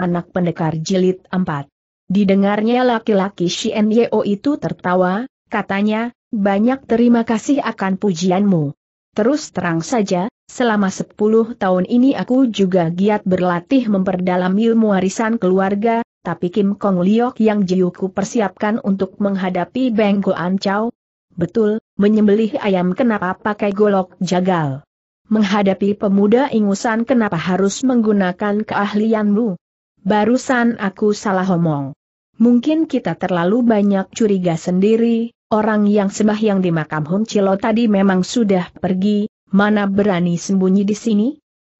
anak pendekar jilid 4. Didengarnya laki-laki Shien Yeo itu tertawa, katanya, banyak terima kasih akan pujianmu. Terus terang saja, selama 10 tahun ini aku juga giat berlatih memperdalam ilmu warisan keluarga, tapi Kim Kong Liok yang jiuku persiapkan untuk menghadapi Beng Goan Chow. Betul, menyembelih ayam kenapa pakai golok jagal? Menghadapi pemuda ingusan kenapa harus menggunakan keahlianmu? Barusan aku salah omong. Mungkin kita terlalu banyak curiga sendiri, orang yang sembahyang di makam Hun Cilo tadi memang sudah pergi, mana berani sembunyi di sini?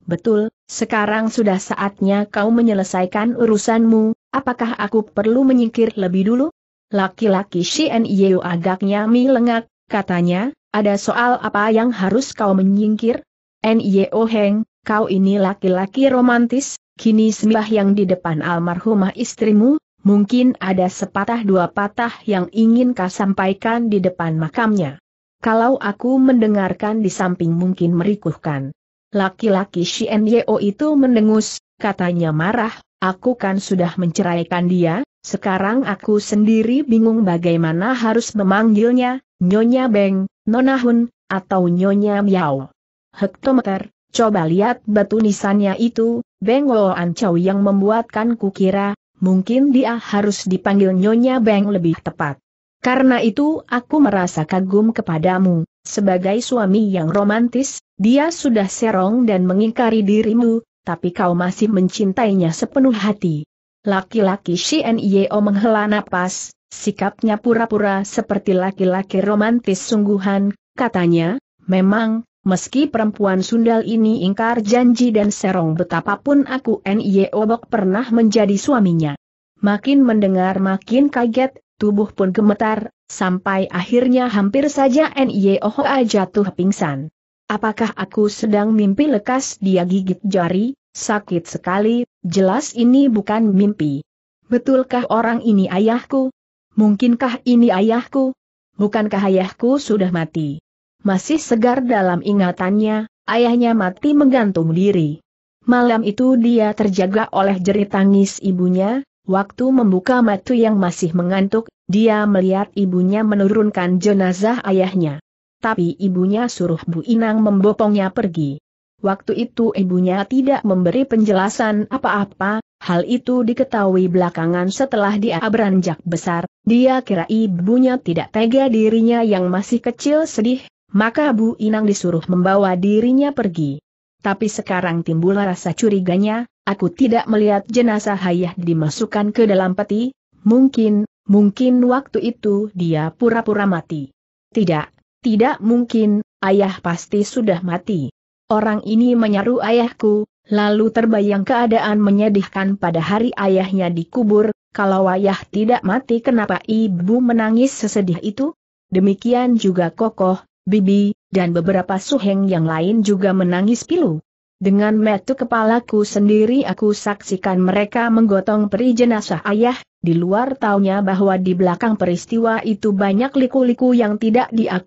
Betul, sekarang sudah saatnya kau menyelesaikan urusanmu, apakah aku perlu menyingkir lebih dulu? Laki-laki Shien Yeo agaknya lengak, katanya, ada soal apa yang harus kau menyingkir? Nyeo Heng, kau ini laki-laki romantis, Kini sembah yang di depan almarhumah istrimu, mungkin ada sepatah dua patah yang ingin kau sampaikan di depan makamnya. Kalau aku mendengarkan di samping mungkin merikuhkan. Laki-laki Shien itu mendengus, katanya marah, aku kan sudah menceraikan dia, sekarang aku sendiri bingung bagaimana harus memanggilnya, Nyonya Beng, Nonahun, atau Nyonya Miao. Hektometer, Coba lihat batu nisannya itu, Beng An Chow yang membuatkan kukira, mungkin dia harus dipanggil Nyonya Beng lebih tepat. Karena itu aku merasa kagum kepadamu, sebagai suami yang romantis, dia sudah serong dan mengingkari dirimu, tapi kau masih mencintainya sepenuh hati. Laki-laki Shien Yeo menghela napas, sikapnya pura-pura seperti laki-laki romantis sungguhan, katanya, memang, Meski perempuan sundal ini ingkar janji dan serong betapapun aku N.Y. Obok pernah menjadi suaminya. Makin mendengar makin kaget, tubuh pun gemetar, sampai akhirnya hampir saja N.Y. Ohoa jatuh pingsan. Apakah aku sedang mimpi lekas dia gigit jari, sakit sekali, jelas ini bukan mimpi. Betulkah orang ini ayahku? Mungkinkah ini ayahku? Bukankah ayahku sudah mati? Masih segar dalam ingatannya, ayahnya mati menggantung diri. Malam itu dia terjaga oleh jerit tangis ibunya, waktu membuka mata yang masih mengantuk, dia melihat ibunya menurunkan jenazah ayahnya. Tapi ibunya suruh Bu Inang membopongnya pergi. Waktu itu ibunya tidak memberi penjelasan apa-apa, hal itu diketahui belakangan setelah dia beranjak besar, dia kira ibunya tidak tega dirinya yang masih kecil sedih, maka Bu Inang disuruh membawa dirinya pergi. Tapi sekarang timbul rasa curiganya, aku tidak melihat jenazah Hayah dimasukkan ke dalam peti, mungkin, mungkin waktu itu dia pura-pura mati. Tidak, tidak mungkin, ayah pasti sudah mati. Orang ini menyaru ayahku, lalu terbayang keadaan menyedihkan pada hari ayahnya dikubur, kalau ayah tidak mati kenapa ibu menangis sesedih itu? Demikian juga kokoh, Bibi, dan beberapa suheng yang lain juga menangis pilu. Dengan metu kepalaku sendiri aku saksikan mereka menggotong peri jenazah ayah, di luar taunya bahwa di belakang peristiwa itu banyak liku-liku yang tidak dia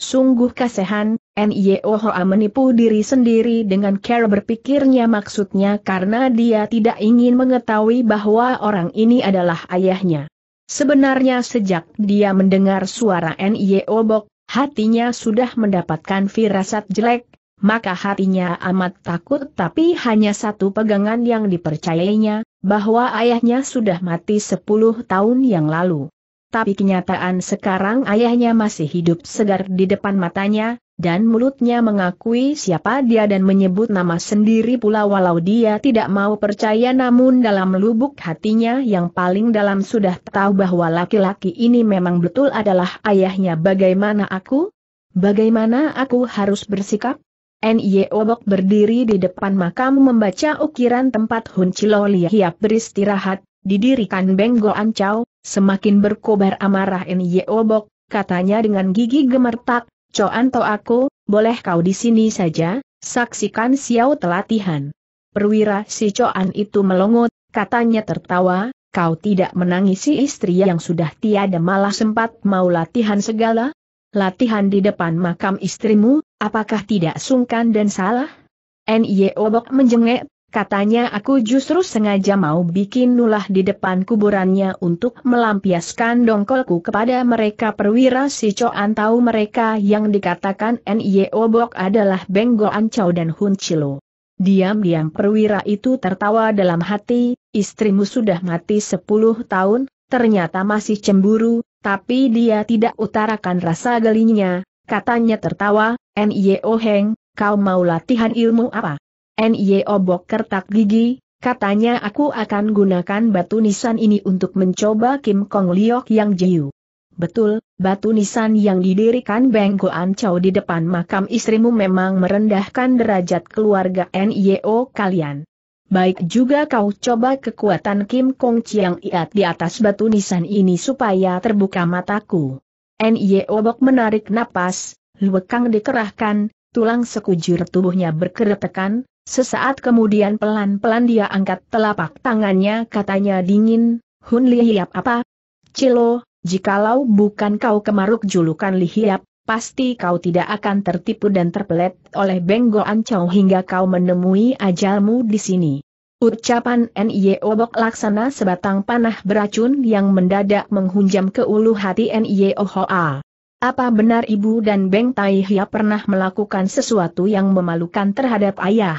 Sungguh kasehan, N.Y.O.H.A. E menipu diri sendiri dengan cara berpikirnya maksudnya karena dia tidak ingin mengetahui bahwa orang ini adalah ayahnya. Sebenarnya sejak dia mendengar suara N.Y.O.B.O.K, Hatinya sudah mendapatkan firasat jelek, maka hatinya amat takut tapi hanya satu pegangan yang dipercayainya, bahwa ayahnya sudah mati 10 tahun yang lalu. Tapi kenyataan sekarang ayahnya masih hidup segar di depan matanya, dan mulutnya mengakui siapa dia dan menyebut nama sendiri pula walau dia tidak mau percaya namun dalam lubuk hatinya yang paling dalam sudah tahu bahwa laki-laki ini memang betul adalah ayahnya bagaimana aku? Bagaimana aku harus bersikap? N.Y.O. Obok berdiri di depan makam membaca ukiran tempat Hun Chilo Lihiap beristirahat, didirikan Benggo Ancau, semakin berkobar amarah N.Y.O. Obok, katanya dengan gigi gemertak, Coan to aku, boleh kau di sini saja, saksikan Xiao telatihan. Perwira si Coan itu melongot, katanya tertawa, kau tidak menangisi istri yang sudah tiada malah sempat mau latihan segala? Latihan di depan makam istrimu, apakah tidak sungkan dan salah? Nye Obok menjengek, Katanya aku justru sengaja mau bikin nulah di depan kuburannya untuk melampiaskan dongkolku kepada mereka perwira si Coan tahu mereka yang dikatakan N.Y.O. Obok adalah Benggo Ancau dan Hun Chilo. Diam-diam perwira itu tertawa dalam hati, istrimu sudah mati 10 tahun, ternyata masih cemburu, tapi dia tidak utarakan rasa gelinya, katanya tertawa, N.Y.O. Heng, kau mau latihan ilmu apa? NY obok kertak gigi, katanya aku akan gunakan batu nisan ini untuk mencoba Kim Kong Liok yang jiu. Betul, batu nisan yang didirikan Beng Goan Chow di depan makam istrimu memang merendahkan derajat keluarga NYO kalian. Baik juga kau coba kekuatan Kim Kong Chiang Iat di atas batu nisan ini supaya terbuka mataku. N.Y.O. bok menarik napas, luekang dikerahkan, tulang sekujur tubuhnya berkeretekan, Sesaat kemudian pelan-pelan dia angkat telapak tangannya katanya dingin, Hun Li Hiap apa? Cilo, jikalau bukan kau kemaruk julukan lihiap, pasti kau tidak akan tertipu dan terpelet oleh Benggo Ancau hingga kau menemui ajalmu di sini. Ucapan N.I.E. Obok laksana sebatang panah beracun yang mendadak menghunjam ke ulu hati N.I.E. Ohoa. Apa benar ibu dan Beng Tai Hiap pernah melakukan sesuatu yang memalukan terhadap ayah?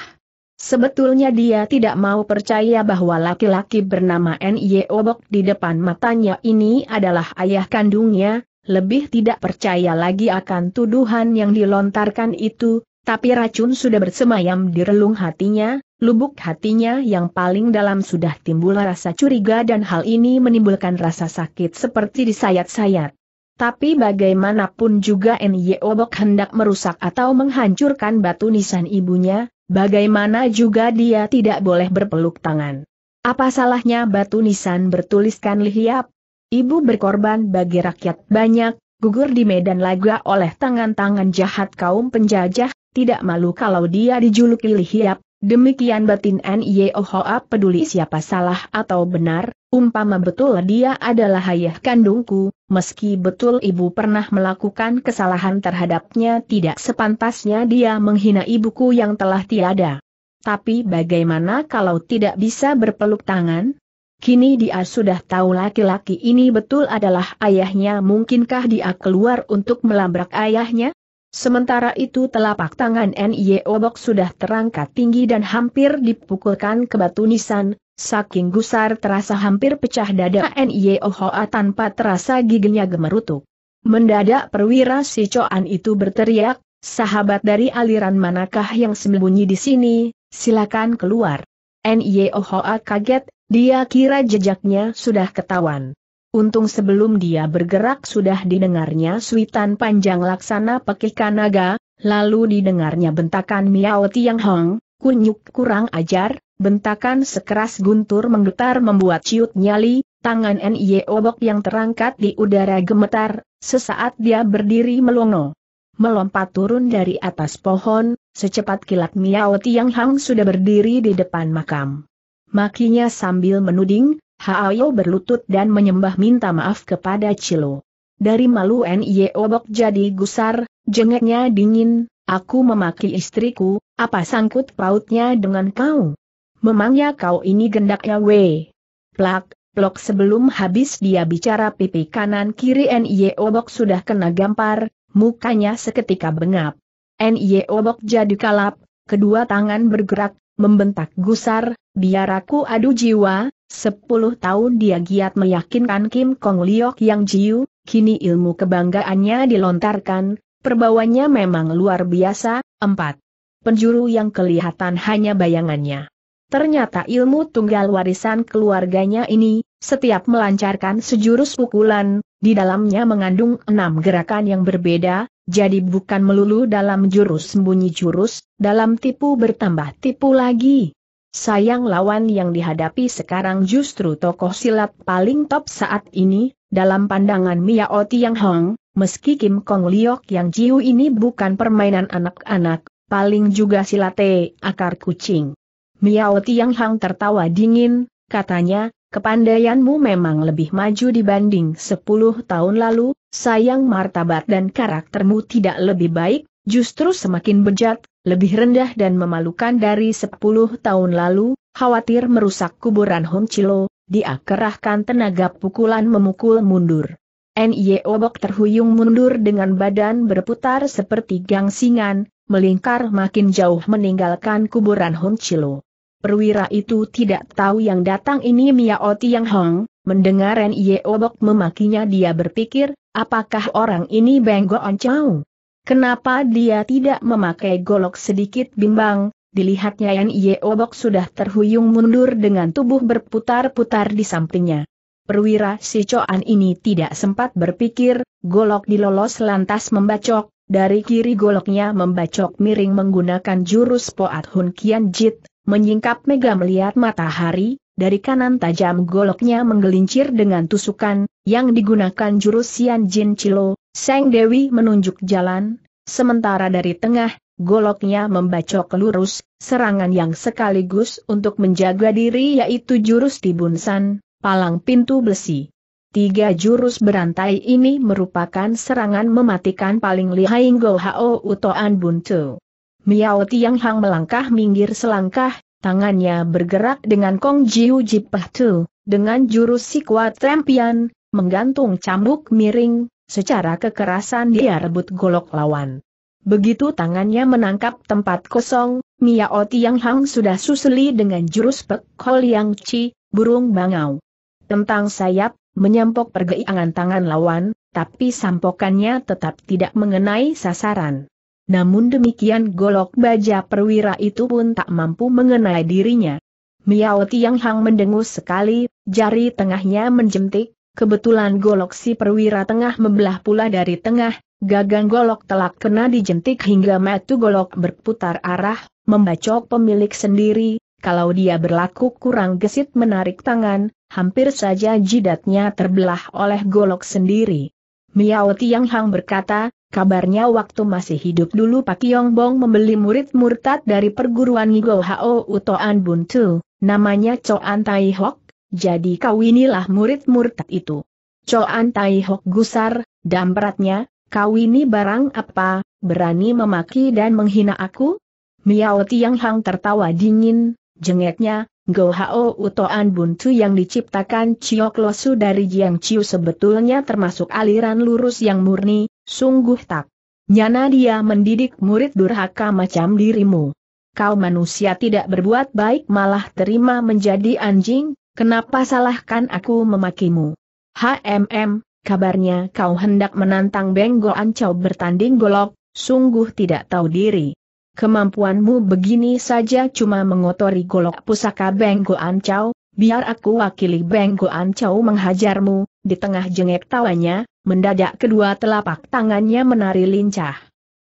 Sebetulnya dia tidak mau percaya bahwa laki-laki bernama Nye Obok di depan matanya ini adalah ayah kandungnya, lebih tidak percaya lagi akan tuduhan yang dilontarkan itu, tapi racun sudah bersemayam di relung hatinya, lubuk hatinya yang paling dalam sudah timbul rasa curiga dan hal ini menimbulkan rasa sakit seperti disayat-sayat. Tapi bagaimanapun juga Nye Obok hendak merusak atau menghancurkan batu nisan ibunya, Bagaimana juga dia tidak boleh berpeluk tangan. Apa salahnya batu nisan bertuliskan lihiap? Ibu berkorban bagi rakyat banyak, gugur di medan laga oleh tangan-tangan jahat kaum penjajah, tidak malu kalau dia dijuluki lihiap, Demikian batin N.I.O. Hoa peduli siapa salah atau benar, umpama betul dia adalah ayah kandungku, meski betul ibu pernah melakukan kesalahan terhadapnya tidak sepantasnya dia menghina ibuku yang telah tiada. Tapi bagaimana kalau tidak bisa berpeluk tangan? Kini dia sudah tahu laki-laki ini betul adalah ayahnya mungkinkah dia keluar untuk melabrak ayahnya? Sementara itu telapak tangan N.I.E. Obok sudah terangkat tinggi dan hampir dipukulkan ke batu nisan, saking gusar terasa hampir pecah dada N.I.E. Ohoa tanpa terasa giginya gemerutuk. Mendadak perwira si Coan itu berteriak, sahabat dari aliran manakah yang sembunyi di sini, silakan keluar. N.I.E. Ohoa kaget, dia kira jejaknya sudah ketahuan. Untung sebelum dia bergerak sudah didengarnya suitan panjang laksana pekihkan naga, lalu didengarnya bentakan Miao Tiang Hong, kunyuk kurang ajar, bentakan sekeras guntur menggetar membuat ciut nyali, tangan NIE obok yang terangkat di udara gemetar, sesaat dia berdiri melongo. Melompat turun dari atas pohon, secepat kilat Miao Tiang Hong sudah berdiri di depan makam. Makinya sambil menuding, Haoyo berlutut dan menyembah minta maaf kepada Cilo. Dari malu Nye Obok jadi gusar, jengeknya dingin, aku memaki istriku, apa sangkut pautnya dengan kau? Memangnya kau ini gendaknya we? Plak, plok sebelum habis dia bicara pipi kanan kiri Nye Obok sudah kena gampar, mukanya seketika bengap. Nye Obok jadi kalap, kedua tangan bergerak, membentak gusar, biar aku adu jiwa, sepuluh tahun dia giat meyakinkan Kim Kong Liok yang jiu, kini ilmu kebanggaannya dilontarkan, perbawanya memang luar biasa, empat. Penjuru yang kelihatan hanya bayangannya. Ternyata ilmu tunggal warisan keluarganya ini, setiap melancarkan sejurus pukulan, di dalamnya mengandung enam gerakan yang berbeda, jadi bukan melulu dalam jurus sembunyi jurus, dalam tipu bertambah tipu lagi. Sayang lawan yang dihadapi sekarang justru tokoh silat paling top saat ini, dalam pandangan Mia Miao Tiang Hong, meski Kim Kong Liok yang jiu ini bukan permainan anak-anak, paling juga silate akar kucing. Mia Miao Tiang Hong tertawa dingin, katanya, kepandaianmu memang lebih maju dibanding 10 tahun lalu, sayang martabat dan karaktermu tidak lebih baik, justru semakin bejat, lebih rendah dan memalukan dari 10 tahun lalu, khawatir merusak kuburan Hong Chilo, dia kerahkan tenaga pukulan memukul mundur. Nye Obok terhuyung mundur dengan badan berputar seperti gangsingan, melingkar makin jauh meninggalkan kuburan Hong Chilo. Perwira itu tidak tahu yang datang ini Mia Oti Tiang Hong, mendengar Nye Obok memakinya dia berpikir, apakah orang ini Benggo Oncau? Kenapa dia tidak memakai golok sedikit bimbang, dilihatnya yang Yan Obok sudah terhuyung mundur dengan tubuh berputar-putar di sampingnya. Perwira si Coan ini tidak sempat berpikir, golok dilolos lantas membacok, dari kiri goloknya membacok miring menggunakan jurus Poat Hun Kian Jit, menyingkap mega melihat matahari, dari kanan tajam goloknya menggelincir dengan tusukan, yang digunakan jurus Sian Jin Chilo, Seng Dewi menunjuk jalan, sementara dari tengah, goloknya membacok lurus, serangan yang sekaligus untuk menjaga diri yaitu jurus tibunsan, palang pintu besi. Tiga jurus berantai ini merupakan serangan mematikan paling lihai Ngo Hao Utoan Buntu. Miao Tiang Hang melangkah minggir selangkah, tangannya bergerak dengan Kong Jiu Jipah Tu, dengan jurus Sikwa Trempian, menggantung cambuk miring, Secara kekerasan dia rebut golok lawan. Begitu tangannya menangkap tempat kosong, Miao Tiang Hang sudah susuli dengan jurus Pek kol Yang Chi, burung bangau. Tentang sayap, menyampok pergeangan tangan lawan, tapi sampokannya tetap tidak mengenai sasaran. Namun demikian golok baja perwira itu pun tak mampu mengenai dirinya. Miao Tiang Hang mendengus sekali, jari tengahnya menjentik, kebetulan golok si perwira tengah membelah pula dari tengah, gagang golok telak kena dijentik hingga metu golok berputar arah, membacok pemilik sendiri, kalau dia berlaku kurang gesit menarik tangan, hampir saja jidatnya terbelah oleh golok sendiri. Miao Tiang Hang berkata, Kabarnya waktu masih hidup dulu Pak Yong Bong membeli murid murtad dari perguruan Ngo Hao Utoan Buntu, namanya Choan Tai Hok, jadi kau inilah murid murtad itu. Coan Tai Hok gusar, dampratnya, kau ini barang apa, berani memaki dan menghina aku? Miao Tiang Hang tertawa dingin, jengeknya, Go Hao Utoan Buntu yang diciptakan Chiok Losu dari Jiang Chiu sebetulnya termasuk aliran lurus yang murni, sungguh tak. Nyana dia mendidik murid durhaka macam dirimu. Kau manusia tidak berbuat baik malah terima menjadi anjing, Kenapa salahkan aku memakimu? HMM, kabarnya kau hendak menantang Benggo Ancau bertanding golok, sungguh tidak tahu diri. Kemampuanmu begini saja cuma mengotori golok pusaka Benggo Ancau, biar aku wakili Benggo Ancau menghajarmu, di tengah jengek tawanya, mendadak kedua telapak tangannya menari lincah.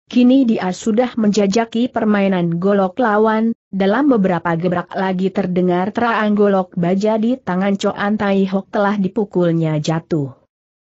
Kini dia sudah menjajaki permainan golok lawan, dalam beberapa gebrak lagi terdengar terang golok baja di tangan Coan Tai Hok telah dipukulnya jatuh.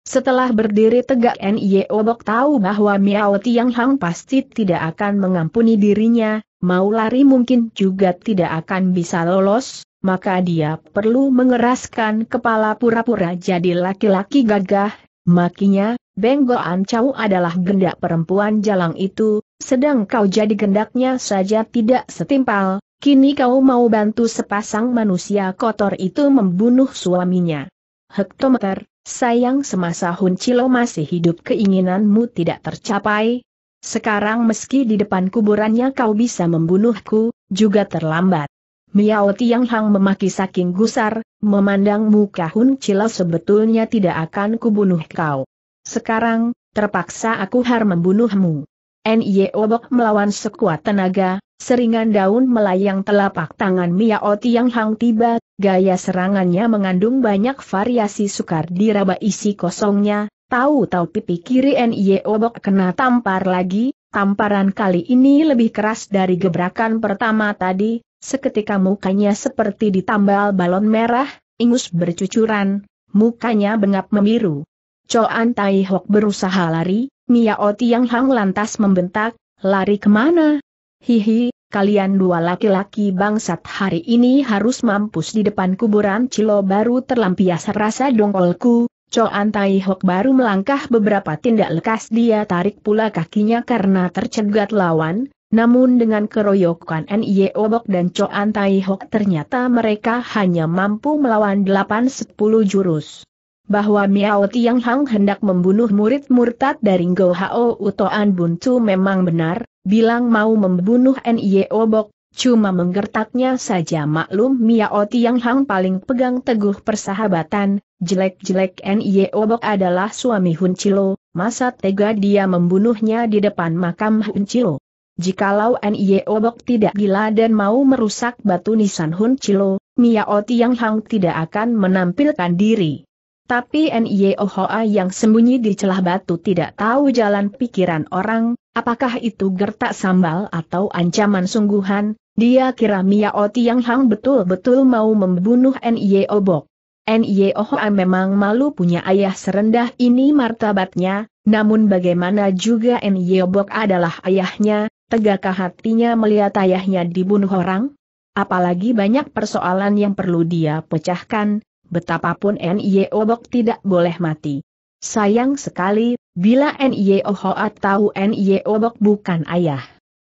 Setelah berdiri tegak Nye Obok tahu bahwa Miao Tiang Hang pasti tidak akan mengampuni dirinya, mau lari mungkin juga tidak akan bisa lolos, maka dia perlu mengeraskan kepala pura-pura jadi laki-laki gagah, makinya, Beng Ancau adalah gendak perempuan jalang itu, sedang kau jadi gendaknya saja tidak setimpal, Kini kau mau bantu sepasang manusia kotor itu membunuh suaminya. Hektometer, sayang semasa Hun Chilo masih hidup keinginanmu tidak tercapai. Sekarang meski di depan kuburannya kau bisa membunuhku, juga terlambat. Miao Tiang Hang memaki saking gusar, memandang muka Hun Chilo sebetulnya tidak akan kubunuh kau. Sekarang, terpaksa aku har membunuhmu. NIE Obok melawan sekuat tenaga, seringan daun melayang telapak tangan Mia Oti yang Hang tiba, gaya serangannya mengandung banyak variasi sukar diraba isi kosongnya, tahu-tahu pipi kiri NIE Obok kena tampar lagi, tamparan kali ini lebih keras dari gebrakan pertama tadi, seketika mukanya seperti ditambal balon merah, ingus bercucuran, mukanya bengap memiru. Choan Tai Hok berusaha lari, Miao Tiang Hang lantas membentak, lari kemana? Hihi, kalian dua laki-laki bangsat hari ini harus mampus di depan kuburan Cilo baru terlampias rasa dongkolku. Cho Antai Hok baru melangkah beberapa tindak lekas dia tarik pula kakinya karena tercegat lawan, namun dengan keroyokan Nie Obok dan Cho Antai Hok ternyata mereka hanya mampu melawan 8-10 jurus bahwa Miao Tiang Hang hendak membunuh murid murtad dari Go Hao Utoan Buntu memang benar, bilang mau membunuh N.I.E. Obok, cuma menggertaknya saja maklum Miao Tiang Hang paling pegang teguh persahabatan, jelek-jelek N.I.E. Obok adalah suami Hun Chilo, masa tega dia membunuhnya di depan makam Hun Chilo. Jikalau N.I.E. Obok tidak gila dan mau merusak batu nisan Hun Chilo, Miao Tiang Hang tidak akan menampilkan diri. Tapi Niohoa yang sembunyi di celah batu tidak tahu jalan pikiran orang, apakah itu gertak sambal atau ancaman sungguhan, dia kira Miao yang Hang betul-betul mau membunuh Nio Bok. Niohoa memang malu punya ayah serendah ini martabatnya, namun bagaimana juga Nio Bok adalah ayahnya, tegakkah hatinya melihat ayahnya dibunuh orang? Apalagi banyak persoalan yang perlu dia pecahkan, Betapapun NIO Bok tidak boleh mati. Sayang sekali, bila NIO Hoat tahu NIO Bok bukan ayah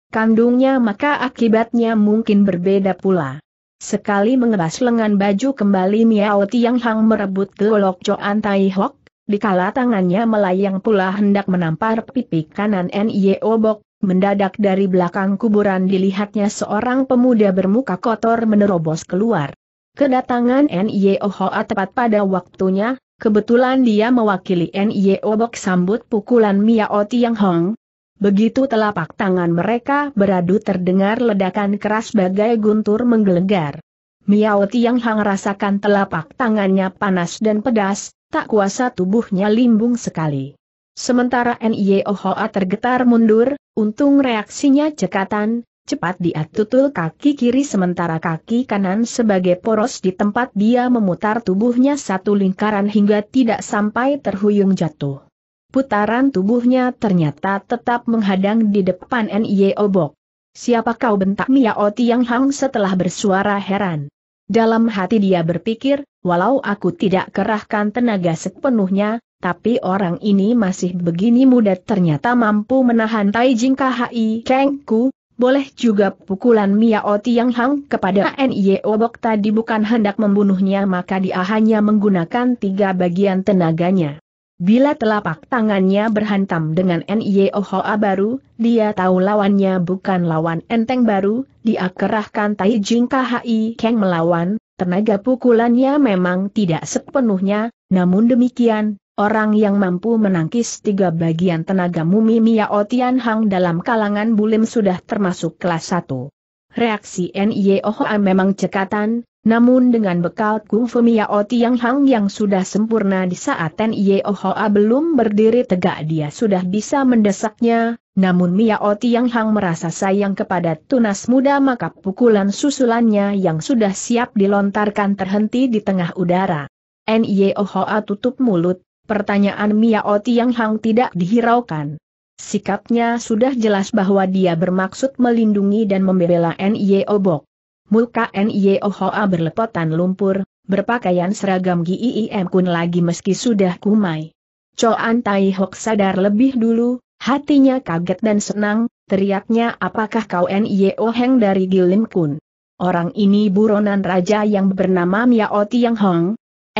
kandungnya maka akibatnya mungkin berbeda pula. Sekali mengeras lengan baju kembali Miao Tiang Hang merebut golok Coan Tai Hok, dikala tangannya melayang pula hendak menampar pipi kanan NIO Bok, mendadak dari belakang kuburan dilihatnya seorang pemuda bermuka kotor menerobos keluar. Kedatangan NIO Hoa tepat pada waktunya, kebetulan dia mewakili NIO Bok sambut pukulan Miao Tiang Hong. Begitu telapak tangan mereka beradu terdengar ledakan keras bagai guntur menggelegar. Miao Tiang Hong rasakan telapak tangannya panas dan pedas, tak kuasa tubuhnya limbung sekali. Sementara NIO Hoa tergetar mundur, untung reaksinya cekatan, Cepat dia tutul kaki kiri sementara kaki kanan sebagai poros di tempat dia memutar tubuhnya satu lingkaran hingga tidak sampai terhuyung jatuh. Putaran tubuhnya ternyata tetap menghadang di depan N.I.E. Obok. Siapa kau bentak Miao yang Hang setelah bersuara heran. Dalam hati dia berpikir, walau aku tidak kerahkan tenaga sepenuhnya, tapi orang ini masih begini muda ternyata mampu menahan Tai Jing KHI Kengku, boleh juga pukulan Miao yang Hang kepada NIO Obok tadi bukan hendak membunuhnya maka dia hanya menggunakan tiga bagian tenaganya. Bila telapak tangannya berhantam dengan NIO Ohoa baru, dia tahu lawannya bukan lawan enteng baru, dia kerahkan Tai Jing KHI Kang melawan, tenaga pukulannya memang tidak sepenuhnya, namun demikian, Orang yang mampu menangkis tiga bagian tenaga mumi Mia Otian Hang dalam kalangan bulim sudah termasuk kelas 1. Reaksi N.Y.O. Oh memang cekatan, namun dengan bekal kungfu Otian Hang yang sudah sempurna di saat N.Y.O. Oh belum berdiri tegak dia sudah bisa mendesaknya, namun Mia Otian Hang merasa sayang kepada tunas muda maka pukulan susulannya yang sudah siap dilontarkan terhenti di tengah udara. N.Y.O. Oh tutup mulut, Pertanyaan Mia Oti yang Hang tidak dihiraukan. Sikapnya sudah jelas bahwa dia bermaksud melindungi dan membela N.Y.O. Bok. Muka N.Y.O. Hoa berlepotan lumpur, berpakaian seragam G.I.I.M. Kun lagi meski sudah kumai. Choan Tai Hok sadar lebih dulu, hatinya kaget dan senang, teriaknya apakah kau N.Y.O. Heng dari Gilim Kun. Orang ini buronan raja yang bernama Mia Oti Yang Hong,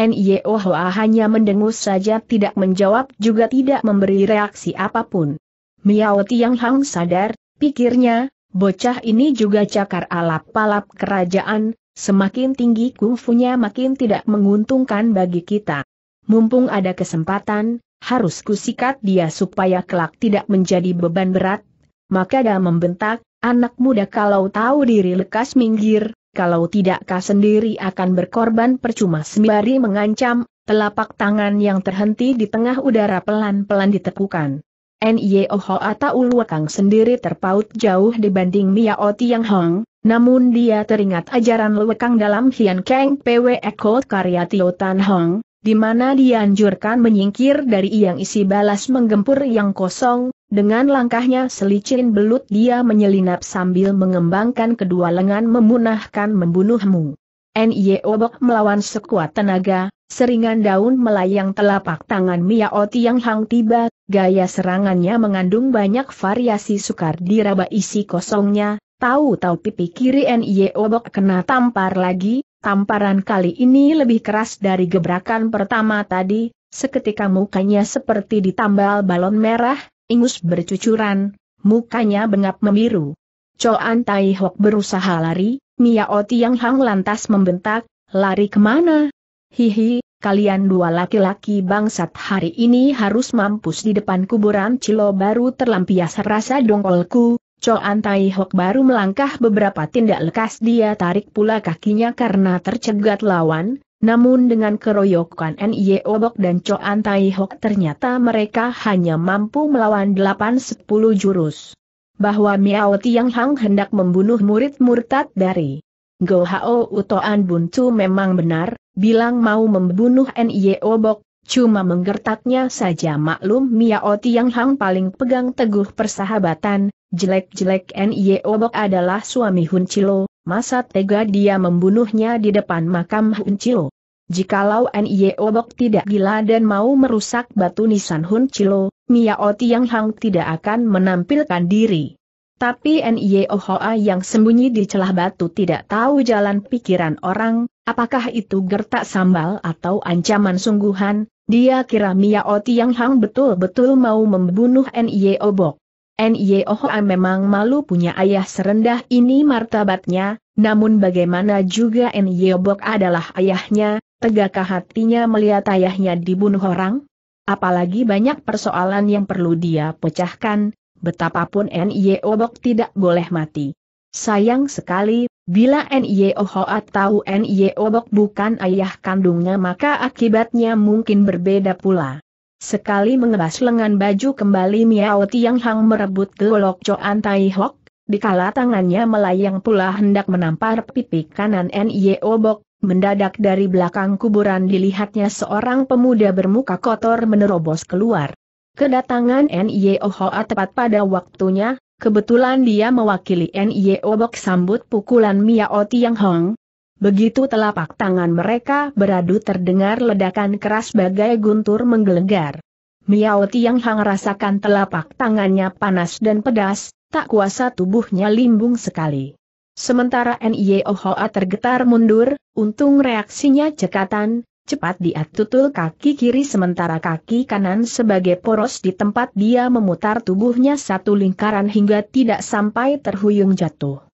Niohoa hanya mendengus saja tidak menjawab juga tidak memberi reaksi apapun. Miao Tiang Hang sadar, pikirnya, bocah ini juga cakar alap-alap kerajaan, semakin tinggi kungfunya makin tidak menguntungkan bagi kita. Mumpung ada kesempatan, harus kusikat dia supaya kelak tidak menjadi beban berat. Maka dia membentak, anak muda kalau tahu diri lekas minggir, kalau tidak kau sendiri akan berkorban percuma sembari mengancam, telapak tangan yang terhenti di tengah udara pelan-pelan ditekukan. Nio Hoa Tauluakang sendiri terpaut jauh dibanding Miao Tiang Hong, namun dia teringat ajaran Luekang dalam Hian Kang PW Eko karya Tio Tan Hong, di mana dianjurkan menyingkir dari yang isi balas menggempur yang kosong, dengan langkahnya selicin belut dia menyelinap sambil mengembangkan kedua lengan memunahkan membunuhmu. N.Y. Obok melawan sekuat tenaga, seringan daun melayang telapak tangan Miao yang Hang tiba, gaya serangannya mengandung banyak variasi sukar diraba isi kosongnya, tahu-tahu pipi kiri N.Y. Obok kena tampar lagi, tamparan kali ini lebih keras dari gebrakan pertama tadi, seketika mukanya seperti ditambal balon merah, ingus bercucuran, mukanya bengap memiru. Coan Tai Hok berusaha lari, Miao Tiang Hang lantas membentak, lari kemana? Hihi, kalian dua laki-laki bangsat hari ini harus mampus di depan kuburan Cilo baru terlampias rasa dongkolku, Coan Tai Hok baru melangkah beberapa tindak lekas dia tarik pula kakinya karena tercegat lawan, namun dengan keroyokan NIE Obok dan Coan Tai Hok ternyata mereka hanya mampu melawan 8-10 jurus. Bahwa Miao Tiang Hang hendak membunuh murid murtad dari Go Hao Utoan Buntu memang benar, bilang mau membunuh NIE Obok, cuma menggertaknya saja maklum Miao Tiang Hang paling pegang teguh persahabatan, jelek-jelek NIE Obok adalah suami Hun Chilo, masa tega dia membunuhnya di depan makam Hun Chilo. Jikalau Nye Obok tidak gila dan mau merusak batu nisan Hun Chilo, Miao Tiang Hang tidak akan menampilkan diri. Tapi Nye Ohoa yang sembunyi di celah batu tidak tahu jalan pikiran orang, apakah itu gertak sambal atau ancaman sungguhan, dia kira Miao Tiang Hang betul-betul mau membunuh Nye Obok. Niohoa memang malu punya ayah serendah ini martabatnya, namun bagaimana juga Nyeobok adalah ayahnya, tegakkah hatinya melihat ayahnya dibunuh orang? Apalagi banyak persoalan yang perlu dia pecahkan, betapapun Nyeobok tidak boleh mati. Sayang sekali, bila Niohoa tahu Nyeobok bukan ayah kandungnya maka akibatnya mungkin berbeda pula. Sekali mengebas lengan baju kembali Miao Tiang Hang merebut golok Coan Tai Hok, dikala tangannya melayang pula hendak menampar pipi kanan Nye Obok, mendadak dari belakang kuburan dilihatnya seorang pemuda bermuka kotor menerobos keluar. Kedatangan Nye Ohoa tepat pada waktunya, kebetulan dia mewakili Nye Obok sambut pukulan Miao Tiang Hong, Begitu telapak tangan mereka beradu terdengar ledakan keras bagai guntur menggelegar. Miao Tiang Hang rasakan telapak tangannya panas dan pedas, tak kuasa tubuhnya limbung sekali. Sementara N.I.O. Hoa tergetar mundur, untung reaksinya cekatan, cepat dia tutul kaki kiri sementara kaki kanan sebagai poros di tempat dia memutar tubuhnya satu lingkaran hingga tidak sampai terhuyung jatuh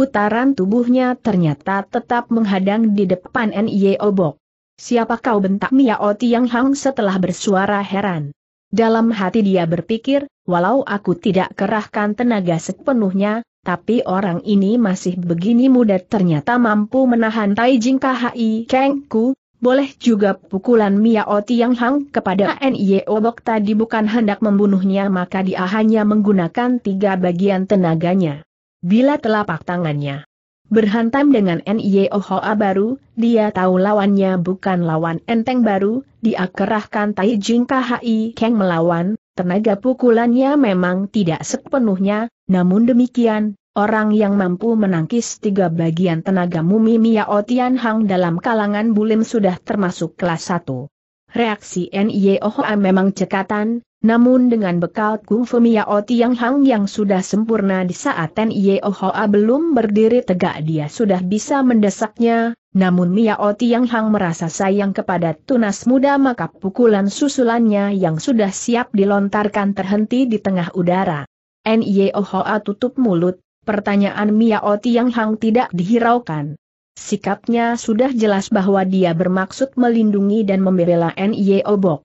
putaran tubuhnya ternyata tetap menghadang di depan N.I.O. Bok. Siapa kau bentak Miao Tiang Hang setelah bersuara heran. Dalam hati dia berpikir, walau aku tidak kerahkan tenaga sepenuhnya, tapi orang ini masih begini muda ternyata mampu menahan Tai Jing Keng Kengku, boleh juga pukulan Miao Tiang Hang kepada N.I.O. Bok tadi bukan hendak membunuhnya maka dia hanya menggunakan tiga bagian tenaganya. Bila telapak tangannya berhantam dengan NIO Hoa baru, dia tahu lawannya bukan lawan enteng baru, dia kerahkan Tai Jing KHI Kang melawan, tenaga pukulannya memang tidak sepenuhnya, namun demikian, Orang yang mampu menangkis tiga bagian tenaga mumi Miao Hang dalam kalangan bulim sudah termasuk kelas 1. Reaksi Nieo Hoa memang cekatan, namun dengan bekal Kung Fu Miao Tiang Hang yang sudah sempurna di saat Ten Yeo Hoa belum berdiri tegak dia sudah bisa mendesaknya, namun Miao Tiang Hang merasa sayang kepada tunas muda maka pukulan susulannya yang sudah siap dilontarkan terhenti di tengah udara. Yeo Hoa tutup mulut, pertanyaan Miao Tiang Hang tidak dihiraukan. Sikapnya sudah jelas bahwa dia bermaksud melindungi dan membela Nye Bok.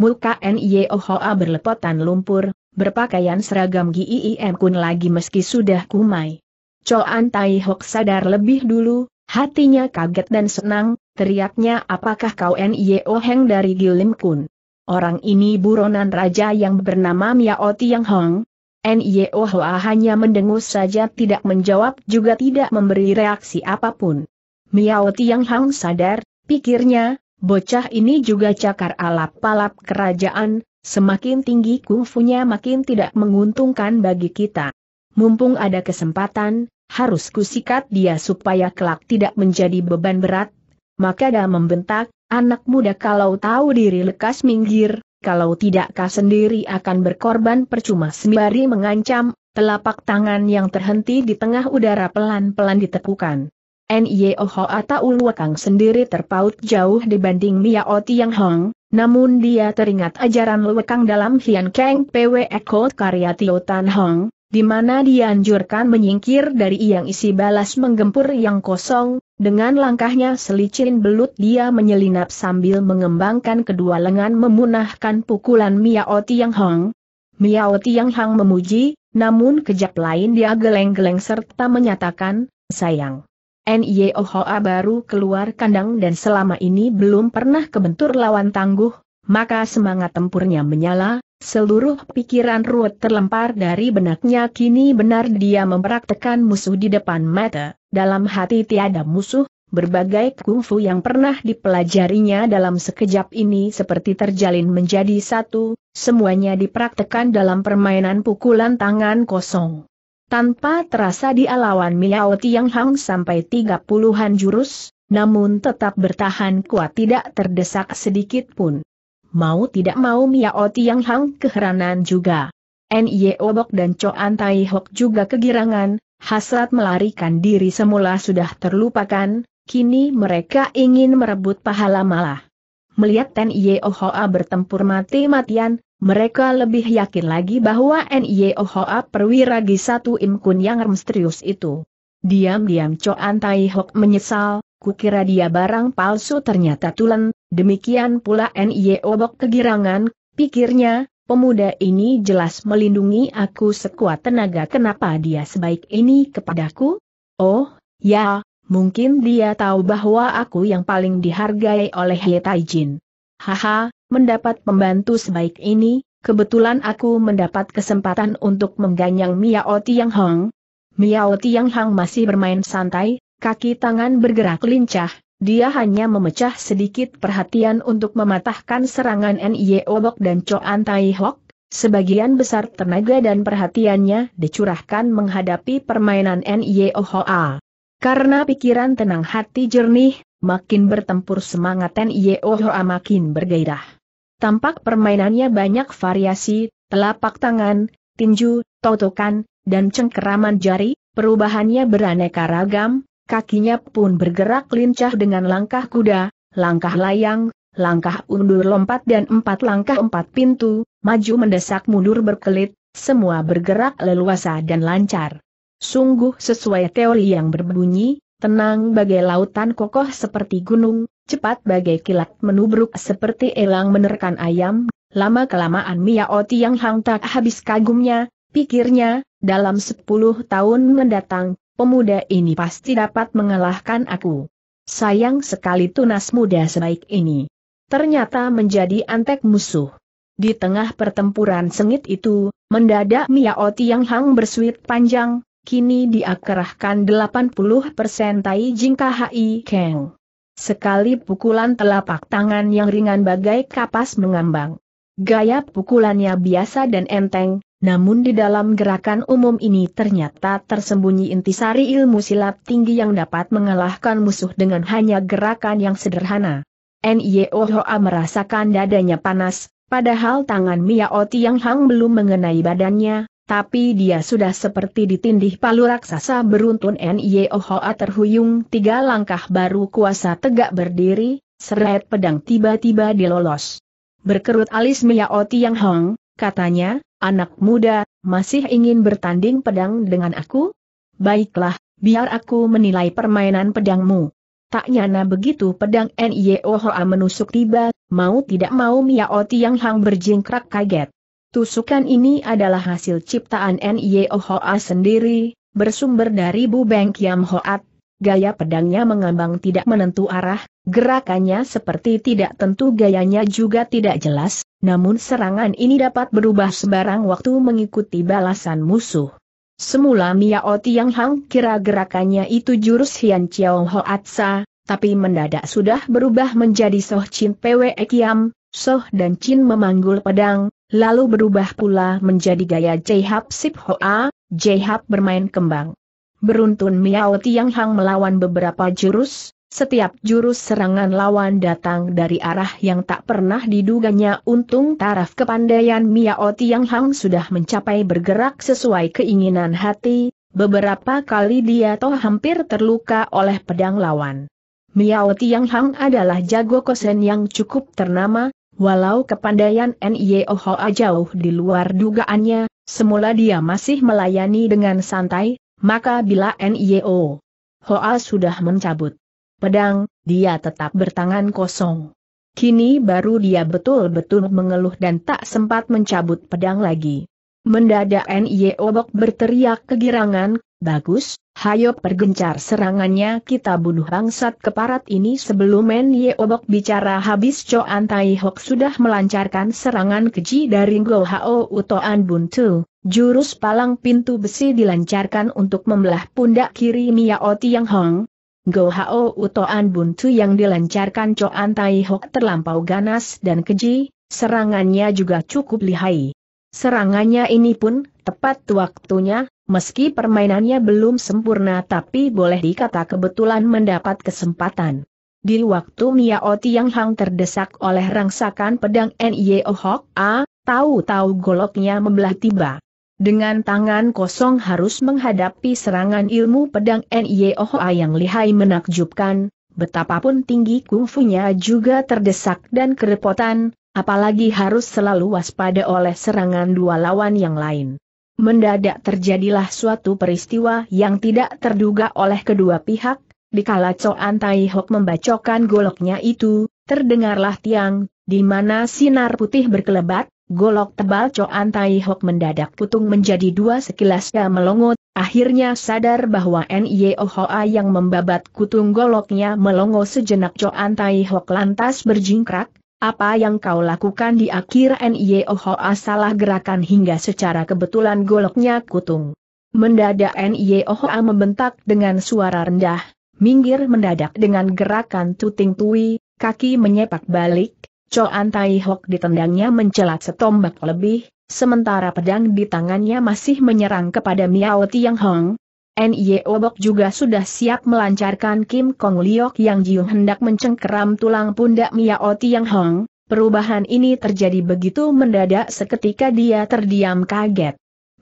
Muka Nyohoa e berlepotan lumpur, berpakaian seragam GIIM Kun lagi meski sudah kumai. Coan Tai Hok sadar lebih dulu, hatinya kaget dan senang, teriaknya apakah kau Nyo e Heng dari Gilim Kun. Orang ini buronan raja yang bernama Miao Tiang Hong. Nyo e Hoa hanya mendengus saja tidak menjawab juga tidak memberi reaksi apapun. Miao Tiang Hong sadar, pikirnya, Bocah ini juga cakar alap-alap kerajaan, semakin tinggi kungfunya makin tidak menguntungkan bagi kita. Mumpung ada kesempatan, harus kusikat dia supaya kelak tidak menjadi beban berat. Maka dia membentak, anak muda kalau tahu diri lekas minggir, kalau tidak kau sendiri akan berkorban percuma sembari mengancam, telapak tangan yang terhenti di tengah udara pelan-pelan ditekukan. Nyeohoa Taul Wakang sendiri terpaut jauh dibanding Miao Tiang Hong, namun dia teringat ajaran Wakang dalam Hian Kang PW Eko karya Tio Tan Hong, di mana dianjurkan menyingkir dari yang isi balas menggempur yang kosong, dengan langkahnya selicin belut dia menyelinap sambil mengembangkan kedua lengan memunahkan pukulan Miao Tiang Hong. Miao Tiang hong memuji, namun kejap lain dia geleng-geleng serta menyatakan, sayang. N.Y.O.H.A. E baru keluar kandang dan selama ini belum pernah kebentur lawan tangguh, maka semangat tempurnya menyala, seluruh pikiran ruwet terlempar dari benaknya kini benar dia mempraktekan musuh di depan mata, dalam hati tiada musuh, berbagai kungfu yang pernah dipelajarinya dalam sekejap ini seperti terjalin menjadi satu, semuanya dipraktekan dalam permainan pukulan tangan kosong. Tanpa terasa dia lawan Miao Tiang Hang sampai tiga puluhan jurus, namun tetap bertahan kuat tidak terdesak sedikit pun. Mau tidak mau Miao Tiang Hang keheranan juga. Nye Obok dan Coan Tai Hok juga kegirangan, hasrat melarikan diri semula sudah terlupakan, kini mereka ingin merebut pahala malah. Melihat Ten Ohoa bertempur mati-matian, mereka lebih yakin lagi bahwa N.Y.O. Hoa perwira G1 Im yang misterius itu. Diam-diam Choan Tai Hok menyesal, kukira dia barang palsu ternyata tulen, demikian pula N.Y.O. Bok kegirangan, pikirnya, pemuda ini jelas melindungi aku sekuat tenaga kenapa dia sebaik ini kepadaku? Oh, ya, mungkin dia tahu bahwa aku yang paling dihargai oleh Tai Taijin. Haha, mendapat pembantu sebaik ini, kebetulan aku mendapat kesempatan untuk mengganyang Miao Tiang Hong. Miao Tiang Hong masih bermain santai, kaki tangan bergerak lincah, dia hanya memecah sedikit perhatian untuk mematahkan serangan N.I.E. Obok dan Choan Tai Hok, sebagian besar tenaga dan perhatiannya dicurahkan menghadapi permainan N.I.E. Ohoa. Karena pikiran tenang hati jernih, makin bertempur semangat N.I.E. Ohoa makin bergairah. Tampak permainannya banyak variasi, telapak tangan, tinju, totokan, dan cengkeraman jari, perubahannya beraneka ragam, kakinya pun bergerak lincah dengan langkah kuda, langkah layang, langkah undur lompat dan empat langkah empat pintu, maju mendesak mundur berkelit, semua bergerak leluasa dan lancar. Sungguh sesuai teori yang berbunyi, tenang bagai lautan kokoh seperti gunung, cepat bagai kilat menubruk seperti elang menerkan ayam, lama-kelamaan Oti yang Hang tak habis kagumnya, pikirnya, dalam sepuluh tahun mendatang, pemuda ini pasti dapat mengalahkan aku. Sayang sekali tunas muda sebaik ini. Ternyata menjadi antek musuh. Di tengah pertempuran sengit itu, mendadak Oti yang Hang bersuit panjang, kini diakerahkan 80 persen Tai Jingka Hai Kang. Sekali pukulan telapak tangan yang ringan bagai kapas mengambang. Gaya pukulannya biasa dan enteng, namun di dalam gerakan umum ini ternyata tersembunyi intisari ilmu silat tinggi yang dapat mengalahkan musuh dengan hanya gerakan yang sederhana. Niohoa merasakan dadanya panas, padahal tangan Miaoti yang hang belum mengenai badannya, tapi dia sudah seperti ditindih palu raksasa beruntun Nyohoa terhuyung tiga langkah baru kuasa tegak berdiri, seret pedang tiba-tiba dilolos. Berkerut alis Oti Yang Hong, katanya, anak muda, masih ingin bertanding pedang dengan aku? Baiklah, biar aku menilai permainan pedangmu. Tak nyana begitu pedang Nyohoa menusuk tiba, mau tidak mau Oti Yang Hong berjingkrak kaget. Tusukan ini adalah hasil ciptaan N.Y.O. Hoa sendiri, bersumber dari Bu Beng Kiam Hoat. Gaya pedangnya mengambang tidak menentu arah, gerakannya seperti tidak tentu gayanya juga tidak jelas, namun serangan ini dapat berubah sebarang waktu mengikuti balasan musuh. Semula O Tiang Hang kira gerakannya itu jurus Hian Chiao Hoatsa, tapi mendadak sudah berubah menjadi Soh Chin Pwe Kiam, Soh dan Chin memanggul pedang, lalu berubah pula menjadi gaya Jehap Sip Hoa, Jehap bermain kembang. Beruntun Miao Tiang Hang melawan beberapa jurus, setiap jurus serangan lawan datang dari arah yang tak pernah diduganya untung taraf kepandaian Miao Tiang Hang sudah mencapai bergerak sesuai keinginan hati, beberapa kali dia toh hampir terluka oleh pedang lawan. Miao Tiang Hang adalah jago kosen yang cukup ternama, Walau kepandaian N.I.O. E Hoa jauh di luar dugaannya, semula dia masih melayani dengan santai, maka bila N.I.O. E Hoa sudah mencabut pedang, dia tetap bertangan kosong. Kini baru dia betul-betul mengeluh dan tak sempat mencabut pedang lagi. Mendadak N.I.O. E Bok berteriak kegirangan, Bagus, Hayo pergencar serangannya kita bunuh bangsat keparat ini sebelum Men Yeobok bicara habis Choan Tai Hok sudah melancarkan serangan keji dari Go Hao Utoan Buntu. Jurus palang pintu besi dilancarkan untuk membelah pundak kiri Mia O Tiang Hong. Go Hao Utoan Buntu yang dilancarkan Choan Tai Hok terlampau ganas dan keji, serangannya juga cukup lihai. Serangannya ini pun, tepat waktunya, Meski permainannya belum sempurna tapi boleh dikata kebetulan mendapat kesempatan. Di waktu Miao Tiang Hang terdesak oleh rangsakan pedang Nio Hok A, tahu-tahu goloknya membelah tiba. Dengan tangan kosong harus menghadapi serangan ilmu pedang Nio Hok A yang lihai menakjubkan, betapapun tinggi kungfunya juga terdesak dan kerepotan, apalagi harus selalu waspada oleh serangan dua lawan yang lain. Mendadak terjadilah suatu peristiwa yang tidak terduga oleh kedua pihak, dikala Coan Tai Hok membacokkan goloknya itu, terdengarlah tiang, di mana sinar putih berkelebat, golok tebal Coan Tai mendadak putung menjadi dua sekilas ia melongot, akhirnya sadar bahwa N.I.O. Hoa yang membabat kutung goloknya melongo sejenak Coan Tai lantas berjingkrak, apa yang kau lakukan di akhir Nio Hoa salah gerakan hingga secara kebetulan goloknya kutung. Mendadak Nio Hoa membentak dengan suara rendah, minggir mendadak dengan gerakan tuting tui, kaki menyepak balik, Choan Tai Hok ditendangnya mencelat setombak lebih, sementara pedang di tangannya masih menyerang kepada Miao Tiang Hong, Nye Obok juga sudah siap melancarkan Kim Kong Liok yang Jiu hendak mencengkeram tulang pundak Mia Oti Yang Hong. Perubahan ini terjadi begitu mendadak seketika dia terdiam kaget.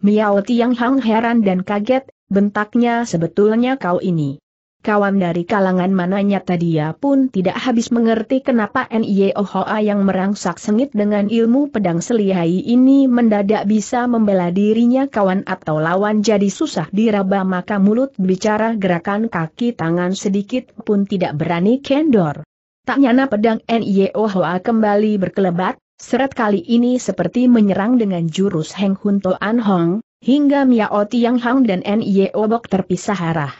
Miao Tiang Hong heran dan kaget, bentaknya sebetulnya kau ini. Kawan dari kalangan mananya tadi ya pun tidak habis mengerti kenapa N.I.O. Hoa yang merangsak sengit dengan ilmu pedang seliai ini mendadak bisa membela dirinya kawan atau lawan jadi susah diraba maka mulut bicara gerakan kaki tangan sedikit pun tidak berani kendor. Tak nyana pedang N.I.O. Hoa kembali berkelebat, seret kali ini seperti menyerang dengan jurus Heng Hun Toan Hong, hingga Miao Tiang Hang dan N.I.O. terpisah arah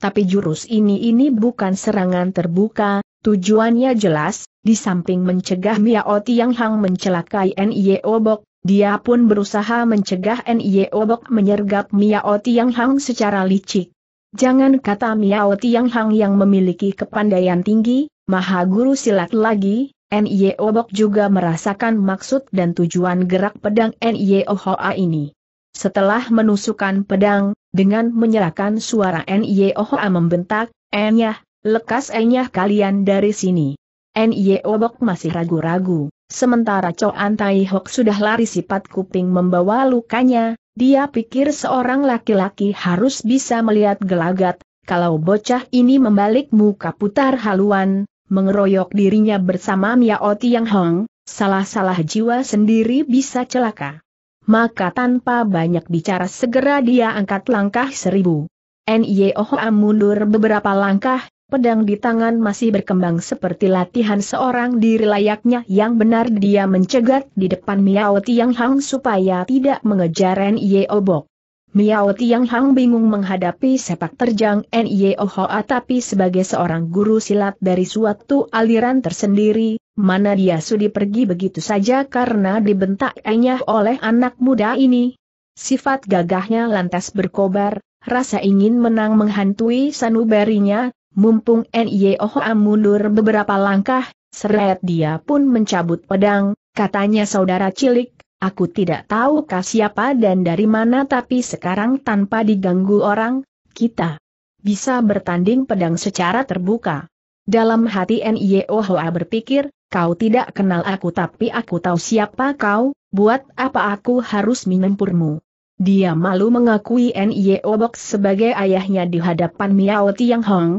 tapi jurus ini ini bukan serangan terbuka, tujuannya jelas, di samping mencegah Miao Tiang Hang mencelakai N.I.E. Obok, dia pun berusaha mencegah N.I.E. Obok menyergap Miao Tiang Hang secara licik. Jangan kata Miao Tiang Hang yang memiliki kepandaian tinggi, maha guru silat lagi, N.I.E. Obok juga merasakan maksud dan tujuan gerak pedang N.I.E. Ohoa ini. Setelah menusukkan pedang, dengan menyerahkan suara N.Y.O.H.A. membentak, Enyah, lekas Enyah kalian dari sini. N.Y.O. masih ragu-ragu, sementara Coan Taihok sudah lari sifat kuping membawa lukanya, dia pikir seorang laki-laki harus bisa melihat gelagat, kalau bocah ini membalik muka putar haluan, mengeroyok dirinya bersama Miao Tiang Hong, salah-salah jiwa sendiri bisa celaka maka tanpa banyak bicara segera dia angkat langkah seribu. N.Y.O.H.A. mundur beberapa langkah, pedang di tangan masih berkembang seperti latihan seorang diri layaknya yang benar dia mencegat di depan Miao Tiang Hang supaya tidak mengejar N.Y.O.Bok. Miao Tiang Hang bingung menghadapi sepak terjang N.I.O. E Hoa tapi sebagai seorang guru silat dari suatu aliran tersendiri, mana dia sudi pergi begitu saja karena dibentaknya oleh anak muda ini. Sifat gagahnya lantas berkobar, rasa ingin menang menghantui sanubarinya, mumpung N.I.O. E Hoa mundur beberapa langkah, seret dia pun mencabut pedang, katanya saudara cilik Aku tidak tahu kah siapa dan dari mana tapi sekarang tanpa diganggu orang, kita bisa bertanding pedang secara terbuka. Dalam hati N.I.O. Hoa berpikir, kau tidak kenal aku tapi aku tahu siapa kau, buat apa aku harus menempurmu. Dia malu mengakui N.I.O. Box sebagai ayahnya di hadapan Miao Tiang Hong.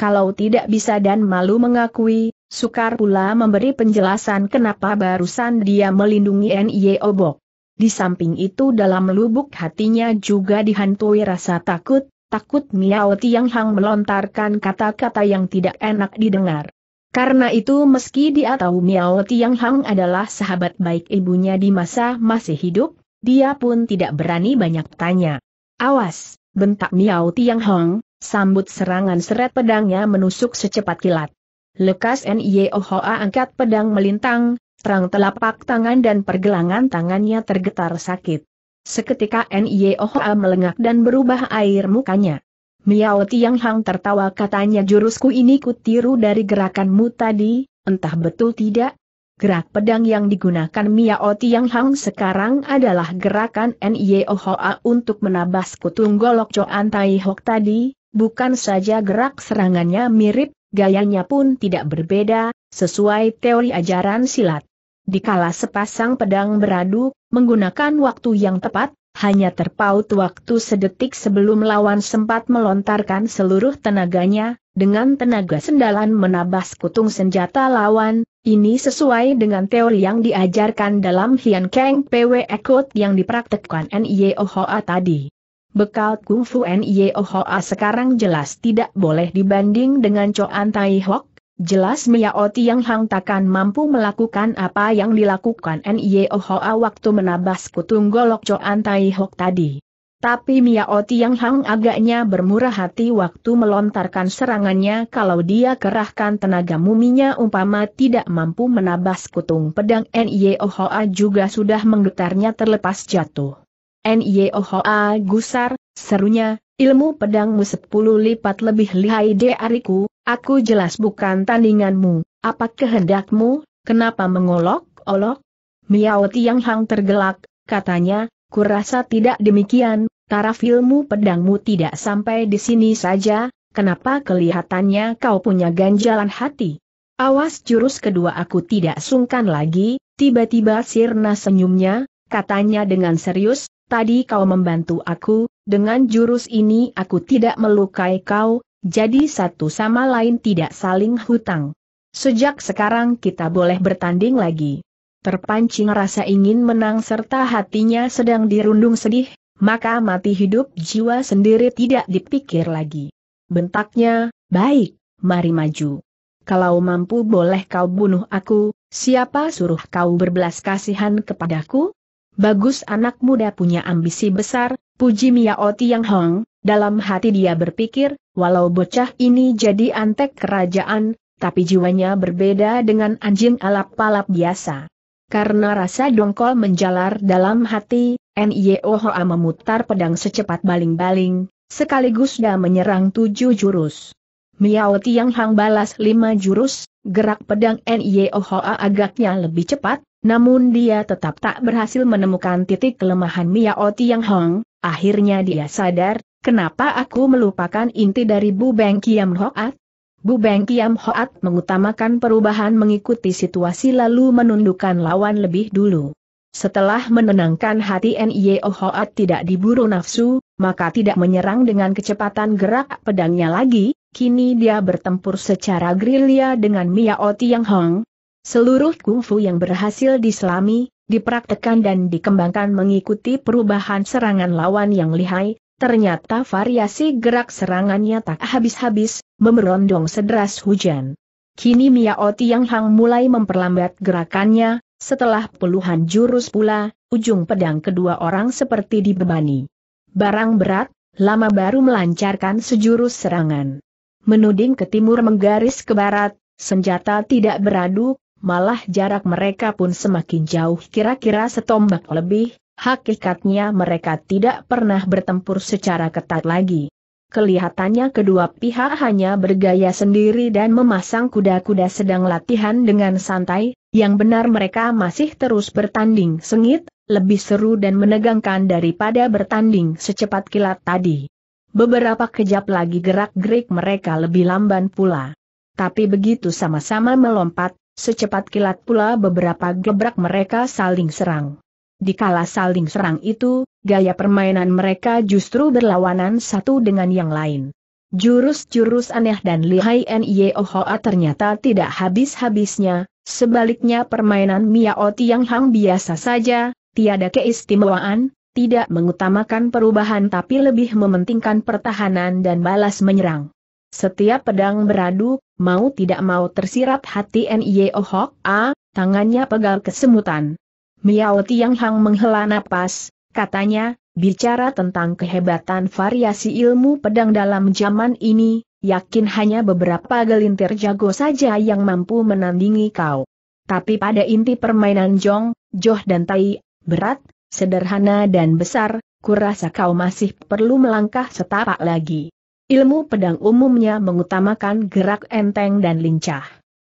Kalau tidak bisa dan malu mengakui, Sukar pula memberi penjelasan kenapa barusan dia melindungi N.Y. Obok. Di samping itu dalam lubuk hatinya juga dihantui rasa takut, takut Miao Tiang Hang melontarkan kata-kata yang tidak enak didengar. Karena itu meski dia tahu Miao Tiang Hang adalah sahabat baik ibunya di masa masih hidup, dia pun tidak berani banyak tanya. Awas, bentak Miao Tiang Hang, sambut serangan seret pedangnya menusuk secepat kilat. Lekas Ohoa angkat pedang melintang, terang telapak tangan dan pergelangan tangannya tergetar sakit. Seketika Ohoa melengak dan berubah air mukanya. Miao Tiang Hang tertawa katanya jurusku ini kutiru dari gerakanmu tadi, entah betul tidak. Gerak pedang yang digunakan Miao Tiang Hang sekarang adalah gerakan Ohoa untuk menabas kutung golok Coan Tai Hok tadi, bukan saja gerak serangannya mirip, gayanya pun tidak berbeda, sesuai teori ajaran silat. Dikala sepasang pedang beradu, menggunakan waktu yang tepat, hanya terpaut waktu sedetik sebelum lawan sempat melontarkan seluruh tenaganya, dengan tenaga sendalan menabas kutung senjata lawan, ini sesuai dengan teori yang diajarkan dalam Hian Kang PW Ekot yang dipraktekkan NIEOHOA tadi. Bekal Kung Fu Nye Ohoa sekarang jelas tidak boleh dibanding dengan Coan Tai Hok, jelas Miao Tiang Hang takkan mampu melakukan apa yang dilakukan Nye Ohoa waktu menabas kutung golok Coan Tai Hok tadi. Tapi Miao Tiang Hang agaknya bermurah hati waktu melontarkan serangannya kalau dia kerahkan tenaga muminya umpama tidak mampu menabas kutung pedang Nye Ohoa juga sudah menggetarnya terlepas jatuh. Nyoha Gusar, serunya, ilmu pedangmu sepuluh lipat lebih lihai dariku, aku jelas bukan tandinganmu, apa kehendakmu, kenapa mengolok-olok? Miao Tiang Hang tergelak, katanya, kurasa tidak demikian, taraf ilmu pedangmu tidak sampai di sini saja, kenapa kelihatannya kau punya ganjalan hati? Awas jurus kedua aku tidak sungkan lagi, tiba-tiba sirna senyumnya, katanya dengan serius, tadi kau membantu aku, dengan jurus ini aku tidak melukai kau, jadi satu sama lain tidak saling hutang. Sejak sekarang kita boleh bertanding lagi. Terpancing rasa ingin menang serta hatinya sedang dirundung sedih, maka mati hidup jiwa sendiri tidak dipikir lagi. Bentaknya, baik, mari maju. Kalau mampu boleh kau bunuh aku, siapa suruh kau berbelas kasihan kepadaku? Bagus anak muda punya ambisi besar, puji Miao Yang Hong, dalam hati dia berpikir, walau bocah ini jadi antek kerajaan, tapi jiwanya berbeda dengan anjing alap-alap biasa. Karena rasa dongkol menjalar dalam hati, N.I.O. E memutar pedang secepat baling-baling, sekaligus dia menyerang tujuh jurus. Miao Tiang Hong balas lima jurus, Gerak pedang Ohoa agaknya lebih cepat, namun dia tetap tak berhasil menemukan titik kelemahan Miao yang Hong, akhirnya dia sadar, kenapa aku melupakan inti dari Bu Beng Kiam Hoat? Bu Beng Kiam Hoat mengutamakan perubahan mengikuti situasi lalu menundukkan lawan lebih dulu. Setelah menenangkan hati N.I.O. Hoat tidak diburu nafsu, maka tidak menyerang dengan kecepatan gerak pedangnya lagi, kini dia bertempur secara gerilya dengan Miao Hong. Seluruh kungfu yang berhasil diselami, dipraktekan dan dikembangkan mengikuti perubahan serangan lawan yang lihai, ternyata variasi gerak serangannya tak habis-habis, memerondong sederas hujan. Kini Miao Hong mulai memperlambat gerakannya, setelah puluhan jurus pula, ujung pedang kedua orang seperti dibebani barang berat, lama baru melancarkan sejurus serangan. Menuding ke timur menggaris ke barat, senjata tidak beradu, malah jarak mereka pun semakin jauh kira-kira setombak lebih, hakikatnya mereka tidak pernah bertempur secara ketat lagi. Kelihatannya kedua pihak hanya bergaya sendiri dan memasang kuda-kuda sedang latihan dengan santai, yang benar mereka masih terus bertanding sengit, lebih seru dan menegangkan daripada bertanding secepat kilat tadi. Beberapa kejap lagi gerak-gerik mereka lebih lamban pula. Tapi begitu sama-sama melompat, secepat kilat pula beberapa gebrak mereka saling serang. Di kala saling serang itu, gaya permainan mereka justru berlawanan satu dengan yang lain. Jurus-jurus aneh dan lihai N.Y.O.H.A. ternyata tidak habis-habisnya, sebaliknya permainan Miao yang Hang biasa saja, tiada keistimewaan, tidak mengutamakan perubahan tapi lebih mementingkan pertahanan dan balas menyerang. Setiap pedang beradu, mau tidak mau tersirat hati N.I.O. Oh Hok A, tangannya pegal kesemutan. Miao Tiang Hang menghela napas, katanya, bicara tentang kehebatan variasi ilmu pedang dalam zaman ini, yakin hanya beberapa gelintir jago saja yang mampu menandingi kau. Tapi pada inti permainan Jong, Joh dan Tai berat, sederhana dan besar, kurasa kau masih perlu melangkah setapak lagi. Ilmu pedang umumnya mengutamakan gerak enteng dan lincah.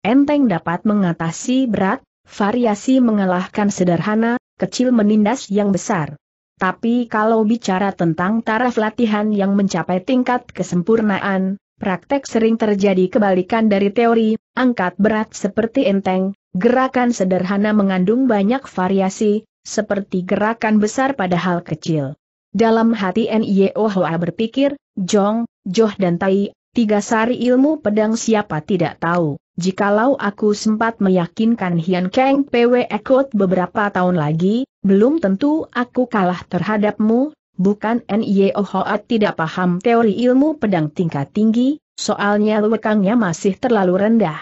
Enteng dapat mengatasi berat, variasi mengalahkan sederhana, kecil menindas yang besar. Tapi kalau bicara tentang taraf latihan yang mencapai tingkat kesempurnaan, praktek sering terjadi kebalikan dari teori, angkat berat seperti enteng, gerakan sederhana mengandung banyak variasi, seperti gerakan besar pada hal kecil. Dalam hati N.I.O. Hoa berpikir, Jong, Joh dan Tai, tiga sari ilmu pedang siapa tidak tahu, jikalau aku sempat meyakinkan Hian Kang P.W. Ekot beberapa tahun lagi, belum tentu aku kalah terhadapmu, bukan N.I.O. Hoa tidak paham teori ilmu pedang tingkat tinggi, soalnya lekangnya masih terlalu rendah.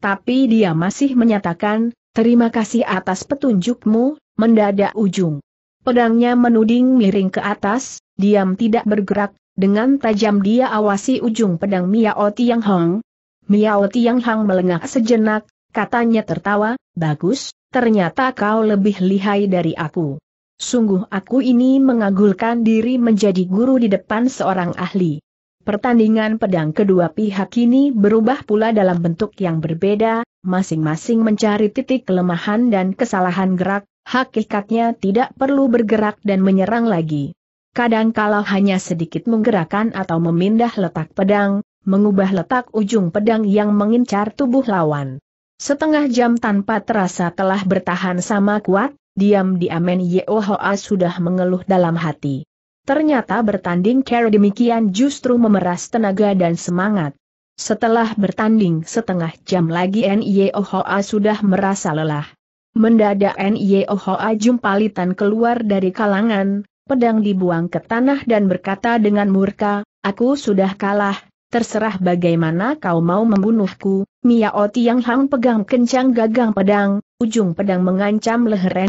Tapi dia masih menyatakan, terima kasih atas petunjukmu, Mendadak ujung. Pedangnya menuding miring ke atas, diam tidak bergerak, dengan tajam dia awasi ujung pedang Miao Tiang Hong. Miao Tiang Hong melengah sejenak, katanya tertawa, bagus, ternyata kau lebih lihai dari aku. Sungguh aku ini mengagulkan diri menjadi guru di depan seorang ahli. Pertandingan pedang kedua pihak ini berubah pula dalam bentuk yang berbeda, masing-masing mencari titik kelemahan dan kesalahan gerak, hakikatnya tidak perlu bergerak dan menyerang lagi. kadang kalau hanya sedikit menggerakkan atau memindah letak pedang, mengubah letak ujung pedang yang mengincar tubuh lawan. Setengah jam tanpa terasa telah bertahan sama kuat, diam-diam di Yehoa sudah mengeluh dalam hati. Ternyata bertanding cara demikian justru memeras tenaga dan semangat. Setelah bertanding setengah jam lagi N.I.O.H.A. sudah merasa lelah. Mendadak Ajum Jumpalitan keluar dari kalangan, pedang dibuang ke tanah dan berkata dengan murka, aku sudah kalah, terserah bagaimana kau mau membunuhku, Oti yang Hang pegang kencang gagang pedang, ujung pedang mengancam leher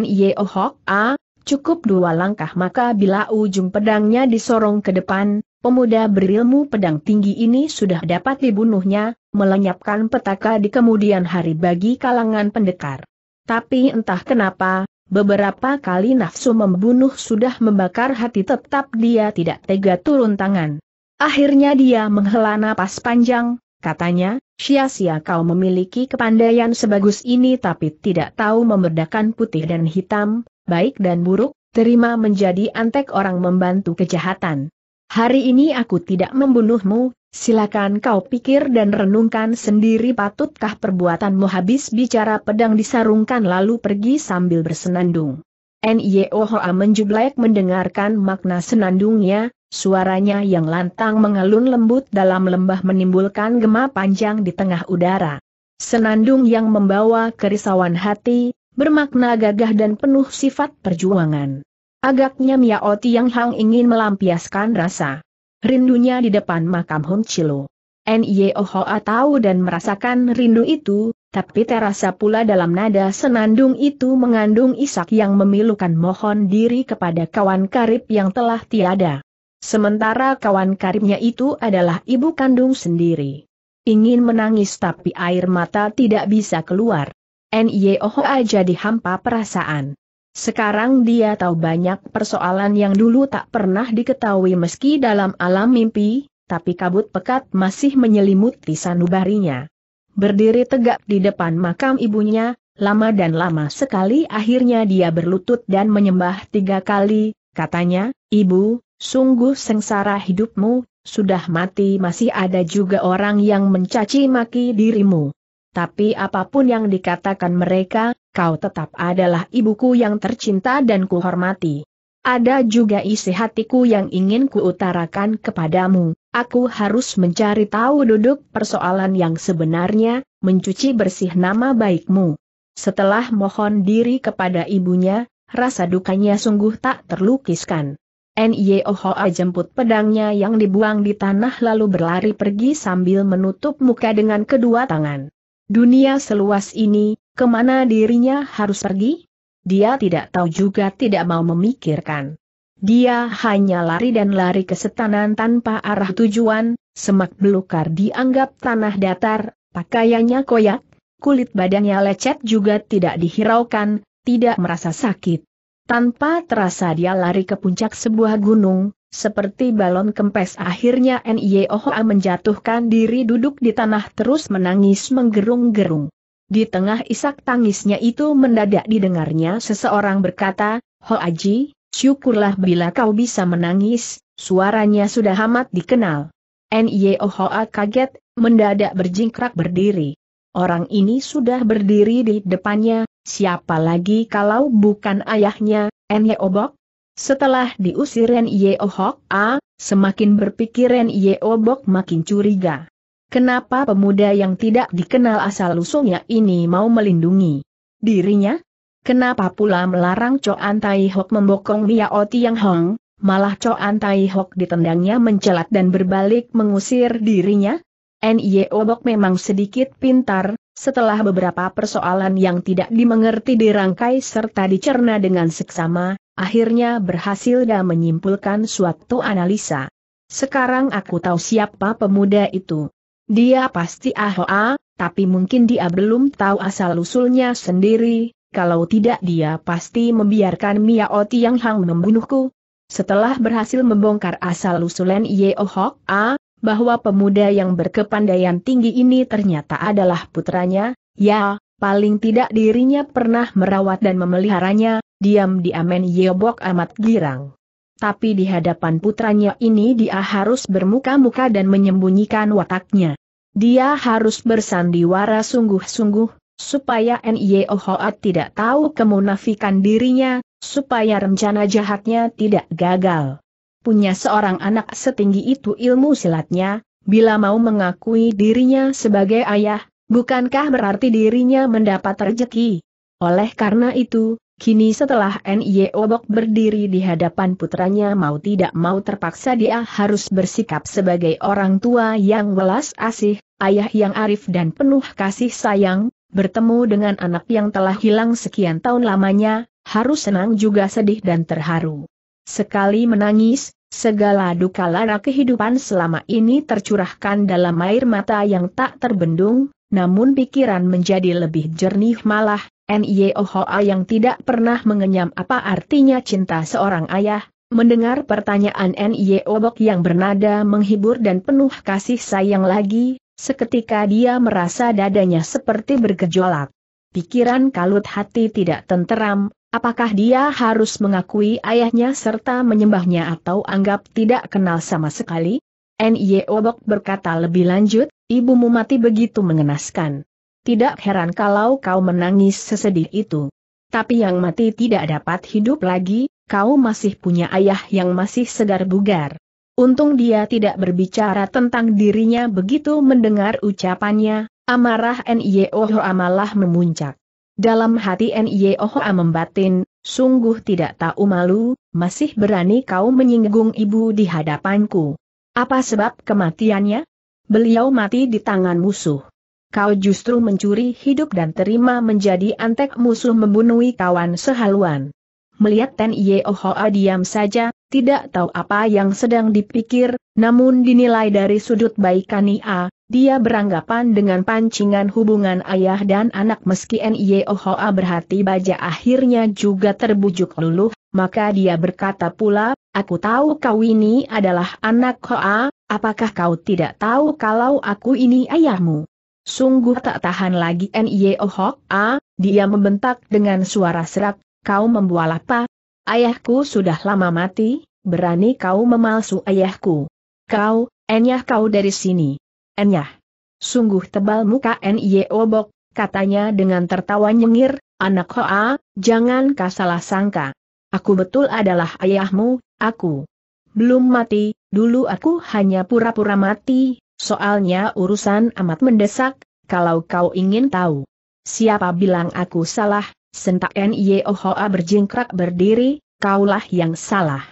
Ah, cukup dua langkah maka bila ujung pedangnya disorong ke depan, pemuda berilmu pedang tinggi ini sudah dapat dibunuhnya, melenyapkan petaka di kemudian hari bagi kalangan pendekar. Tapi entah kenapa, beberapa kali nafsu membunuh sudah membakar hati tetap dia tidak tega turun tangan. Akhirnya dia menghela napas panjang, katanya, sia-sia kau memiliki kepandaian sebagus ini tapi tidak tahu membedakan putih dan hitam, baik dan buruk, terima menjadi antek orang membantu kejahatan. Hari ini aku tidak membunuhmu, Silakan kau pikir dan renungkan sendiri patutkah perbuatanmu habis bicara pedang disarungkan lalu pergi sambil bersenandung. N.I.O.H.A. menjublek mendengarkan makna senandungnya, suaranya yang lantang mengalun lembut dalam lembah menimbulkan gema panjang di tengah udara. Senandung yang membawa kerisauan hati, bermakna gagah dan penuh sifat perjuangan. Agaknya Miao Tiang Hang ingin melampiaskan rasa rindunya di depan makam Hong Chilo. N.Y.O. E Hoa tahu dan merasakan rindu itu, tapi terasa pula dalam nada senandung itu mengandung isak yang memilukan mohon diri kepada kawan karib yang telah tiada. Sementara kawan karibnya itu adalah ibu kandung sendiri. Ingin menangis tapi air mata tidak bisa keluar. N.Y.O. E Hoa jadi hampa perasaan. Sekarang dia tahu banyak persoalan yang dulu tak pernah diketahui meski dalam alam mimpi, tapi kabut pekat masih menyelimuti sanubarinya. Berdiri tegak di depan makam ibunya, lama dan lama sekali akhirnya dia berlutut dan menyembah tiga kali, katanya, Ibu, sungguh sengsara hidupmu, sudah mati masih ada juga orang yang mencaci maki dirimu tapi apapun yang dikatakan mereka, kau tetap adalah ibuku yang tercinta dan kuhormati. Ada juga isi hatiku yang ingin kuutarakan kepadamu, aku harus mencari tahu duduk persoalan yang sebenarnya, mencuci bersih nama baikmu. Setelah mohon diri kepada ibunya, rasa dukanya sungguh tak terlukiskan. Nyeohoa jemput pedangnya yang dibuang di tanah lalu berlari pergi sambil menutup muka dengan kedua tangan. Dunia seluas ini, kemana dirinya harus pergi? Dia tidak tahu juga tidak mau memikirkan. Dia hanya lari dan lari ke setanan tanpa arah tujuan, semak belukar dianggap tanah datar, pakaiannya koyak, kulit badannya lecet juga tidak dihiraukan, tidak merasa sakit. Tanpa terasa dia lari ke puncak sebuah gunung, seperti balon kempes akhirnya Nyeoha menjatuhkan diri duduk di tanah terus menangis menggerung-gerung. Di tengah isak tangisnya itu mendadak didengarnya seseorang berkata, Ho Aji, syukurlah bila kau bisa menangis, suaranya sudah amat dikenal. Nyeoha kaget, mendadak berjingkrak berdiri. Orang ini sudah berdiri di depannya, siapa lagi kalau bukan ayahnya, Nyeobok? Setelah diusir Ren Yeo Hok A, semakin berpikir Ren Yeo Bok makin curiga. Kenapa pemuda yang tidak dikenal asal-usulnya ini mau melindungi dirinya? Kenapa pula melarang Coan Tai Hok membokong Miao Tiang Hong, malah Coan Tai Hok ditendangnya mencelat dan berbalik mengusir dirinya? N.I.O. Bok memang sedikit pintar, setelah beberapa persoalan yang tidak dimengerti dirangkai serta dicerna dengan seksama, Akhirnya berhasil dia menyimpulkan suatu analisa. Sekarang aku tahu siapa pemuda itu. Dia pasti Ahoa, tapi mungkin dia belum tahu asal-usulnya sendiri, kalau tidak dia pasti membiarkan Miao yang Hang membunuhku. Setelah berhasil membongkar asal-usulan Yeohok oh A, bahwa pemuda yang berkepandaian tinggi ini ternyata adalah putranya, ya, Paling tidak dirinya pernah merawat dan memeliharanya, diam-diam Amen Yeobok amat girang. Tapi di hadapan putranya ini dia harus bermuka-muka dan menyembunyikan wataknya. Dia harus bersandiwara sungguh-sungguh, supaya N.Y.O. Hoat tidak tahu kemunafikan dirinya, supaya rencana jahatnya tidak gagal. Punya seorang anak setinggi itu ilmu silatnya, bila mau mengakui dirinya sebagai ayah, Bukankah berarti dirinya mendapat rejeki? Oleh karena itu, kini setelah Nye Obok berdiri di hadapan putranya mau tidak mau terpaksa dia harus bersikap sebagai orang tua yang welas asih, ayah yang arif dan penuh kasih sayang, bertemu dengan anak yang telah hilang sekian tahun lamanya, harus senang juga sedih dan terharu. Sekali menangis, Segala duka lara kehidupan selama ini tercurahkan dalam air mata yang tak terbendung, namun pikiran menjadi lebih jernih malah, Nyehoa yang tidak pernah mengenyam apa artinya cinta seorang ayah, mendengar pertanyaan Nyeobok yang bernada menghibur dan penuh kasih sayang lagi, seketika dia merasa dadanya seperti bergejolak. Pikiran kalut hati tidak tenteram, apakah dia harus mengakui ayahnya serta menyembahnya atau anggap tidak kenal sama sekali? Nyeobok berkata lebih lanjut, Ibumu mati begitu mengenaskan. Tidak heran kalau kau menangis sesedih itu. Tapi yang mati tidak dapat hidup lagi, kau masih punya ayah yang masih segar bugar. Untung dia tidak berbicara tentang dirinya begitu mendengar ucapannya, amarah N.I.O.H.O. amalah memuncak. Dalam hati N.I.O.H.O. membatin, sungguh tidak tahu malu, masih berani kau menyinggung ibu di hadapanku. Apa sebab kematiannya? beliau mati di tangan musuh. Kau justru mencuri hidup dan terima menjadi antek musuh membunuhi kawan sehaluan. Melihat Ten Yeohoa diam saja, tidak tahu apa yang sedang dipikir, namun dinilai dari sudut baik Kania, dia beranggapan dengan pancingan hubungan ayah dan anak meski Yeohoa berhati baja akhirnya juga terbujuk luluh, maka dia berkata pula, aku tahu kau ini adalah anak Hoa, Apakah kau tidak tahu kalau aku ini ayahmu? Sungguh tak tahan lagi N.I.O. Hok A, dia membentak dengan suara serak, kau membual apa? Ayahku sudah lama mati, berani kau memalsu ayahku. Kau, enyah kau dari sini. Enyah. Sungguh tebal muka N.I.O. Bok, katanya dengan tertawa nyengir, anak Hoa, jangan kau salah sangka. Aku betul adalah ayahmu, aku. Belum mati, Dulu aku hanya pura-pura mati, soalnya urusan amat mendesak, kalau kau ingin tahu. Siapa bilang aku salah, sentak N.Y.O.H.A. berjingkrak berdiri, kaulah yang salah.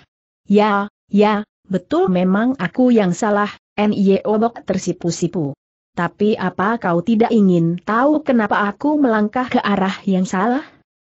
Ya, ya, betul memang aku yang salah, N.Y.O.H.A. tersipu-sipu. Tapi apa kau tidak ingin tahu kenapa aku melangkah ke arah yang salah?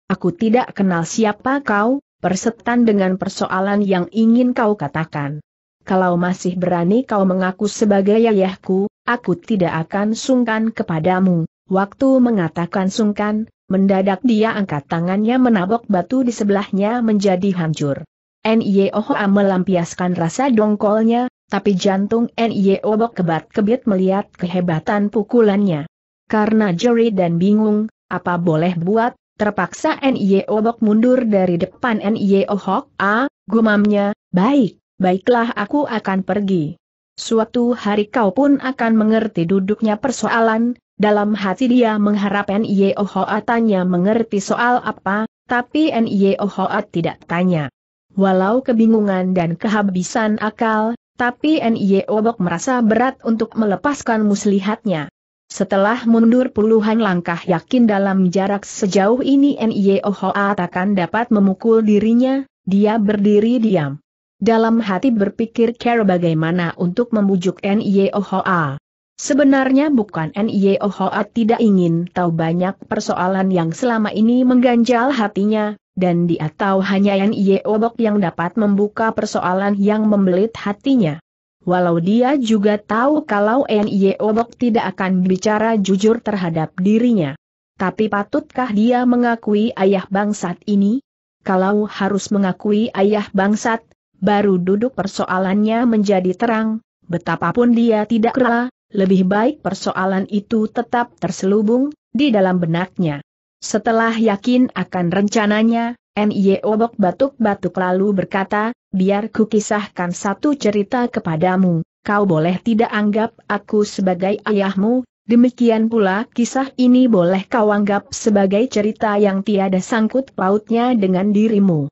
Aku tidak kenal siapa kau, persetan dengan persoalan yang ingin kau katakan kalau masih berani kau mengaku sebagai ayahku, aku tidak akan sungkan kepadamu. Waktu mengatakan sungkan, mendadak dia angkat tangannya menabok batu di sebelahnya menjadi hancur. Nyeohoa melampiaskan rasa dongkolnya, tapi jantung Nyeobok kebat-kebit melihat kehebatan pukulannya. Karena jerit dan bingung, apa boleh buat, terpaksa Nyeobok mundur dari depan Nyeohoa, gumamnya, baik, baiklah aku akan pergi. Suatu hari kau pun akan mengerti duduknya persoalan, dalam hati dia mengharap N.I.O. Hoa tanya mengerti soal apa, tapi N.I.O. Hoa tidak tanya. Walau kebingungan dan kehabisan akal, tapi N.I.O. Bok merasa berat untuk melepaskan muslihatnya. Setelah mundur puluhan langkah yakin dalam jarak sejauh ini N.I.O. Hoa takkan dapat memukul dirinya, dia berdiri diam. Dalam hati berpikir cara bagaimana untuk membujuk N.Y.O.H.A. E Sebenarnya bukan N.Y.O.H.A. E tidak ingin tahu banyak persoalan yang selama ini mengganjal hatinya, dan dia tahu hanya N.Y.O.H.A. E yang dapat membuka persoalan yang membelit hatinya. Walau dia juga tahu kalau N.Y. tidak akan bicara jujur terhadap dirinya. Tapi patutkah dia mengakui ayah bangsat ini? Kalau harus mengakui ayah bangsat, baru duduk persoalannya menjadi terang, betapapun dia tidak rela, lebih baik persoalan itu tetap terselubung, di dalam benaknya. Setelah yakin akan rencananya, N.Y. Obok batuk-batuk lalu berkata, biar kukisahkan satu cerita kepadamu, kau boleh tidak anggap aku sebagai ayahmu, demikian pula kisah ini boleh kau anggap sebagai cerita yang tiada sangkut pautnya dengan dirimu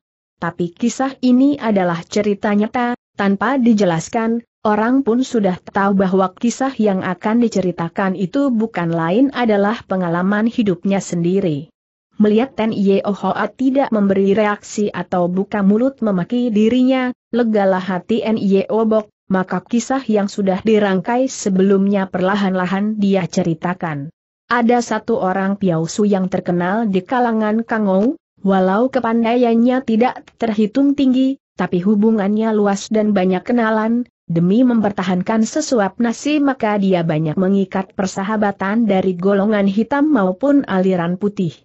tapi kisah ini adalah cerita nyata, tanpa dijelaskan, orang pun sudah tahu bahwa kisah yang akan diceritakan itu bukan lain adalah pengalaman hidupnya sendiri. Melihat Ten Yeohoa tidak memberi reaksi atau buka mulut memaki dirinya, legalah hati N Yeobok, maka kisah yang sudah dirangkai sebelumnya perlahan-lahan dia ceritakan. Ada satu orang Piausu yang terkenal di kalangan Kangou, Walau kepandaiannya tidak terhitung tinggi, tapi hubungannya luas dan banyak kenalan, demi mempertahankan sesuap nasi maka dia banyak mengikat persahabatan dari golongan hitam maupun aliran putih.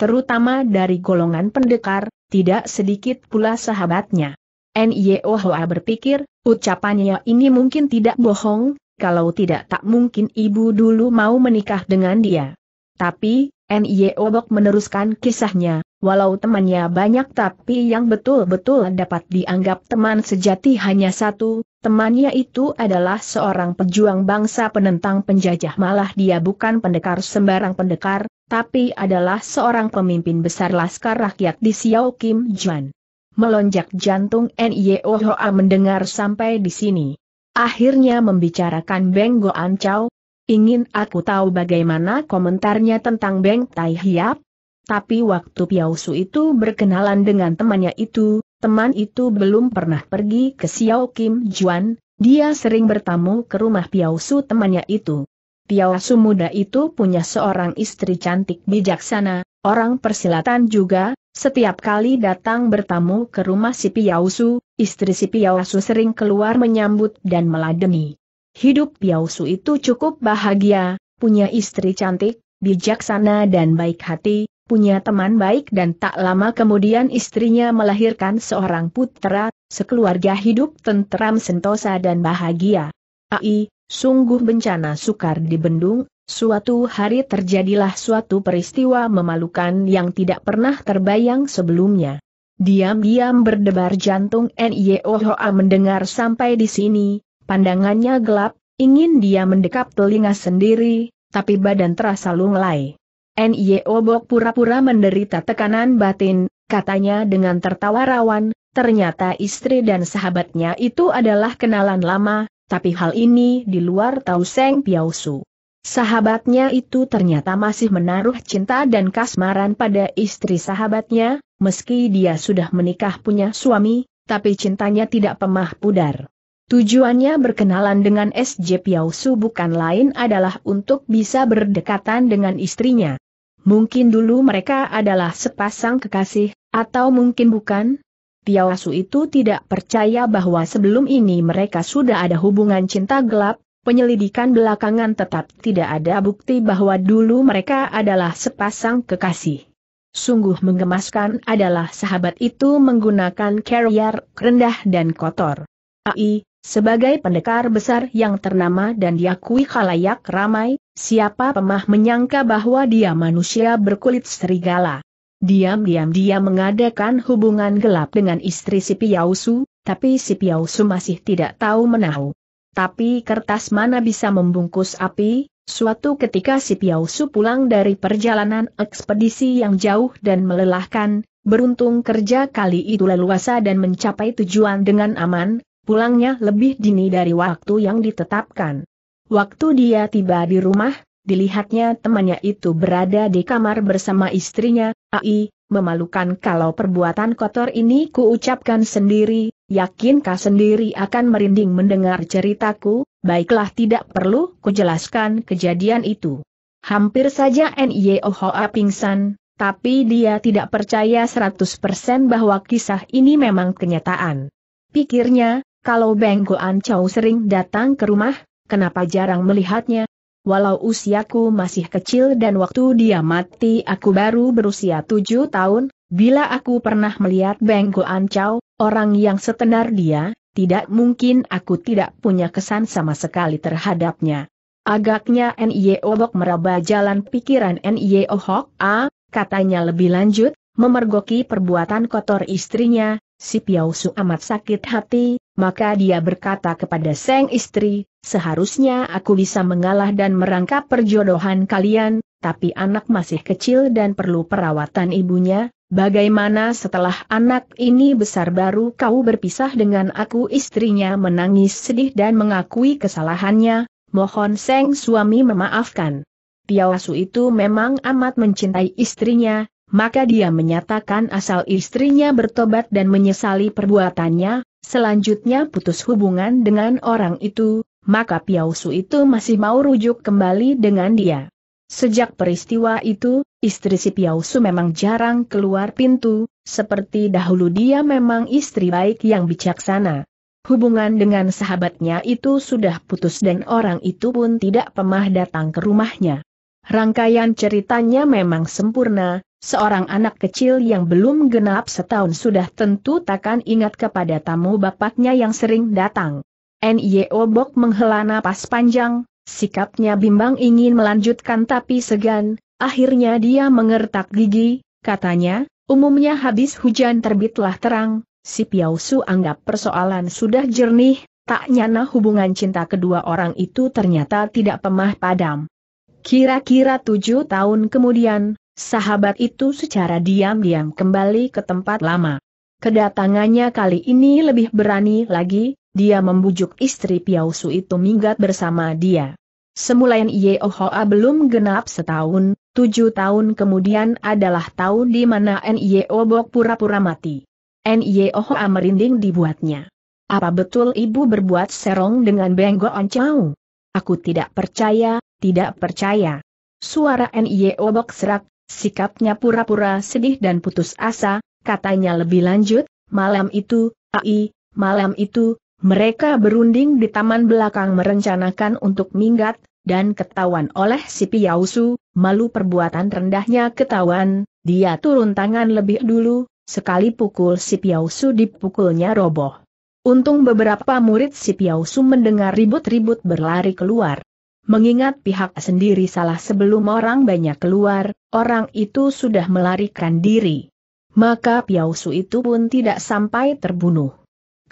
Terutama dari golongan pendekar, tidak sedikit pula sahabatnya. Nyohoa berpikir, ucapannya ini mungkin tidak bohong, kalau tidak tak mungkin ibu dulu mau menikah dengan dia. Tapi, Nye Obok meneruskan kisahnya, walau temannya banyak tapi yang betul-betul dapat dianggap teman sejati hanya satu, temannya itu adalah seorang pejuang bangsa penentang penjajah malah dia bukan pendekar sembarang pendekar, tapi adalah seorang pemimpin besar Laskar Rakyat di Xiao Kim Juan. Melonjak jantung Ohoa mendengar sampai di sini. Akhirnya membicarakan Beng Ancau. Ingin aku tahu bagaimana komentarnya tentang Beng Tai Hiap? Tapi waktu Piao Su itu berkenalan dengan temannya itu, teman itu belum pernah pergi ke Xiao Kim Juan, dia sering bertamu ke rumah Piao Su temannya itu. Piao Su muda itu punya seorang istri cantik bijaksana, orang persilatan juga, setiap kali datang bertamu ke rumah si Piao Su, istri si Piao Su sering keluar menyambut dan meladeni. Hidup Piao itu cukup bahagia, punya istri cantik, bijaksana dan baik hati, punya teman baik dan tak lama kemudian istrinya melahirkan seorang putra, sekeluarga hidup tentram sentosa dan bahagia. Ai, sungguh bencana sukar dibendung, suatu hari terjadilah suatu peristiwa memalukan yang tidak pernah terbayang sebelumnya. Diam-diam berdebar jantung Niohoa mendengar sampai di sini, Pandangannya gelap, ingin dia mendekap telinga sendiri, tapi badan terasa lunglai. N.Y.O. Bok pura-pura menderita tekanan batin, katanya dengan tertawa rawan, ternyata istri dan sahabatnya itu adalah kenalan lama, tapi hal ini di luar tahu Seng Piausu. Sahabatnya itu ternyata masih menaruh cinta dan kasmaran pada istri sahabatnya, meski dia sudah menikah punya suami, tapi cintanya tidak pemah pudar. Tujuannya berkenalan dengan S.J. Piausu bukan lain adalah untuk bisa berdekatan dengan istrinya. Mungkin dulu mereka adalah sepasang kekasih, atau mungkin bukan? Piausu itu tidak percaya bahwa sebelum ini mereka sudah ada hubungan cinta gelap, penyelidikan belakangan tetap tidak ada bukti bahwa dulu mereka adalah sepasang kekasih. Sungguh menggemaskan adalah sahabat itu menggunakan carrier rendah dan kotor. AI, sebagai pendekar besar yang ternama dan diakui khalayak ramai, siapa pemah menyangka bahwa dia manusia berkulit serigala. Diam-diam dia mengadakan hubungan gelap dengan istri si Piausu, tapi si Piausu masih tidak tahu menahu. Tapi kertas mana bisa membungkus api, suatu ketika si Piausu pulang dari perjalanan ekspedisi yang jauh dan melelahkan, beruntung kerja kali itu leluasa dan mencapai tujuan dengan aman, Pulangnya lebih dini dari waktu yang ditetapkan. Waktu dia tiba di rumah, dilihatnya temannya itu berada di kamar bersama istrinya, Ai, memalukan kalau perbuatan kotor ini kuucapkan sendiri, yakinkah sendiri akan merinding mendengar ceritaku, baiklah tidak perlu kujelaskan kejadian itu. Hampir saja N.I.O.H.A. pingsan, tapi dia tidak percaya 100% bahwa kisah ini memang kenyataan. Pikirnya, kalau Beng Goan Chow sering datang ke rumah, kenapa jarang melihatnya? Walau usiaku masih kecil dan waktu dia mati aku baru berusia tujuh tahun, bila aku pernah melihat Beng Goan Chow, orang yang setenar dia, tidak mungkin aku tidak punya kesan sama sekali terhadapnya. Agaknya N.I.O. E Obok meraba jalan pikiran N.I.O. E Hok A, katanya lebih lanjut, memergoki perbuatan kotor istrinya, si Piao Su amat sakit hati, maka dia berkata kepada sang istri, seharusnya aku bisa mengalah dan merangkap perjodohan kalian, tapi anak masih kecil dan perlu perawatan ibunya, bagaimana setelah anak ini besar baru kau berpisah dengan aku istrinya menangis sedih dan mengakui kesalahannya, mohon sang suami memaafkan. Tiawasu itu memang amat mencintai istrinya, maka dia menyatakan asal istrinya bertobat dan menyesali perbuatannya, selanjutnya putus hubungan dengan orang itu, maka Piao itu masih mau rujuk kembali dengan dia. Sejak peristiwa itu, istri si Piao memang jarang keluar pintu, seperti dahulu dia memang istri baik yang bijaksana. Hubungan dengan sahabatnya itu sudah putus dan orang itu pun tidak pemah datang ke rumahnya. Rangkaian ceritanya memang sempurna, Seorang anak kecil yang belum genap setahun sudah tentu takkan ingat kepada tamu bapaknya yang sering datang. N.Y.O. Bok menghela napas panjang, sikapnya bimbang ingin melanjutkan tapi segan, akhirnya dia mengertak gigi, katanya, umumnya habis hujan terbitlah terang, si Piausu anggap persoalan sudah jernih, tak nyana hubungan cinta kedua orang itu ternyata tidak pemah padam. Kira-kira tujuh tahun kemudian, Sahabat itu secara diam-diam kembali ke tempat lama. Kedatangannya kali ini lebih berani lagi, dia membujuk istri Piausu itu minggat bersama dia. Semulain Yeohoa belum genap setahun, tujuh tahun kemudian adalah tahun di mana Nyeo Bok pura-pura mati. Hoa merinding dibuatnya. Apa betul ibu berbuat serong dengan Benggo Oncau? Aku tidak percaya, tidak percaya. Suara Nyeo Bok serak, Sikapnya pura-pura sedih dan putus asa, katanya lebih lanjut, malam itu, ai, malam itu, mereka berunding di taman belakang merencanakan untuk minggat, dan ketahuan oleh si Piausu, malu perbuatan rendahnya ketahuan, dia turun tangan lebih dulu, sekali pukul si Piausu dipukulnya roboh. Untung beberapa murid si Piausu mendengar ribut-ribut berlari keluar. Mengingat pihak sendiri salah sebelum orang banyak keluar, orang itu sudah melarikan diri. Maka Piausu itu pun tidak sampai terbunuh.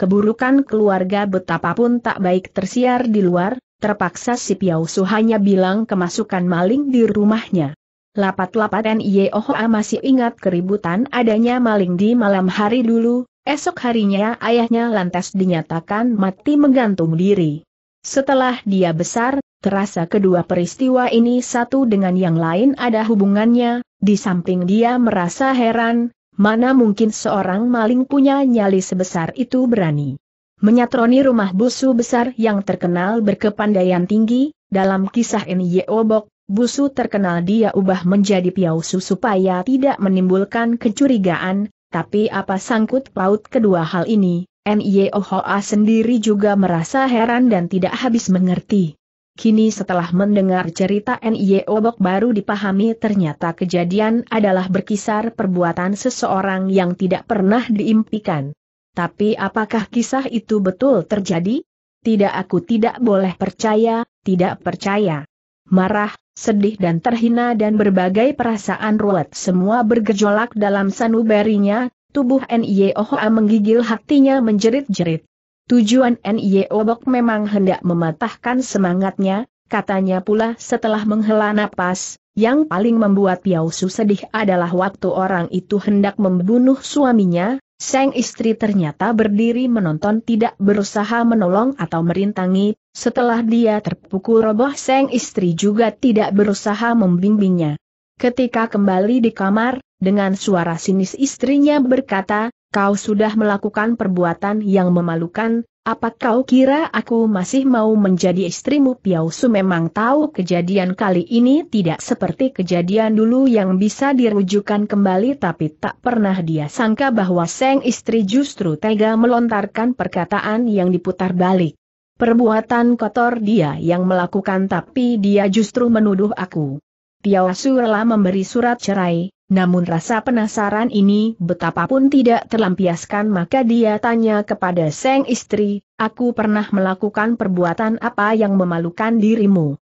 Keburukan keluarga betapapun tak baik tersiar di luar, terpaksa si Piausu hanya bilang kemasukan maling di rumahnya. Lapat-lapat Nyeohoa masih ingat keributan adanya maling di malam hari dulu, esok harinya ayahnya lantas dinyatakan mati menggantung diri. Setelah dia besar, Terasa kedua peristiwa ini satu dengan yang lain ada hubungannya, di samping dia merasa heran, mana mungkin seorang maling punya nyali sebesar itu berani. Menyatroni rumah busu besar yang terkenal berkepandaian tinggi, dalam kisah ini Obok, busu terkenal dia ubah menjadi piausu supaya tidak menimbulkan kecurigaan, tapi apa sangkut paut kedua hal ini, N.I.O.H.A. sendiri juga merasa heran dan tidak habis mengerti. Kini setelah mendengar cerita N.I.E. Obok baru dipahami ternyata kejadian adalah berkisar perbuatan seseorang yang tidak pernah diimpikan. Tapi apakah kisah itu betul terjadi? Tidak aku tidak boleh percaya, tidak percaya. Marah, sedih dan terhina dan berbagai perasaan ruwet semua bergejolak dalam sanubarinya, tubuh N.I.E. Ohoa menggigil hatinya menjerit-jerit. Tujuan NIO e Obok memang hendak mematahkan semangatnya, katanya pula setelah menghela napas, yang paling membuat Piao Su sedih adalah waktu orang itu hendak membunuh suaminya, sang istri ternyata berdiri menonton tidak berusaha menolong atau merintangi, setelah dia terpukul roboh sang istri juga tidak berusaha membimbingnya. Ketika kembali di kamar, dengan suara sinis istrinya berkata, kau sudah melakukan perbuatan yang memalukan, apa kau kira aku masih mau menjadi istrimu Piausu memang tahu kejadian kali ini tidak seperti kejadian dulu yang bisa dirujukan kembali tapi tak pernah dia sangka bahwa sang istri justru tega melontarkan perkataan yang diputar balik. Perbuatan kotor dia yang melakukan tapi dia justru menuduh aku. Piao Su memberi surat cerai, namun rasa penasaran ini betapapun tidak terlampiaskan maka dia tanya kepada sang istri, aku pernah melakukan perbuatan apa yang memalukan dirimu.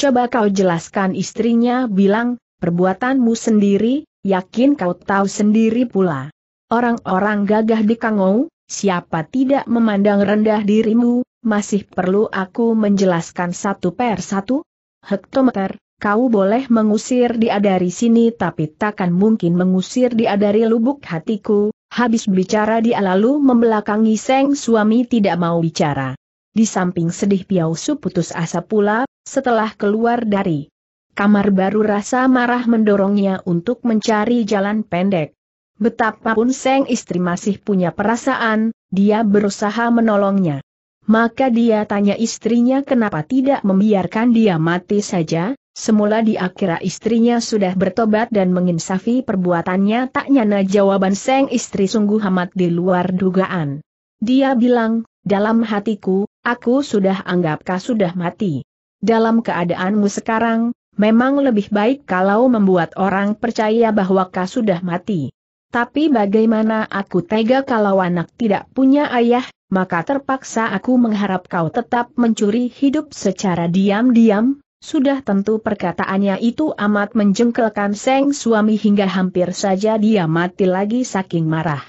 Coba kau jelaskan istrinya bilang, perbuatanmu sendiri, yakin kau tahu sendiri pula. Orang-orang gagah di Kangou, siapa tidak memandang rendah dirimu, masih perlu aku menjelaskan satu per satu? Hektometer, kau boleh mengusir dia dari sini tapi takkan mungkin mengusir dia dari lubuk hatiku, habis bicara dia lalu membelakangi Seng suami tidak mau bicara. Di samping sedih Piausu Su putus asa pula, setelah keluar dari kamar baru rasa marah mendorongnya untuk mencari jalan pendek. Betapapun Seng istri masih punya perasaan, dia berusaha menolongnya. Maka dia tanya istrinya kenapa tidak membiarkan dia mati saja, Semula di kira istrinya sudah bertobat dan menginsafi perbuatannya tak nyana jawaban sang istri sungguh amat di luar dugaan. Dia bilang, dalam hatiku, aku sudah anggap kau sudah mati. Dalam keadaanmu sekarang, memang lebih baik kalau membuat orang percaya bahwa kau sudah mati. Tapi bagaimana aku tega kalau anak tidak punya ayah, maka terpaksa aku mengharap kau tetap mencuri hidup secara diam-diam, sudah tentu perkataannya itu amat menjengkelkan Seng suami hingga hampir saja dia mati lagi saking marah.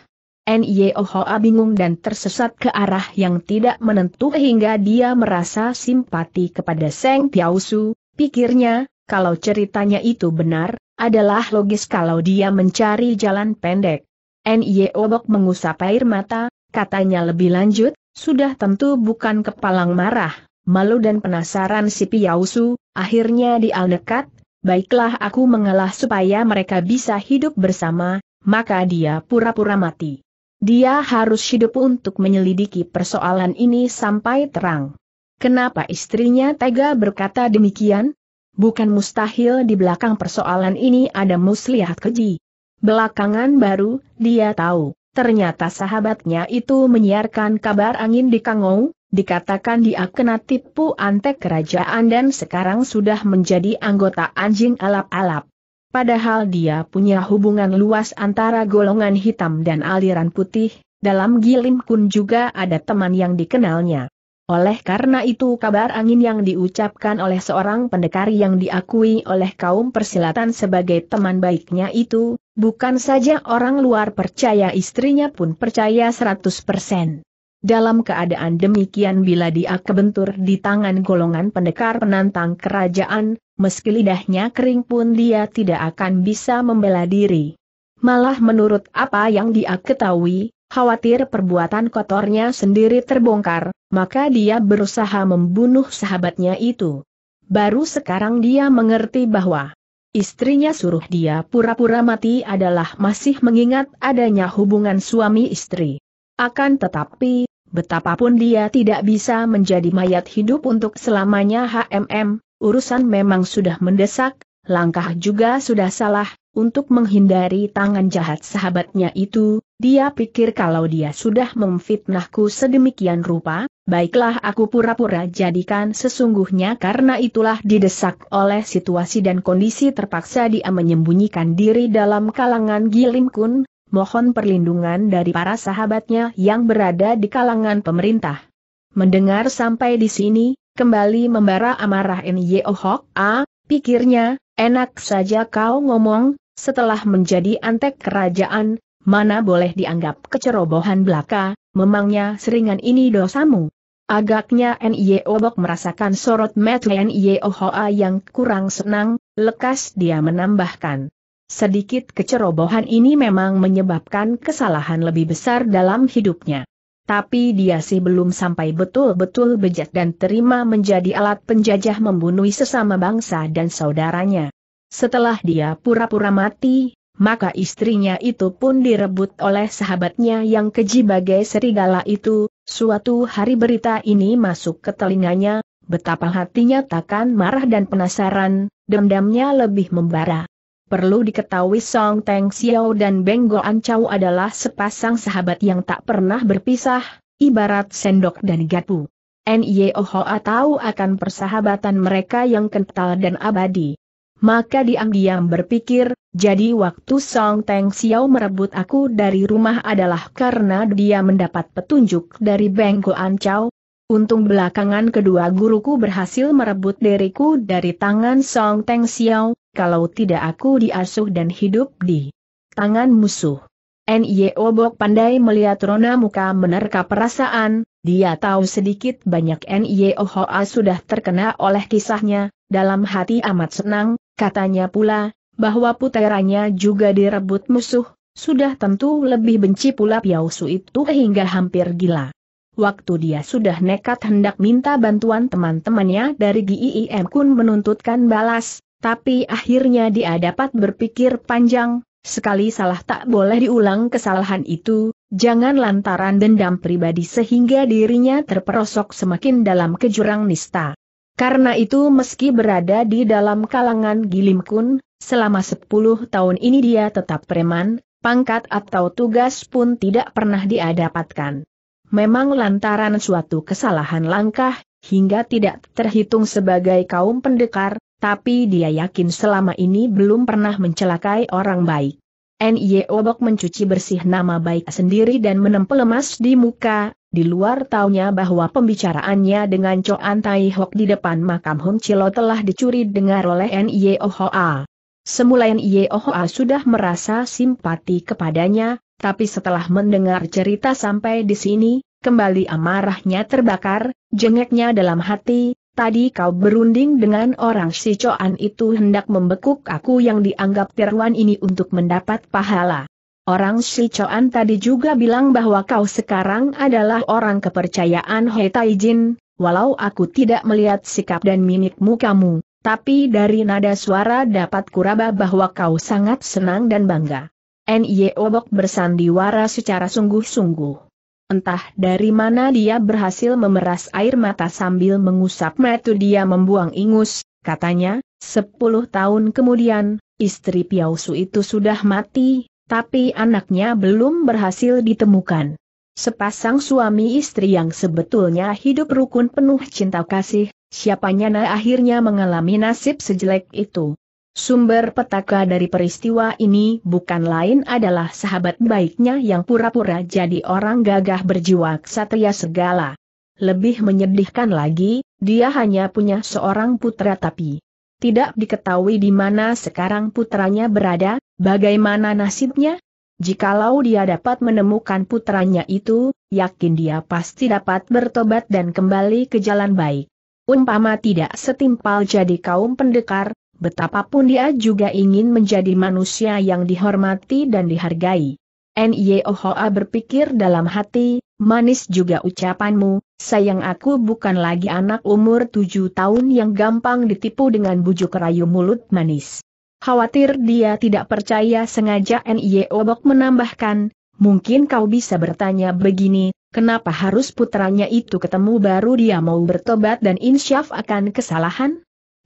Nyeohoa bingung dan tersesat ke arah yang tidak menentu hingga dia merasa simpati kepada Seng Piausu, pikirnya, kalau ceritanya itu benar, adalah logis kalau dia mencari jalan pendek. Nyeobok mengusap air mata, katanya lebih lanjut, sudah tentu bukan kepalang marah, malu dan penasaran si Piausu, akhirnya dia nekat, baiklah aku mengalah supaya mereka bisa hidup bersama, maka dia pura-pura mati. Dia harus hidup untuk menyelidiki persoalan ini sampai terang. Kenapa istrinya tega berkata demikian? Bukan mustahil di belakang persoalan ini ada muslihat keji. Belakangan baru, dia tahu, ternyata sahabatnya itu menyiarkan kabar angin di Kangou, Dikatakan dia kena tipu antek kerajaan dan sekarang sudah menjadi anggota anjing alap-alap. Padahal dia punya hubungan luas antara golongan hitam dan aliran putih, dalam Gilim Kun juga ada teman yang dikenalnya. Oleh karena itu kabar angin yang diucapkan oleh seorang pendekar yang diakui oleh kaum persilatan sebagai teman baiknya itu, bukan saja orang luar percaya istrinya pun percaya 100%. Dalam keadaan demikian bila dia kebentur di tangan golongan pendekar penantang kerajaan, meski lidahnya kering pun dia tidak akan bisa membela diri. Malah menurut apa yang dia ketahui, khawatir perbuatan kotornya sendiri terbongkar, maka dia berusaha membunuh sahabatnya itu. Baru sekarang dia mengerti bahwa Istrinya suruh dia pura-pura mati adalah masih mengingat adanya hubungan suami istri. Akan tetapi, Betapapun dia tidak bisa menjadi mayat hidup untuk selamanya HMM, urusan memang sudah mendesak, langkah juga sudah salah, untuk menghindari tangan jahat sahabatnya itu, dia pikir kalau dia sudah memfitnahku sedemikian rupa, baiklah aku pura-pura jadikan sesungguhnya karena itulah didesak oleh situasi dan kondisi terpaksa dia menyembunyikan diri dalam kalangan Gilim Kun, mohon perlindungan dari para sahabatnya yang berada di kalangan pemerintah. Mendengar sampai di sini, kembali membara amarah Nyo Hok A, pikirnya, enak saja kau ngomong, setelah menjadi antek kerajaan, mana boleh dianggap kecerobohan belaka, memangnya seringan ini dosamu. Agaknya Nyo Bok merasakan sorot mata Nyo A yang kurang senang, lekas dia menambahkan. Sedikit kecerobohan ini memang menyebabkan kesalahan lebih besar dalam hidupnya. Tapi dia sih belum sampai betul-betul bejat dan terima menjadi alat penjajah membunuh sesama bangsa dan saudaranya. Setelah dia pura-pura mati, maka istrinya itu pun direbut oleh sahabatnya yang keji bagai serigala itu, suatu hari berita ini masuk ke telinganya, betapa hatinya takkan marah dan penasaran, dendamnya lebih membara. Perlu diketahui Song Teng Xiao dan Beng An Chow adalah sepasang sahabat yang tak pernah berpisah, ibarat sendok dan gapu. Nye Hoa tahu akan persahabatan mereka yang kental dan abadi. Maka diam-diam berpikir, jadi waktu Song Teng Xiao merebut aku dari rumah adalah karena dia mendapat petunjuk dari Beng An Chow. Untung belakangan kedua guruku berhasil merebut diriku dari tangan Song Teng Xiao, kalau tidak aku diasuh dan hidup di tangan musuh. N.Y. Obok pandai melihat Rona muka menerka perasaan, dia tahu sedikit banyak N.Y. Ohoa sudah terkena oleh kisahnya, dalam hati amat senang, katanya pula, bahwa puteranya juga direbut musuh, sudah tentu lebih benci pula Piao itu hingga hampir gila. Waktu dia sudah nekat hendak minta bantuan teman-temannya dari GIIM Kun menuntutkan balas, tapi akhirnya dia dapat berpikir panjang, sekali salah tak boleh diulang kesalahan itu, jangan lantaran dendam pribadi sehingga dirinya terperosok semakin dalam kejurang nista. Karena itu meski berada di dalam kalangan Gilimkun, selama 10 tahun ini dia tetap preman, pangkat atau tugas pun tidak pernah dia dapatkan. Memang lantaran suatu kesalahan langkah, hingga tidak terhitung sebagai kaum pendekar, tapi dia yakin selama ini belum pernah mencelakai orang baik. N.Y. Obok mencuci bersih nama baik sendiri dan menempel emas di muka, di luar taunya bahwa pembicaraannya dengan Choan Tai Hok di depan makam Hong Chilo telah dicuri dengar oleh N.Y. Ohoa. Semula N.Y. Ohoa sudah merasa simpati kepadanya, tapi setelah mendengar cerita sampai di sini, kembali amarahnya terbakar, jengeknya dalam hati, Tadi kau berunding dengan orang si Coan itu hendak membekuk aku yang dianggap tiruan ini untuk mendapat pahala. Orang si Coan tadi juga bilang bahwa kau sekarang adalah orang kepercayaan He Taijin, walau aku tidak melihat sikap dan mimikmu kamu, tapi dari nada suara dapat kuraba bahwa kau sangat senang dan bangga. N.Y. Obok bersandiwara secara sungguh-sungguh. Entah dari mana dia berhasil memeras air mata sambil mengusap metu dia membuang ingus, katanya, sepuluh tahun kemudian, istri Piausu itu sudah mati, tapi anaknya belum berhasil ditemukan. Sepasang suami istri yang sebetulnya hidup rukun penuh cinta kasih, siapanya nah akhirnya mengalami nasib sejelek itu. Sumber petaka dari peristiwa ini bukan lain adalah sahabat baiknya yang pura-pura jadi orang gagah berjiwa ksatria segala. Lebih menyedihkan lagi, dia hanya punya seorang putra tapi tidak diketahui di mana sekarang putranya berada, bagaimana nasibnya? Jikalau dia dapat menemukan putranya itu, yakin dia pasti dapat bertobat dan kembali ke jalan baik. Umpama tidak setimpal jadi kaum pendekar, betapapun dia juga ingin menjadi manusia yang dihormati dan dihargai. Nyehoa berpikir dalam hati, manis juga ucapanmu, sayang aku bukan lagi anak umur tujuh tahun yang gampang ditipu dengan bujuk rayu mulut manis. Khawatir dia tidak percaya sengaja Nyeobok menambahkan, Mungkin kau bisa bertanya begini, kenapa harus putranya itu ketemu baru dia mau bertobat dan insyaf akan kesalahan?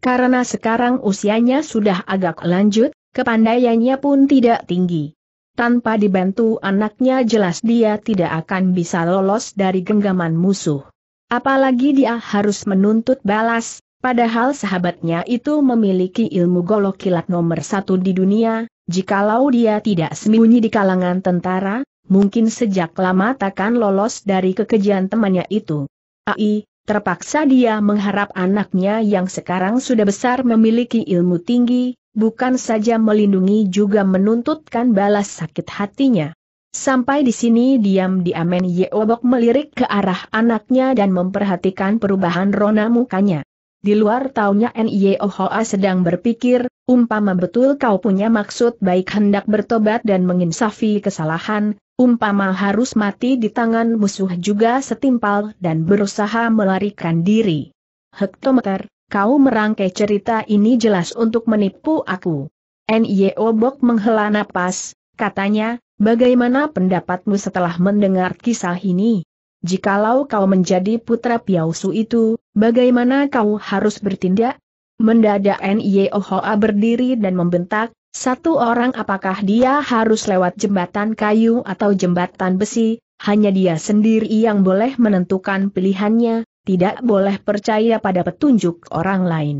Karena sekarang usianya sudah agak lanjut, kepandaiannya pun tidak tinggi. Tanpa dibantu anaknya jelas dia tidak akan bisa lolos dari genggaman musuh. Apalagi dia harus menuntut balas, padahal sahabatnya itu memiliki ilmu golok kilat nomor satu di dunia, jikalau dia tidak sembunyi di kalangan tentara, mungkin sejak lama takkan lolos dari kekejian temannya itu. Ai, Terpaksa dia mengharap anaknya yang sekarang sudah besar memiliki ilmu tinggi, bukan saja melindungi juga menuntutkan balas sakit hatinya. Sampai di sini diam-diam Yeobok melirik ke arah anaknya dan memperhatikan perubahan rona mukanya. Di luar taunya Nio Hoa sedang berpikir, umpama betul kau punya maksud baik hendak bertobat dan menginsafi kesalahan, umpama harus mati di tangan musuh juga setimpal dan berusaha melarikan diri. Hektometer, kau merangkai cerita ini jelas untuk menipu aku. Nio Bok menghela napas, katanya, bagaimana pendapatmu setelah mendengar kisah ini? jikalau kau menjadi putra Piausu itu, bagaimana kau harus bertindak? Mendadak Niohoa berdiri dan membentak, satu orang apakah dia harus lewat jembatan kayu atau jembatan besi, hanya dia sendiri yang boleh menentukan pilihannya, tidak boleh percaya pada petunjuk orang lain.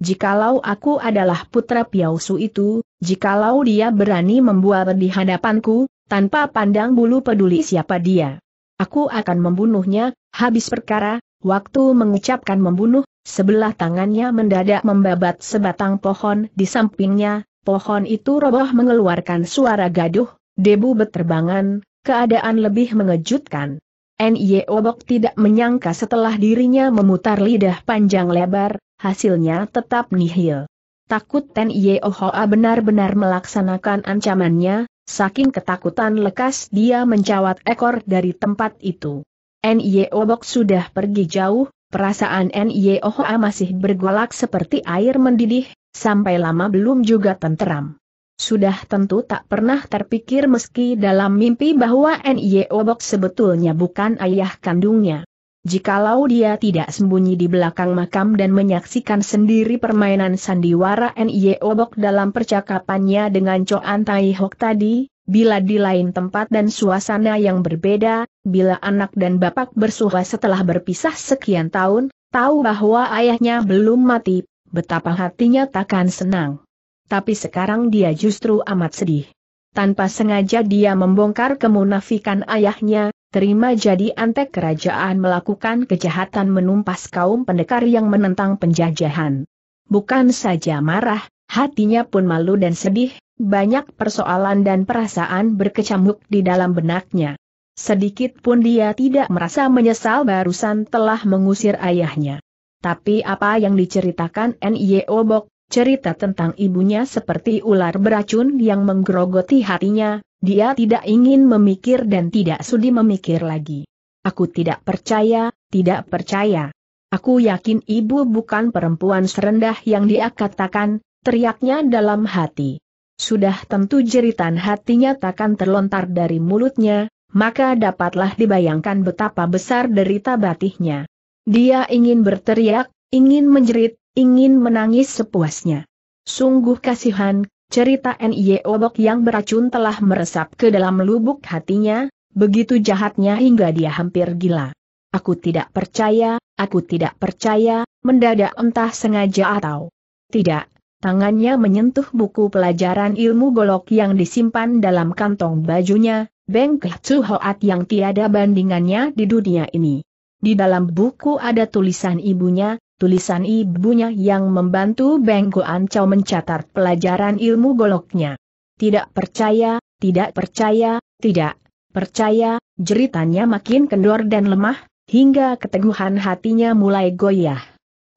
Jikalau aku adalah putra Piausu itu, jikalau dia berani membuat di hadapanku, tanpa pandang bulu peduli siapa dia. Aku akan membunuhnya, habis perkara, waktu mengucapkan membunuh, sebelah tangannya mendadak membabat sebatang pohon di sampingnya, pohon itu roboh mengeluarkan suara gaduh, debu beterbangan, keadaan lebih mengejutkan. N.Y. Obok tidak menyangka setelah dirinya memutar lidah panjang lebar, hasilnya tetap nihil. Takut Ten Ohoa benar-benar melaksanakan ancamannya, Saking ketakutan lekas dia mencawat ekor dari tempat itu. N.Y.O. Bok sudah pergi jauh, perasaan N.Y.O. Hoa masih bergolak seperti air mendidih, sampai lama belum juga tenteram. Sudah tentu tak pernah terpikir meski dalam mimpi bahwa N.Y.O. Bok sebetulnya bukan ayah kandungnya. Jikalau dia tidak sembunyi di belakang makam dan menyaksikan sendiri permainan sandiwara N.I.E. Obok dalam percakapannya dengan Cho Tai Hok tadi, bila di lain tempat dan suasana yang berbeda, bila anak dan bapak bersuah setelah berpisah sekian tahun, tahu bahwa ayahnya belum mati, betapa hatinya takkan senang. Tapi sekarang dia justru amat sedih. Tanpa sengaja dia membongkar kemunafikan ayahnya, terima jadi antek kerajaan melakukan kejahatan menumpas kaum pendekar yang menentang penjajahan. Bukan saja marah, hatinya pun malu dan sedih, banyak persoalan dan perasaan berkecamuk di dalam benaknya. Sedikit pun dia tidak merasa menyesal barusan telah mengusir ayahnya. Tapi apa yang diceritakan N.Y. Obok, cerita tentang ibunya seperti ular beracun yang menggerogoti hatinya, dia tidak ingin memikir dan tidak sudi memikir lagi. Aku tidak percaya, tidak percaya. Aku yakin ibu bukan perempuan serendah yang dia katakan, teriaknya dalam hati. Sudah tentu jeritan hatinya takkan terlontar dari mulutnya, maka dapatlah dibayangkan betapa besar derita batihnya. Dia ingin berteriak, ingin menjerit, ingin menangis sepuasnya. Sungguh kasihan, Cerita N.Y. Obok yang beracun telah meresap ke dalam lubuk hatinya, begitu jahatnya hingga dia hampir gila. Aku tidak percaya, aku tidak percaya, mendadak entah sengaja atau tidak, tangannya menyentuh buku pelajaran ilmu golok yang disimpan dalam kantong bajunya, Beng Kehatsu yang tiada bandingannya di dunia ini. Di dalam buku ada tulisan ibunya, tulisan ibunya yang membantu Bengko Ancau mencatat pelajaran ilmu goloknya. Tidak percaya, tidak percaya, tidak percaya, jeritannya makin kendor dan lemah, hingga keteguhan hatinya mulai goyah.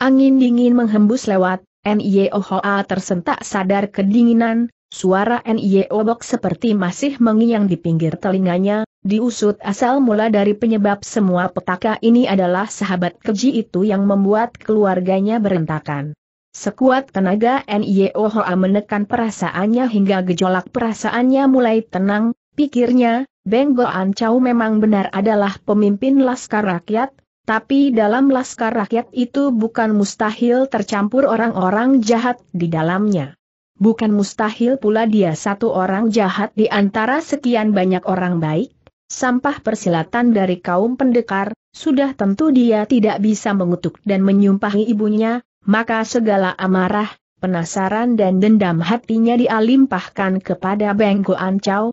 Angin dingin menghembus lewat, NIOHA tersentak sadar kedinginan, suara NIO Bok seperti masih mengiang di pinggir telinganya, Diusut asal mula dari penyebab semua petaka ini adalah sahabat keji itu yang membuat keluarganya berentakan. Sekuat tenaga Niohoa menekan perasaannya hingga gejolak perasaannya mulai tenang, pikirnya, Beng Goan memang benar adalah pemimpin Laskar Rakyat, tapi dalam Laskar Rakyat itu bukan mustahil tercampur orang-orang jahat di dalamnya. Bukan mustahil pula dia satu orang jahat di antara sekian banyak orang baik, sampah persilatan dari kaum pendekar, sudah tentu dia tidak bisa mengutuk dan menyumpahi ibunya, maka segala amarah, penasaran dan dendam hatinya dialimpahkan kepada Bengko Ancau.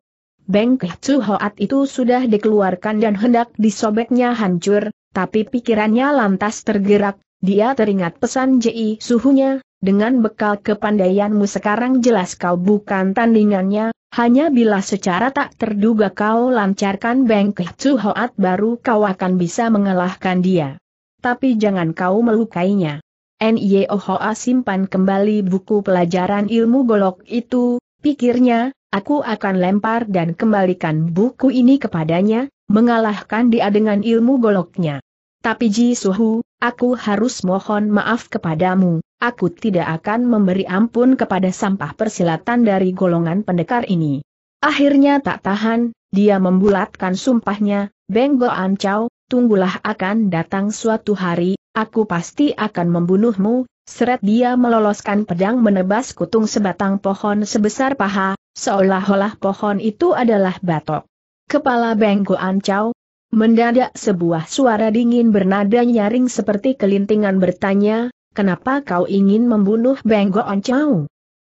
Bengko Hoat itu sudah dikeluarkan dan hendak disobeknya hancur, tapi pikirannya lantas tergerak, dia teringat pesan Ji Suhunya, dengan bekal kepandaianmu sekarang jelas kau bukan tandingannya, hanya bila secara tak terduga kau lancarkan Beng Kecu Hoat baru kau akan bisa mengalahkan dia. Tapi jangan kau melukainya. Nye Hoa simpan kembali buku pelajaran ilmu golok itu, pikirnya, aku akan lempar dan kembalikan buku ini kepadanya, mengalahkan dia dengan ilmu goloknya. Tapi Ji Suhu, aku harus mohon maaf kepadamu, Aku tidak akan memberi ampun kepada sampah persilatan dari golongan pendekar ini. Akhirnya tak tahan, dia membulatkan sumpahnya, Benggo Ancau, tunggulah akan datang suatu hari, aku pasti akan membunuhmu, seret dia meloloskan pedang menebas kutung sebatang pohon sebesar paha, seolah-olah pohon itu adalah batok. Kepala Benggo Ancau mendadak sebuah suara dingin bernada nyaring seperti kelintingan bertanya, Kenapa kau ingin membunuh Benggo Goon Chow?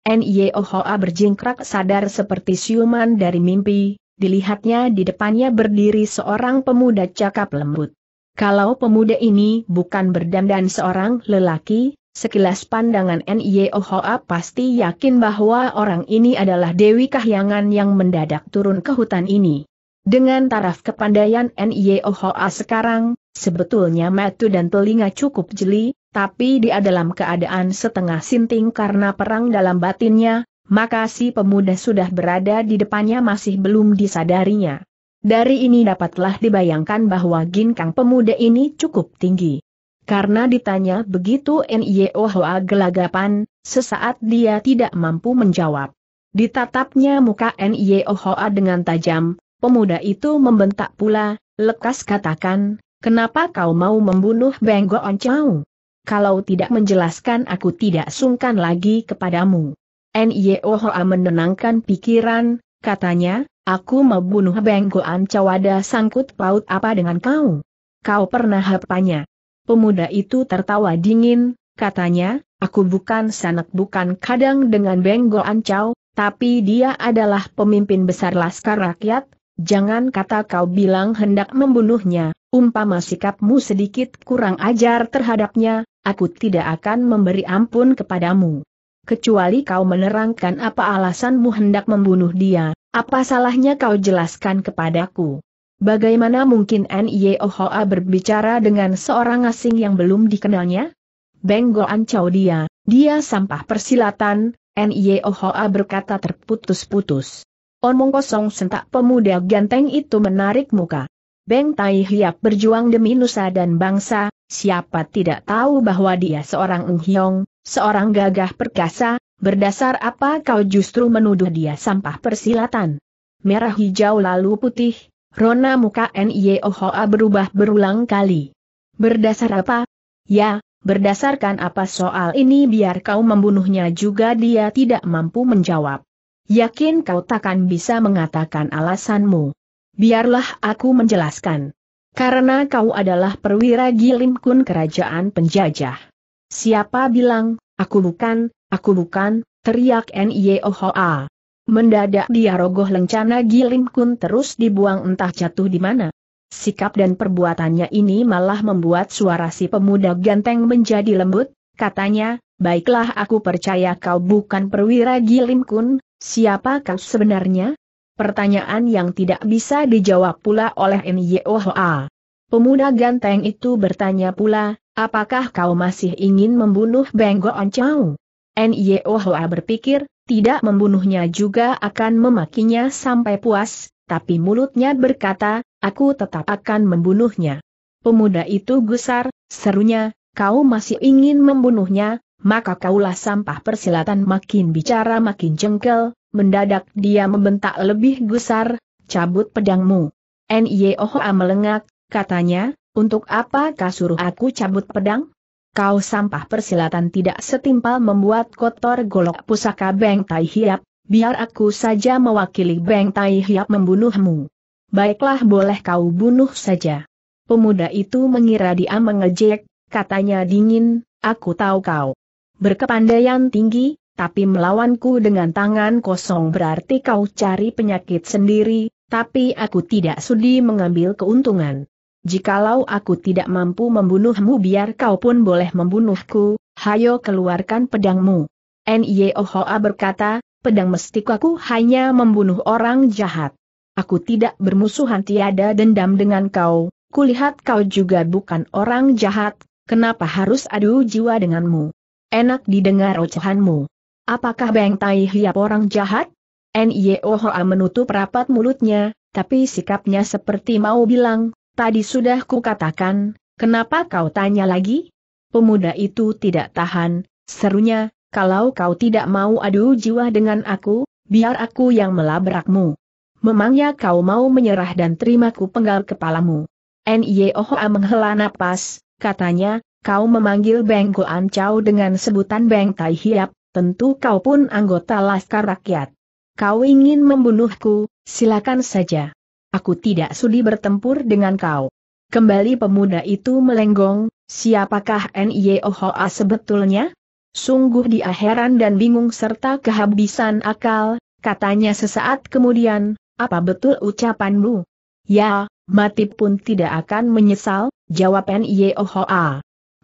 berjingkrak sadar seperti siuman dari mimpi, dilihatnya di depannya berdiri seorang pemuda cakap lembut. Kalau pemuda ini bukan berdandan seorang lelaki, sekilas pandangan N.Y.O. pasti yakin bahwa orang ini adalah Dewi Kahyangan yang mendadak turun ke hutan ini. Dengan taraf kepandaian N.Y.O. sekarang, sebetulnya mata dan telinga cukup jeli, tapi dia dalam keadaan setengah sinting karena perang dalam batinnya, maka si pemuda sudah berada di depannya masih belum disadarinya. Dari ini dapatlah dibayangkan bahwa ginkang pemuda ini cukup tinggi. Karena ditanya begitu N.Y.O. E Hoa gelagapan, sesaat dia tidak mampu menjawab. Ditatapnya muka N.Y.O. E Hoa dengan tajam, pemuda itu membentak pula, lekas katakan, kenapa kau mau membunuh Benggo Oncau? kalau tidak menjelaskan aku tidak sungkan lagi kepadamu. Nyeohoa menenangkan pikiran, katanya, aku membunuh bunuh Cawada sangkut paut apa dengan kau? Kau pernah hapanya? Pemuda itu tertawa dingin, katanya, aku bukan sanak bukan kadang dengan bengkoan Caw, tapi dia adalah pemimpin besar Laskar Rakyat, jangan kata kau bilang hendak membunuhnya, umpama sikapmu sedikit kurang ajar terhadapnya, aku tidak akan memberi ampun kepadamu. Kecuali kau menerangkan apa alasanmu hendak membunuh dia, apa salahnya kau jelaskan kepadaku. Bagaimana mungkin N.I.O.H.A. berbicara dengan seorang asing yang belum dikenalnya? Benggoan Chow dia, dia sampah persilatan, N.I.O.H.A. berkata terputus-putus. Omong kosong sentak pemuda ganteng itu menarik muka. Beng Tai Hiap berjuang demi nusa dan bangsa, siapa tidak tahu bahwa dia seorang Enghiong, seorang gagah perkasa, berdasar apa kau justru menuduh dia sampah persilatan? Merah hijau lalu putih, rona muka Nieohoa berubah berulang kali. Berdasar apa? Ya, berdasarkan apa soal ini biar kau membunuhnya juga dia tidak mampu menjawab. Yakin kau takkan bisa mengatakan alasanmu. Biarlah aku menjelaskan. Karena kau adalah perwira Gilimkun kerajaan penjajah. Siapa bilang, aku bukan, aku bukan, teriak N.I.O.H.A. E Mendadak dia rogoh lencana Gilimkun terus dibuang entah jatuh di mana. Sikap dan perbuatannya ini malah membuat suara si pemuda ganteng menjadi lembut, katanya, baiklah aku percaya kau bukan perwira Gilimkun. siapa kau sebenarnya? pertanyaan yang tidak bisa dijawab pula oleh N.Y.O.H.A. Pemuda ganteng itu bertanya pula, apakah kau masih ingin membunuh Beng Goan Chau? N.Y.O.H.A. berpikir, tidak membunuhnya juga akan memakinya sampai puas, tapi mulutnya berkata, aku tetap akan membunuhnya. Pemuda itu gusar, serunya, kau masih ingin membunuhnya, maka kaulah sampah persilatan makin bicara makin jengkel, mendadak dia membentak lebih gusar, cabut pedangmu. Nyehoa melengak, katanya, untuk apa kau suruh aku cabut pedang? Kau sampah persilatan tidak setimpal membuat kotor golok pusaka Beng Tai Hiap, biar aku saja mewakili Beng Tai Hiap membunuhmu. Baiklah boleh kau bunuh saja. Pemuda itu mengira dia mengejek, katanya dingin, aku tahu kau berkepandaian tinggi, tapi melawanku dengan tangan kosong berarti kau cari penyakit sendiri, tapi aku tidak sudi mengambil keuntungan. Jikalau aku tidak mampu membunuhmu biar kau pun boleh membunuhku, hayo keluarkan pedangmu. N.Y.O.H.A. berkata, pedang mestikaku hanya membunuh orang jahat. Aku tidak bermusuhan tiada dendam dengan kau, kulihat kau juga bukan orang jahat, kenapa harus adu jiwa denganmu? Enak didengar ocehanmu. Apakah Beng Tai Hiap orang jahat? N.I.O. Hoa menutup rapat mulutnya, tapi sikapnya seperti mau bilang, tadi sudah kukatakan, kenapa kau tanya lagi? Pemuda itu tidak tahan, serunya, kalau kau tidak mau adu jiwa dengan aku, biar aku yang melabrakmu. Memangnya kau mau menyerah dan terimaku penggal kepalamu. N.I.O.H.A. menghela napas, katanya, kau memanggil Beng Goan Chow dengan sebutan Beng Tai Hiap, tentu kau pun anggota Laskar Rakyat. Kau ingin membunuhku, silakan saja. Aku tidak sudi bertempur dengan kau. Kembali pemuda itu melenggong, siapakah e Hoa sebetulnya? Sungguh dia heran dan bingung serta kehabisan akal, katanya sesaat kemudian, apa betul ucapanmu? Ya, mati pun tidak akan menyesal, jawab e Hoa.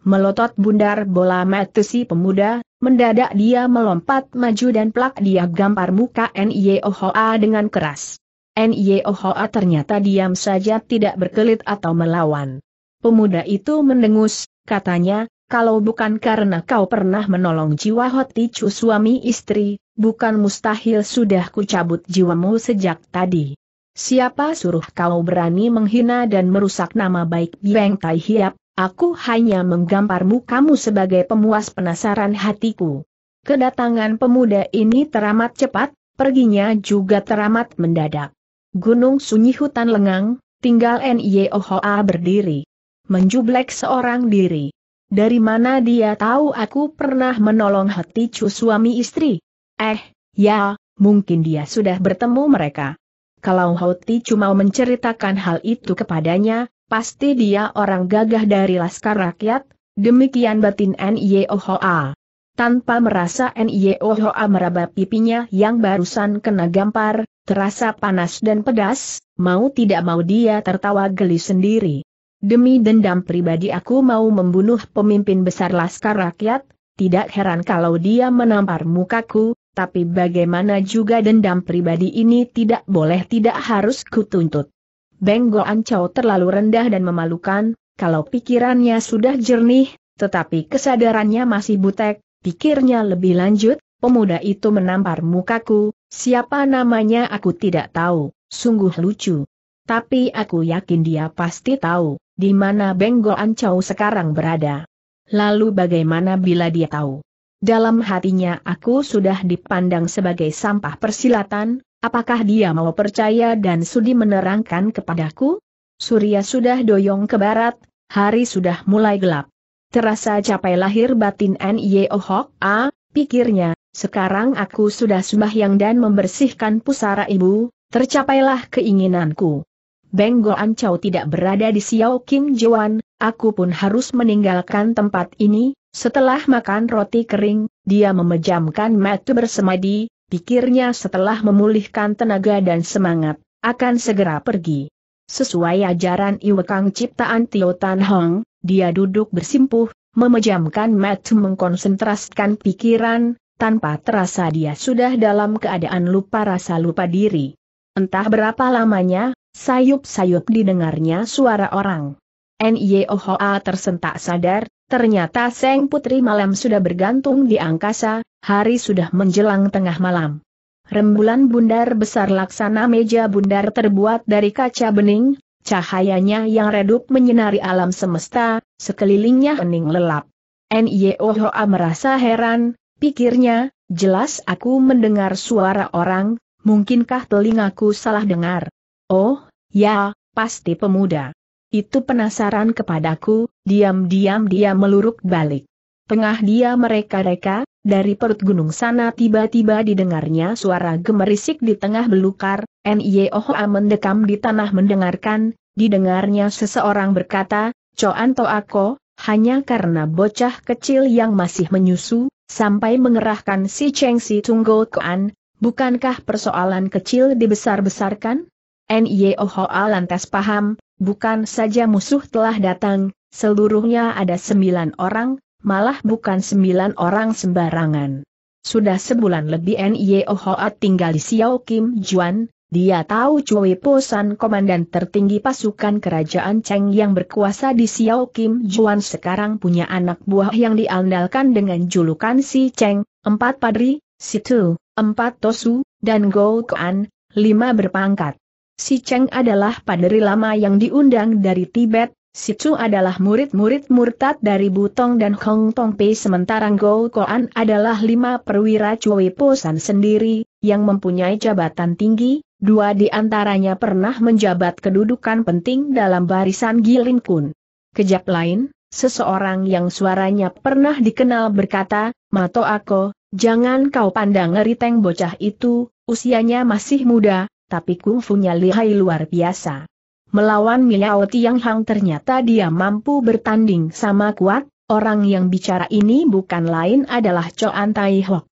Melotot bundar bola mati si pemuda, mendadak dia melompat maju dan plak dia gampar muka N.I.O.H.A. E dengan keras. N.I.O.H.A. E ternyata diam saja tidak berkelit atau melawan. Pemuda itu mendengus, katanya, kalau bukan karena kau pernah menolong jiwa cu suami istri, bukan mustahil sudah kucabut jiwamu sejak tadi. Siapa suruh kau berani menghina dan merusak nama baik Beng Tai Hiap, aku hanya menggamparmu kamu sebagai pemuas penasaran hatiku. Kedatangan pemuda ini teramat cepat, perginya juga teramat mendadak. Gunung sunyi hutan lengang, tinggal N.Y.O.H.A. berdiri. Menjublek seorang diri. Dari mana dia tahu aku pernah menolong hati cu suami istri? Eh, ya, mungkin dia sudah bertemu mereka kalau Houti cuma menceritakan hal itu kepadanya, pasti dia orang gagah dari Laskar Rakyat, demikian batin N.Y.O.H.A. Tanpa merasa N.Y.O.H.A. meraba pipinya yang barusan kena gampar, terasa panas dan pedas, mau tidak mau dia tertawa geli sendiri. Demi dendam pribadi aku mau membunuh pemimpin besar Laskar Rakyat, tidak heran kalau dia menampar mukaku, tapi bagaimana juga dendam pribadi ini tidak boleh tidak harus kutuntut. Beng Ancau terlalu rendah dan memalukan, kalau pikirannya sudah jernih, tetapi kesadarannya masih butek, pikirnya lebih lanjut, pemuda itu menampar mukaku, siapa namanya aku tidak tahu, sungguh lucu. Tapi aku yakin dia pasti tahu, di mana Beng Ancau sekarang berada. Lalu bagaimana bila dia tahu? Dalam hatinya aku sudah dipandang sebagai sampah persilatan, apakah dia mau percaya dan sudi menerangkan kepadaku? Surya sudah doyong ke barat, hari sudah mulai gelap. Terasa capai lahir batin N.Y.O. Hok A, pikirnya, sekarang aku sudah sembahyang dan membersihkan pusara ibu, tercapailah keinginanku. Beng Goan tidak berada di Xiao Kim Juan, aku pun harus meninggalkan tempat ini, setelah makan roti kering, dia memejamkan mata bersemadi, pikirnya setelah memulihkan tenaga dan semangat, akan segera pergi. Sesuai ajaran Iwekang ciptaan Tio Tan Hong, dia duduk bersimpuh, memejamkan mata mengkonsentraskan pikiran, tanpa terasa dia sudah dalam keadaan lupa rasa lupa diri. Entah berapa lamanya, sayup-sayup didengarnya suara orang. N.Y.O.H.A. tersentak sadar, Ternyata Seng Putri malam sudah bergantung di angkasa, hari sudah menjelang tengah malam. Rembulan bundar besar laksana meja bundar terbuat dari kaca bening, cahayanya yang redup menyinari alam semesta, sekelilingnya hening lelap. Nyohoa merasa heran, pikirnya, jelas aku mendengar suara orang, mungkinkah telingaku salah dengar? Oh, ya, pasti pemuda itu penasaran kepadaku, diam-diam dia meluruk balik. Tengah dia mereka-reka, dari perut gunung sana tiba-tiba didengarnya suara gemerisik di tengah belukar, N.I.O.H.A. mendekam di tanah mendengarkan, didengarnya seseorang berkata, Coan Toako, hanya karena bocah kecil yang masih menyusu, sampai mengerahkan si Cheng Si Tunggol Koan, bukankah persoalan kecil dibesar-besarkan? N.I.O.H.A. lantas paham, Bukan saja musuh telah datang, seluruhnya ada sembilan orang, malah bukan sembilan orang sembarangan. Sudah sebulan lebih N.Y.O. Hoat tinggal di Xiao Kim Juan, dia tahu Cui Posan komandan tertinggi pasukan kerajaan Cheng yang berkuasa di Xiao Kim Juan sekarang punya anak buah yang diandalkan dengan julukan si Cheng, empat padri, Situ, empat Tosu, dan Go Kuan, lima berpangkat. Si Cheng adalah paderi lama yang diundang dari Tibet, Si Chu adalah murid-murid murtad dari Butong dan Hong Tong Pei sementara Go Koan adalah lima perwira Cui Posan sendiri, yang mempunyai jabatan tinggi, dua di antaranya pernah menjabat kedudukan penting dalam barisan Gilin Kun. Kejap lain, seseorang yang suaranya pernah dikenal berkata, Mato Ako, jangan kau pandang eriteng bocah itu, usianya masih muda, tapi kungfunya lihai luar biasa. Melawan Miao Tiang Hang ternyata dia mampu bertanding sama kuat, orang yang bicara ini bukan lain adalah Coan Tai Hok.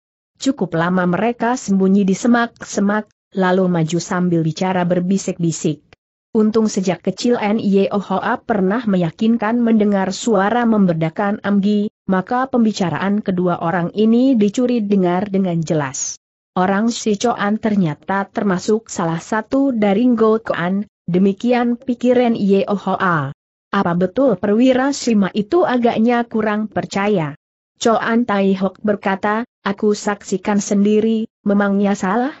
Cukup lama mereka sembunyi di semak-semak, lalu maju sambil bicara berbisik-bisik. Untung sejak kecil N.Y.O. Hoa pernah meyakinkan mendengar suara memberdakan Amgi, maka pembicaraan kedua orang ini dicuri dengar dengan jelas. Orang si coan ternyata termasuk salah satu dari Koan, demikian pikiran Yeohoa. Apa betul perwira Sima itu agaknya kurang percaya? Coan Tai Hok berkata, aku saksikan sendiri, memangnya salah?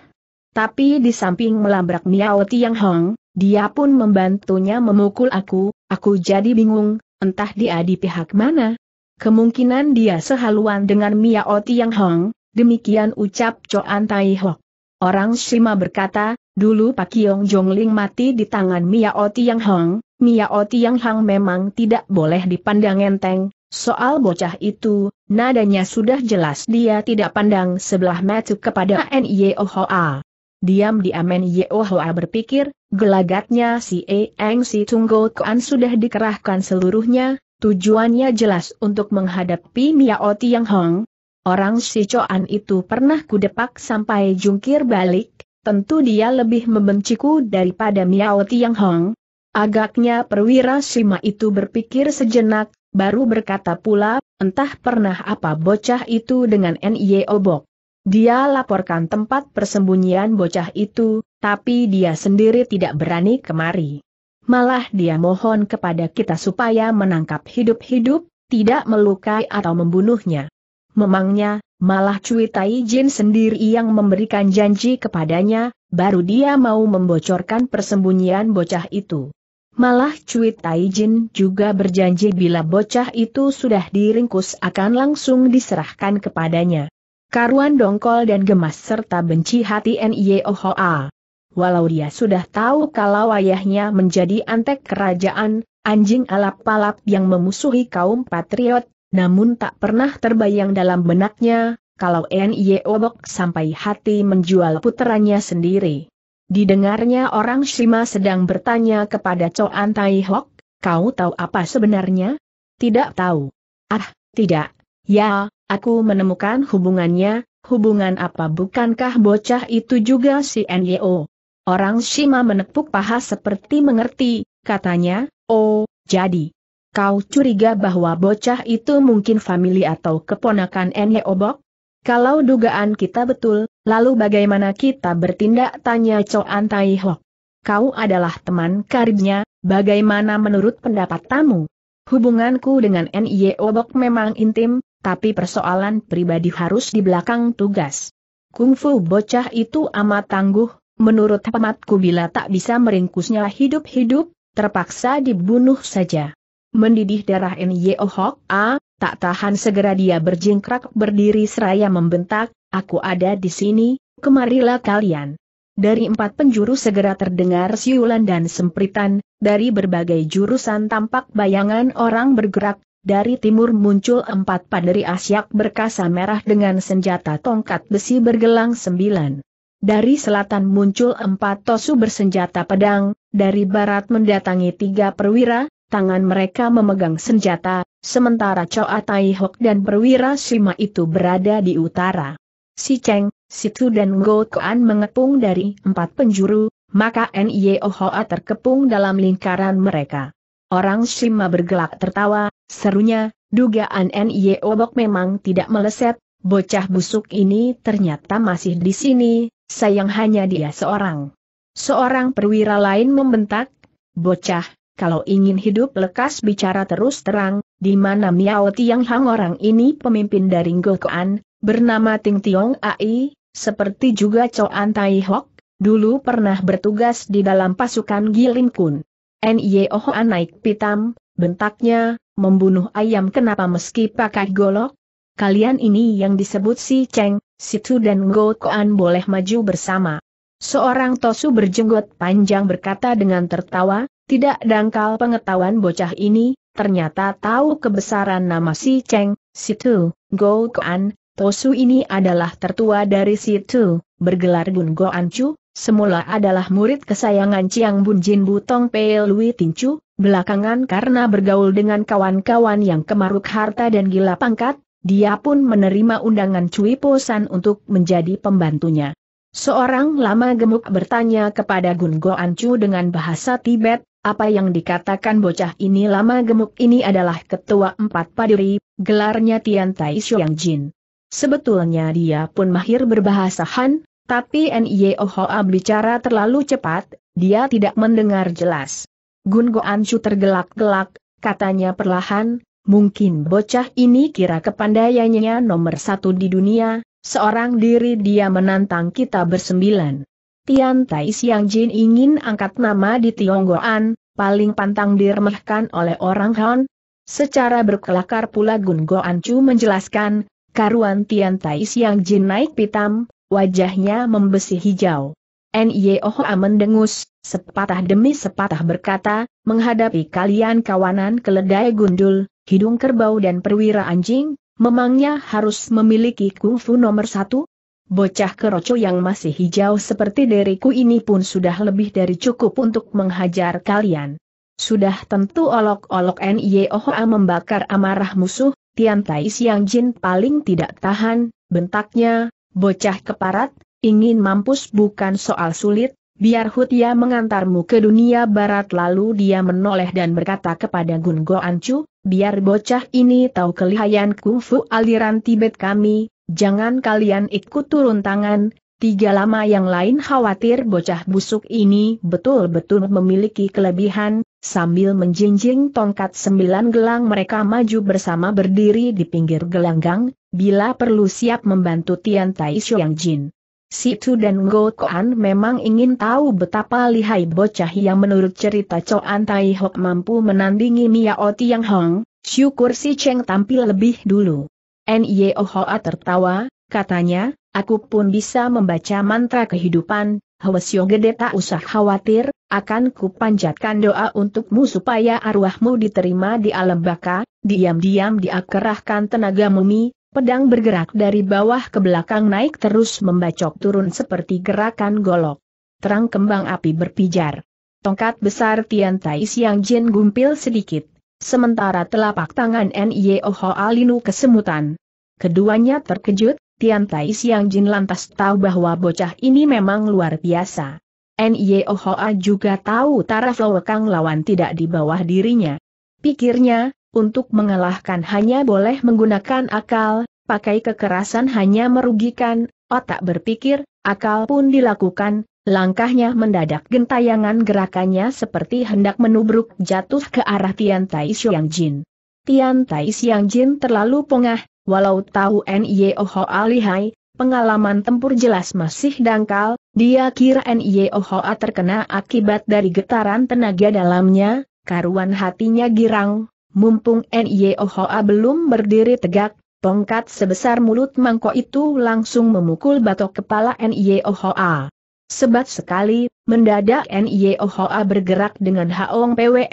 Tapi di samping melabrak Miao Tiang Hong, dia pun membantunya memukul aku, aku jadi bingung, entah dia di pihak mana. Kemungkinan dia sehaluan dengan Miao Tiang Hong, Demikian ucap Choan Tai Hok. Orang Sima berkata, dulu Pak Yong Jongling mati di tangan Mia Miao Tiang Hong, Oti Tiang Hong memang tidak boleh dipandang enteng, soal bocah itu, nadanya sudah jelas dia tidak pandang sebelah mata kepada N.Y.O. A. diam Ye Oh Hoa berpikir, gelagatnya si e Eng Si Tunggo Kuan sudah dikerahkan seluruhnya, tujuannya jelas untuk menghadapi Mia Oti Tiang Hong, Orang si Coan itu pernah kudepak sampai jungkir balik, tentu dia lebih membenciku daripada Miao Tiang Hong. Agaknya perwira Sima itu berpikir sejenak, baru berkata pula, entah pernah apa bocah itu dengan N.I.E. Obok. Dia laporkan tempat persembunyian bocah itu, tapi dia sendiri tidak berani kemari. Malah dia mohon kepada kita supaya menangkap hidup-hidup, tidak melukai atau membunuhnya. Memangnya, malah Cui Tai Jin sendiri yang memberikan janji kepadanya, baru dia mau membocorkan persembunyian bocah itu. Malah Cui Tai Jin juga berjanji bila bocah itu sudah diringkus akan langsung diserahkan kepadanya. Karuan dongkol dan gemas serta benci hati Nyeohoa. Walau dia sudah tahu kalau ayahnya menjadi antek kerajaan, anjing alap-alap yang memusuhi kaum patriot, namun tak pernah terbayang dalam benaknya, kalau Nye Obok sampai hati menjual puterannya sendiri. Didengarnya orang Shima sedang bertanya kepada Choan Tai Hok, kau tahu apa sebenarnya? Tidak tahu. Ah, tidak. Ya, aku menemukan hubungannya, hubungan apa bukankah bocah itu juga si NYO? Orang Shima menepuk paha seperti mengerti, katanya, oh, jadi, Kau curiga bahwa bocah itu mungkin famili atau keponakan Enye Obok? Kalau dugaan kita betul, lalu bagaimana kita bertindak tanya Coan Tai Hok? Kau adalah teman karibnya, bagaimana menurut pendapat tamu? Hubunganku dengan Nye Obok memang intim, tapi persoalan pribadi harus di belakang tugas. Kungfu bocah itu amat tangguh, menurut hematku bila tak bisa meringkusnya hidup-hidup, terpaksa dibunuh saja mendidih darah Nyo oh Hok A, tak tahan segera dia berjingkrak berdiri seraya membentak, aku ada di sini, kemarilah kalian. Dari empat penjuru segera terdengar siulan dan sempritan, dari berbagai jurusan tampak bayangan orang bergerak, dari timur muncul empat paderi asyak berkasa merah dengan senjata tongkat besi bergelang sembilan. Dari selatan muncul empat tosu bersenjata pedang, dari barat mendatangi tiga perwira, tangan mereka memegang senjata, sementara Choa Tai Hok dan perwira Sima itu berada di utara. Si Cheng, Situ dan Go Kuan mengepung dari empat penjuru, maka N.I.O. Ohoa terkepung dalam lingkaran mereka. Orang Shima bergelak tertawa, serunya, dugaan N.I.O. Bok memang tidak meleset, bocah busuk ini ternyata masih di sini, sayang hanya dia seorang. Seorang perwira lain membentak, bocah, kalau ingin hidup lekas bicara terus terang, di mana Miao Tiang Hang orang ini pemimpin dari Gokuan, bernama Ting Tiong Ai, seperti juga Choan Tai Hok, dulu pernah bertugas di dalam pasukan Gilin Kun. N.Y.O. Hoan naik pitam, bentaknya, membunuh ayam kenapa meski pakai golok? Kalian ini yang disebut si Cheng, Situ dan Gokuan boleh maju bersama. Seorang Tosu berjenggot panjang berkata dengan tertawa, tidak dangkal pengetahuan bocah ini, ternyata tahu kebesaran nama si Cheng, Si Tu, Go Kuan, Tosu ini adalah tertua dari Si Tu, bergelar Gun Go Chu, semula adalah murid kesayangan Chiang Bun Jin Butong Pei Lui Tinchu, belakangan karena bergaul dengan kawan-kawan yang kemaruk harta dan gila pangkat, dia pun menerima undangan Cui Po San untuk menjadi pembantunya. Seorang lama gemuk bertanya kepada Gun Go Chu dengan bahasa Tibet, apa yang dikatakan bocah ini lama gemuk ini adalah ketua empat padiri, gelarnya Tian Tai Xiong Jin. Sebetulnya dia pun mahir berbahasa Han, tapi N.Y.O. E Hoa bicara terlalu cepat, dia tidak mendengar jelas. Gun Go Chu tergelak-gelak, katanya perlahan, mungkin bocah ini kira kepandaiannya nomor satu di dunia, Seorang diri dia menantang kita bersembilan. Tian Tai Siang Jin ingin angkat nama di Tionggoan, paling pantang diremehkan oleh orang Han. Secara berkelakar pula Gun Goan Chu menjelaskan, karuan Tian Tai Siang Jin naik pitam, wajahnya membesi hijau. Nyeohoa mendengus, sepatah demi sepatah berkata, menghadapi kalian kawanan keledai gundul, hidung kerbau dan perwira anjing, Memangnya harus memiliki kungfu nomor satu? Bocah keroco yang masih hijau seperti deriku ini pun sudah lebih dari cukup untuk menghajar kalian. Sudah tentu olok-olok Niohoa membakar amarah musuh, Tian Tai Siang Jin paling tidak tahan, bentaknya, bocah keparat, ingin mampus bukan soal sulit, biar Hutia mengantarmu ke dunia barat lalu dia menoleh dan berkata kepada Gun Go Anchu, biar bocah ini tahu kelihayan kungfu aliran Tibet kami, jangan kalian ikut turun tangan, tiga lama yang lain khawatir bocah busuk ini betul-betul memiliki kelebihan, sambil menjinjing tongkat sembilan gelang mereka maju bersama berdiri di pinggir gelanggang, bila perlu siap membantu Tian Tai Xiang Jin. Situ dan Go Koan memang ingin tahu betapa lihai bocah yang menurut cerita Choan Tai Hok mampu menandingi Miao Tiang Hong, syukur si Cheng tampil lebih dulu. N.Y.O. Hoa tertawa, katanya, aku pun bisa membaca mantra kehidupan, Hwasyo gede tak usah khawatir, akan kupanjatkan doa untukmu supaya arwahmu diterima di alam baka, diam-diam diakerahkan tenaga mumi. Pedang bergerak dari bawah ke belakang naik terus membacok turun seperti gerakan golok. Terang kembang api berpijar. Tongkat besar Tian Tai Siang Jin gumpil sedikit, sementara telapak tangan N.I.O. Alinu kesemutan. Keduanya terkejut, Tian Tai Siang Jin lantas tahu bahwa bocah ini memang luar biasa. N.I.O. juga tahu taraf lowekang lawan tidak di bawah dirinya. Pikirnya, untuk mengalahkan hanya boleh menggunakan akal, pakai kekerasan hanya merugikan, otak berpikir, akal pun dilakukan, langkahnya mendadak gentayangan gerakannya seperti hendak menubruk jatuh ke arah Tian Tai Xiang Jin. Tian Tai Xiang Jin terlalu pongah, walau tahu Nio Hoa lihai, pengalaman tempur jelas masih dangkal, dia kira Nio Hoa terkena akibat dari getaran tenaga dalamnya, karuan hatinya girang, Mumpung N.I.O. Hoa belum berdiri tegak, tongkat sebesar mulut mangkok itu langsung memukul batok kepala N.I.O. Hoa. Sebat sekali, mendadak N.I.O. Hoa bergerak dengan Haong P.W.E.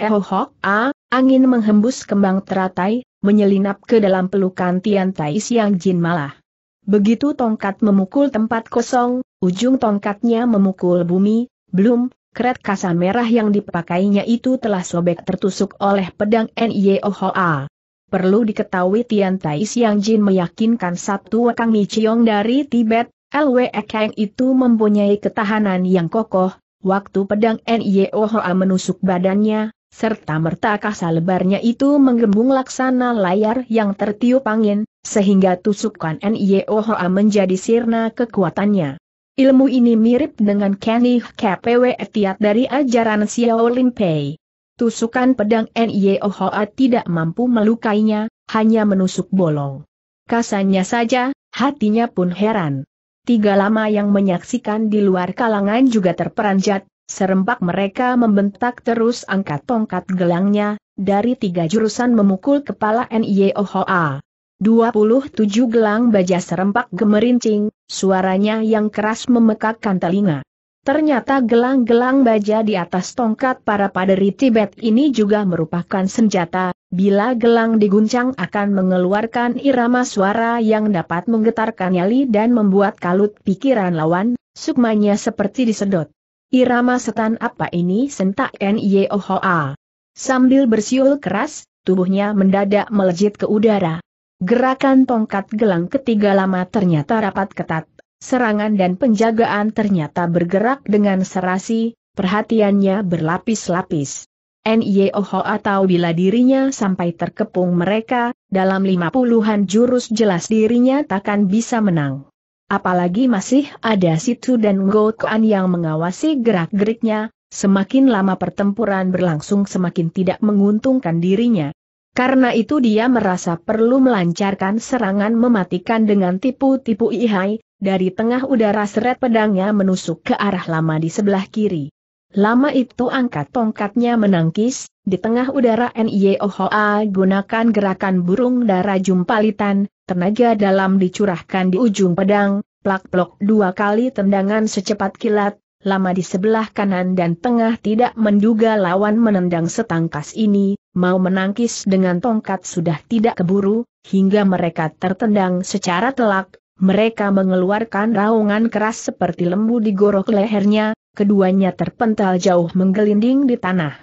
A, angin menghembus kembang teratai, menyelinap ke dalam pelukan Tian Tai Siang Jin malah. Begitu tongkat memukul tempat kosong, ujung tongkatnya memukul bumi, belum, keret kasa merah yang dipakainya itu telah sobek tertusuk oleh pedang N.I.O. Hoa. Perlu diketahui Tian Tai Siang Jin meyakinkan satu Kang Mi Chiong dari Tibet, Lwe Kang itu mempunyai ketahanan yang kokoh, waktu pedang N.I.O. Hoa menusuk badannya, serta merta kasa lebarnya itu menggembung laksana layar yang tertiup angin, sehingga tusukan N.I.O. Hoa menjadi sirna kekuatannya. Ilmu ini mirip dengan Kenny KPW Etiat dari ajaran Xiao Limpei. Tusukan pedang Nio Hoa tidak mampu melukainya, hanya menusuk bolong. Kasannya saja, hatinya pun heran. Tiga lama yang menyaksikan di luar kalangan juga terperanjat, serempak mereka membentak terus angkat tongkat gelangnya, dari tiga jurusan memukul kepala Nio Hoa. 27 gelang baja serempak gemerincing, Suaranya yang keras memekakkan telinga. Ternyata gelang-gelang baja di atas tongkat para paderi Tibet ini juga merupakan senjata, bila gelang diguncang akan mengeluarkan irama suara yang dapat menggetarkan nyali dan membuat kalut pikiran lawan, sukmanya seperti disedot. Irama setan apa ini sentak N.Y.O.H.A. Sambil bersiul keras, tubuhnya mendadak melejit ke udara. Gerakan tongkat gelang ketiga lama ternyata rapat ketat, serangan dan penjagaan ternyata bergerak dengan serasi, perhatiannya berlapis-lapis. NIOHO atau bila dirinya sampai terkepung mereka, dalam lima puluhan jurus jelas dirinya takkan bisa menang. Apalagi masih ada Situ dan Gokuan yang mengawasi gerak-geriknya, semakin lama pertempuran berlangsung semakin tidak menguntungkan dirinya. Karena itu dia merasa perlu melancarkan serangan mematikan dengan tipu-tipu ihai, dari tengah udara seret pedangnya menusuk ke arah lama di sebelah kiri. Lama itu angkat tongkatnya menangkis, di tengah udara NIOHA gunakan gerakan burung darah jumpalitan, tenaga dalam dicurahkan di ujung pedang, plak-plok dua kali tendangan secepat kilat, lama di sebelah kanan dan tengah tidak menduga lawan menendang setangkas ini, mau menangkis dengan tongkat sudah tidak keburu, hingga mereka tertendang secara telak, mereka mengeluarkan raungan keras seperti lembu digorok lehernya, keduanya terpental jauh menggelinding di tanah.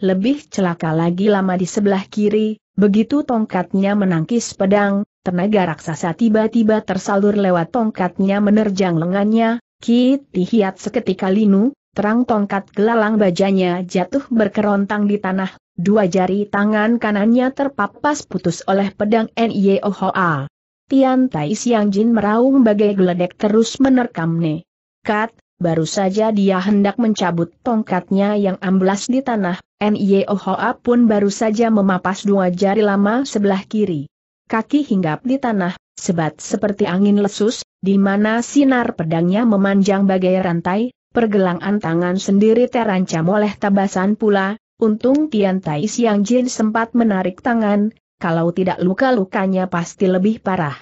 Lebih celaka lagi lama di sebelah kiri, begitu tongkatnya menangkis pedang, tenaga raksasa tiba-tiba tersalur lewat tongkatnya menerjang lengannya, Ki Tihiat seketika linu, terang tongkat gelalang bajanya jatuh berkerontang di tanah, dua jari tangan kanannya terpapas putus oleh pedang N.I.O.H.A. Tian Tai Siang Jin meraung bagai geledek terus menerkam Ne. Kat, baru saja dia hendak mencabut tongkatnya yang amblas di tanah, N.I.O.H.A. pun baru saja memapas dua jari lama sebelah kiri. Kaki hinggap di tanah, sebat seperti angin lesus, di mana sinar pedangnya memanjang bagai rantai, pergelangan tangan sendiri terancam oleh tabasan pula, untung Tian Tai Siang Jin sempat menarik tangan, kalau tidak luka-lukanya pasti lebih parah.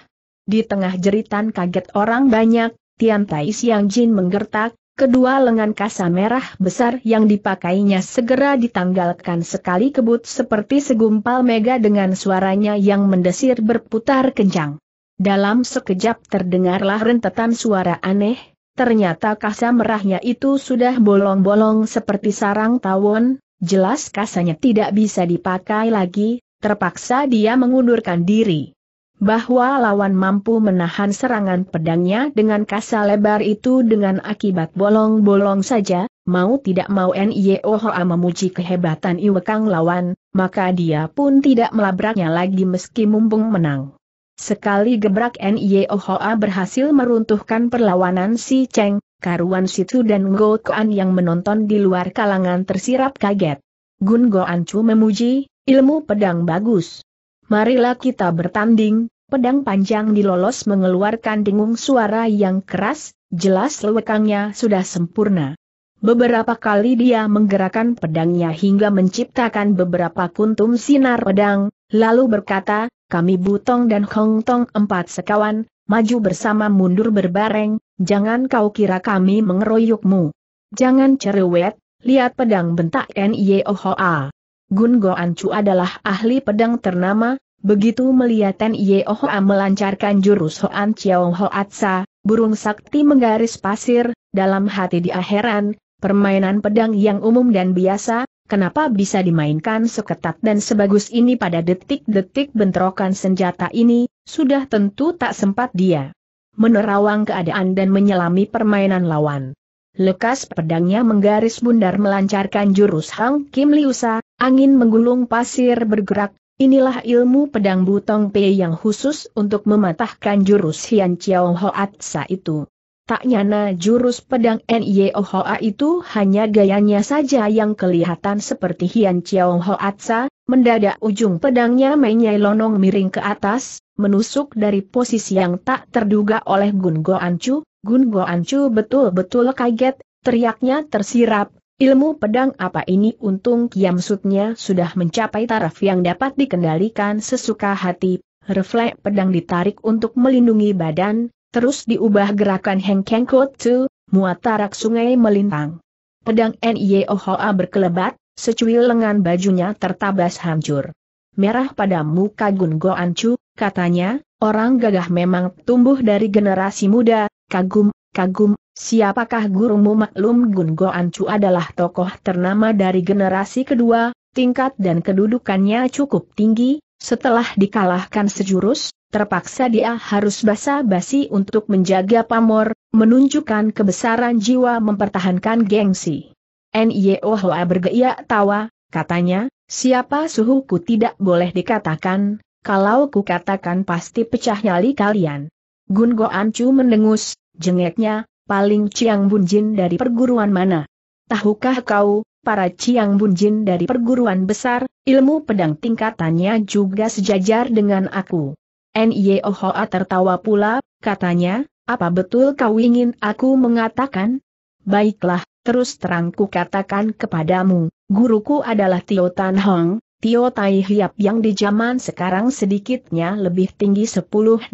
Di tengah jeritan kaget orang banyak, Tian Tai Siang Jin menggertak, kedua lengan kasa merah besar yang dipakainya segera ditanggalkan sekali kebut seperti segumpal mega dengan suaranya yang mendesir berputar kencang. Dalam sekejap terdengarlah rentetan suara aneh, ternyata kasa merahnya itu sudah bolong-bolong seperti sarang tawon, jelas kasanya tidak bisa dipakai lagi, terpaksa dia mengundurkan diri. Bahwa lawan mampu menahan serangan pedangnya dengan kasa lebar itu dengan akibat bolong-bolong saja, mau tidak mau N.I.O.H.A. memuji kehebatan Iwekang lawan, maka dia pun tidak melabraknya lagi meski mumpung menang. Sekali gebrak Nio Hoa berhasil meruntuhkan perlawanan si Cheng, karuan situ dan Ngo Kuan yang menonton di luar kalangan tersirap kaget. Gun Goan Anchu memuji, ilmu pedang bagus. Marilah kita bertanding, pedang panjang dilolos mengeluarkan dengung suara yang keras, jelas lewekangnya sudah sempurna. Beberapa kali dia menggerakkan pedangnya hingga menciptakan beberapa kuntum sinar pedang, lalu berkata, kami Butong dan Hong Tong empat sekawan, maju bersama mundur berbareng, jangan kau kira kami mengeroyokmu. Jangan cerewet, lihat pedang bentak NYOHA. Gun Goan Chu adalah ahli pedang ternama, begitu melihat NYOHA melancarkan jurus Hoan Chiao Hoatsa, burung sakti menggaris pasir, dalam hati dia heran, Permainan pedang yang umum dan biasa, kenapa bisa dimainkan seketat dan sebagus ini pada detik-detik bentrokan senjata ini, sudah tentu tak sempat dia menerawang keadaan dan menyelami permainan lawan. Lekas pedangnya menggaris bundar melancarkan jurus Hang Kim Liusa, angin menggulung pasir bergerak, inilah ilmu pedang Butong Pei yang khusus untuk mematahkan jurus Hian Chiao Hoat Sa itu. Tak nyana jurus pedang N.Y.O. Hoa itu hanya gayanya saja yang kelihatan seperti Hian Chiao Hoatsa, mendadak ujung pedangnya menyai lonong miring ke atas, menusuk dari posisi yang tak terduga oleh Gun Go Ancu, Gun Go Ancu betul-betul kaget, teriaknya tersirap, ilmu pedang apa ini untung kiam sutnya sudah mencapai taraf yang dapat dikendalikan sesuka hati, refleks pedang ditarik untuk melindungi badan, Terus diubah gerakan Heng Kang muat muatarak sungai melintang. Pedang Nye Hoa berkelebat, secuil lengan bajunya tertabas hancur. Merah pada muka Gun Go Ancu, katanya, orang gagah memang tumbuh dari generasi muda, kagum, kagum, siapakah gurumu maklum Gun Go Ancu adalah tokoh ternama dari generasi kedua, tingkat dan kedudukannya cukup tinggi, setelah dikalahkan sejurus, terpaksa dia harus basa-basi untuk menjaga pamor, menunjukkan kebesaran jiwa mempertahankan gengsi. N.Y.O. E Hoa bergeia tawa, katanya, siapa suhuku tidak boleh dikatakan, kalau ku katakan pasti pecah nyali kalian. Gun Go Ancu mendengus, jengeknya, paling Ciang Bunjin dari perguruan mana? Tahukah kau, para Ciang Bunjin dari perguruan besar, ilmu pedang tingkatannya juga sejajar dengan aku. N.Y.O.H.A. tertawa pula, katanya, apa betul kau ingin aku mengatakan? Baiklah, terus terangku katakan kepadamu, guruku adalah Tio Tan Hong, Tio Tai Hiap yang di zaman sekarang sedikitnya lebih tinggi 10-20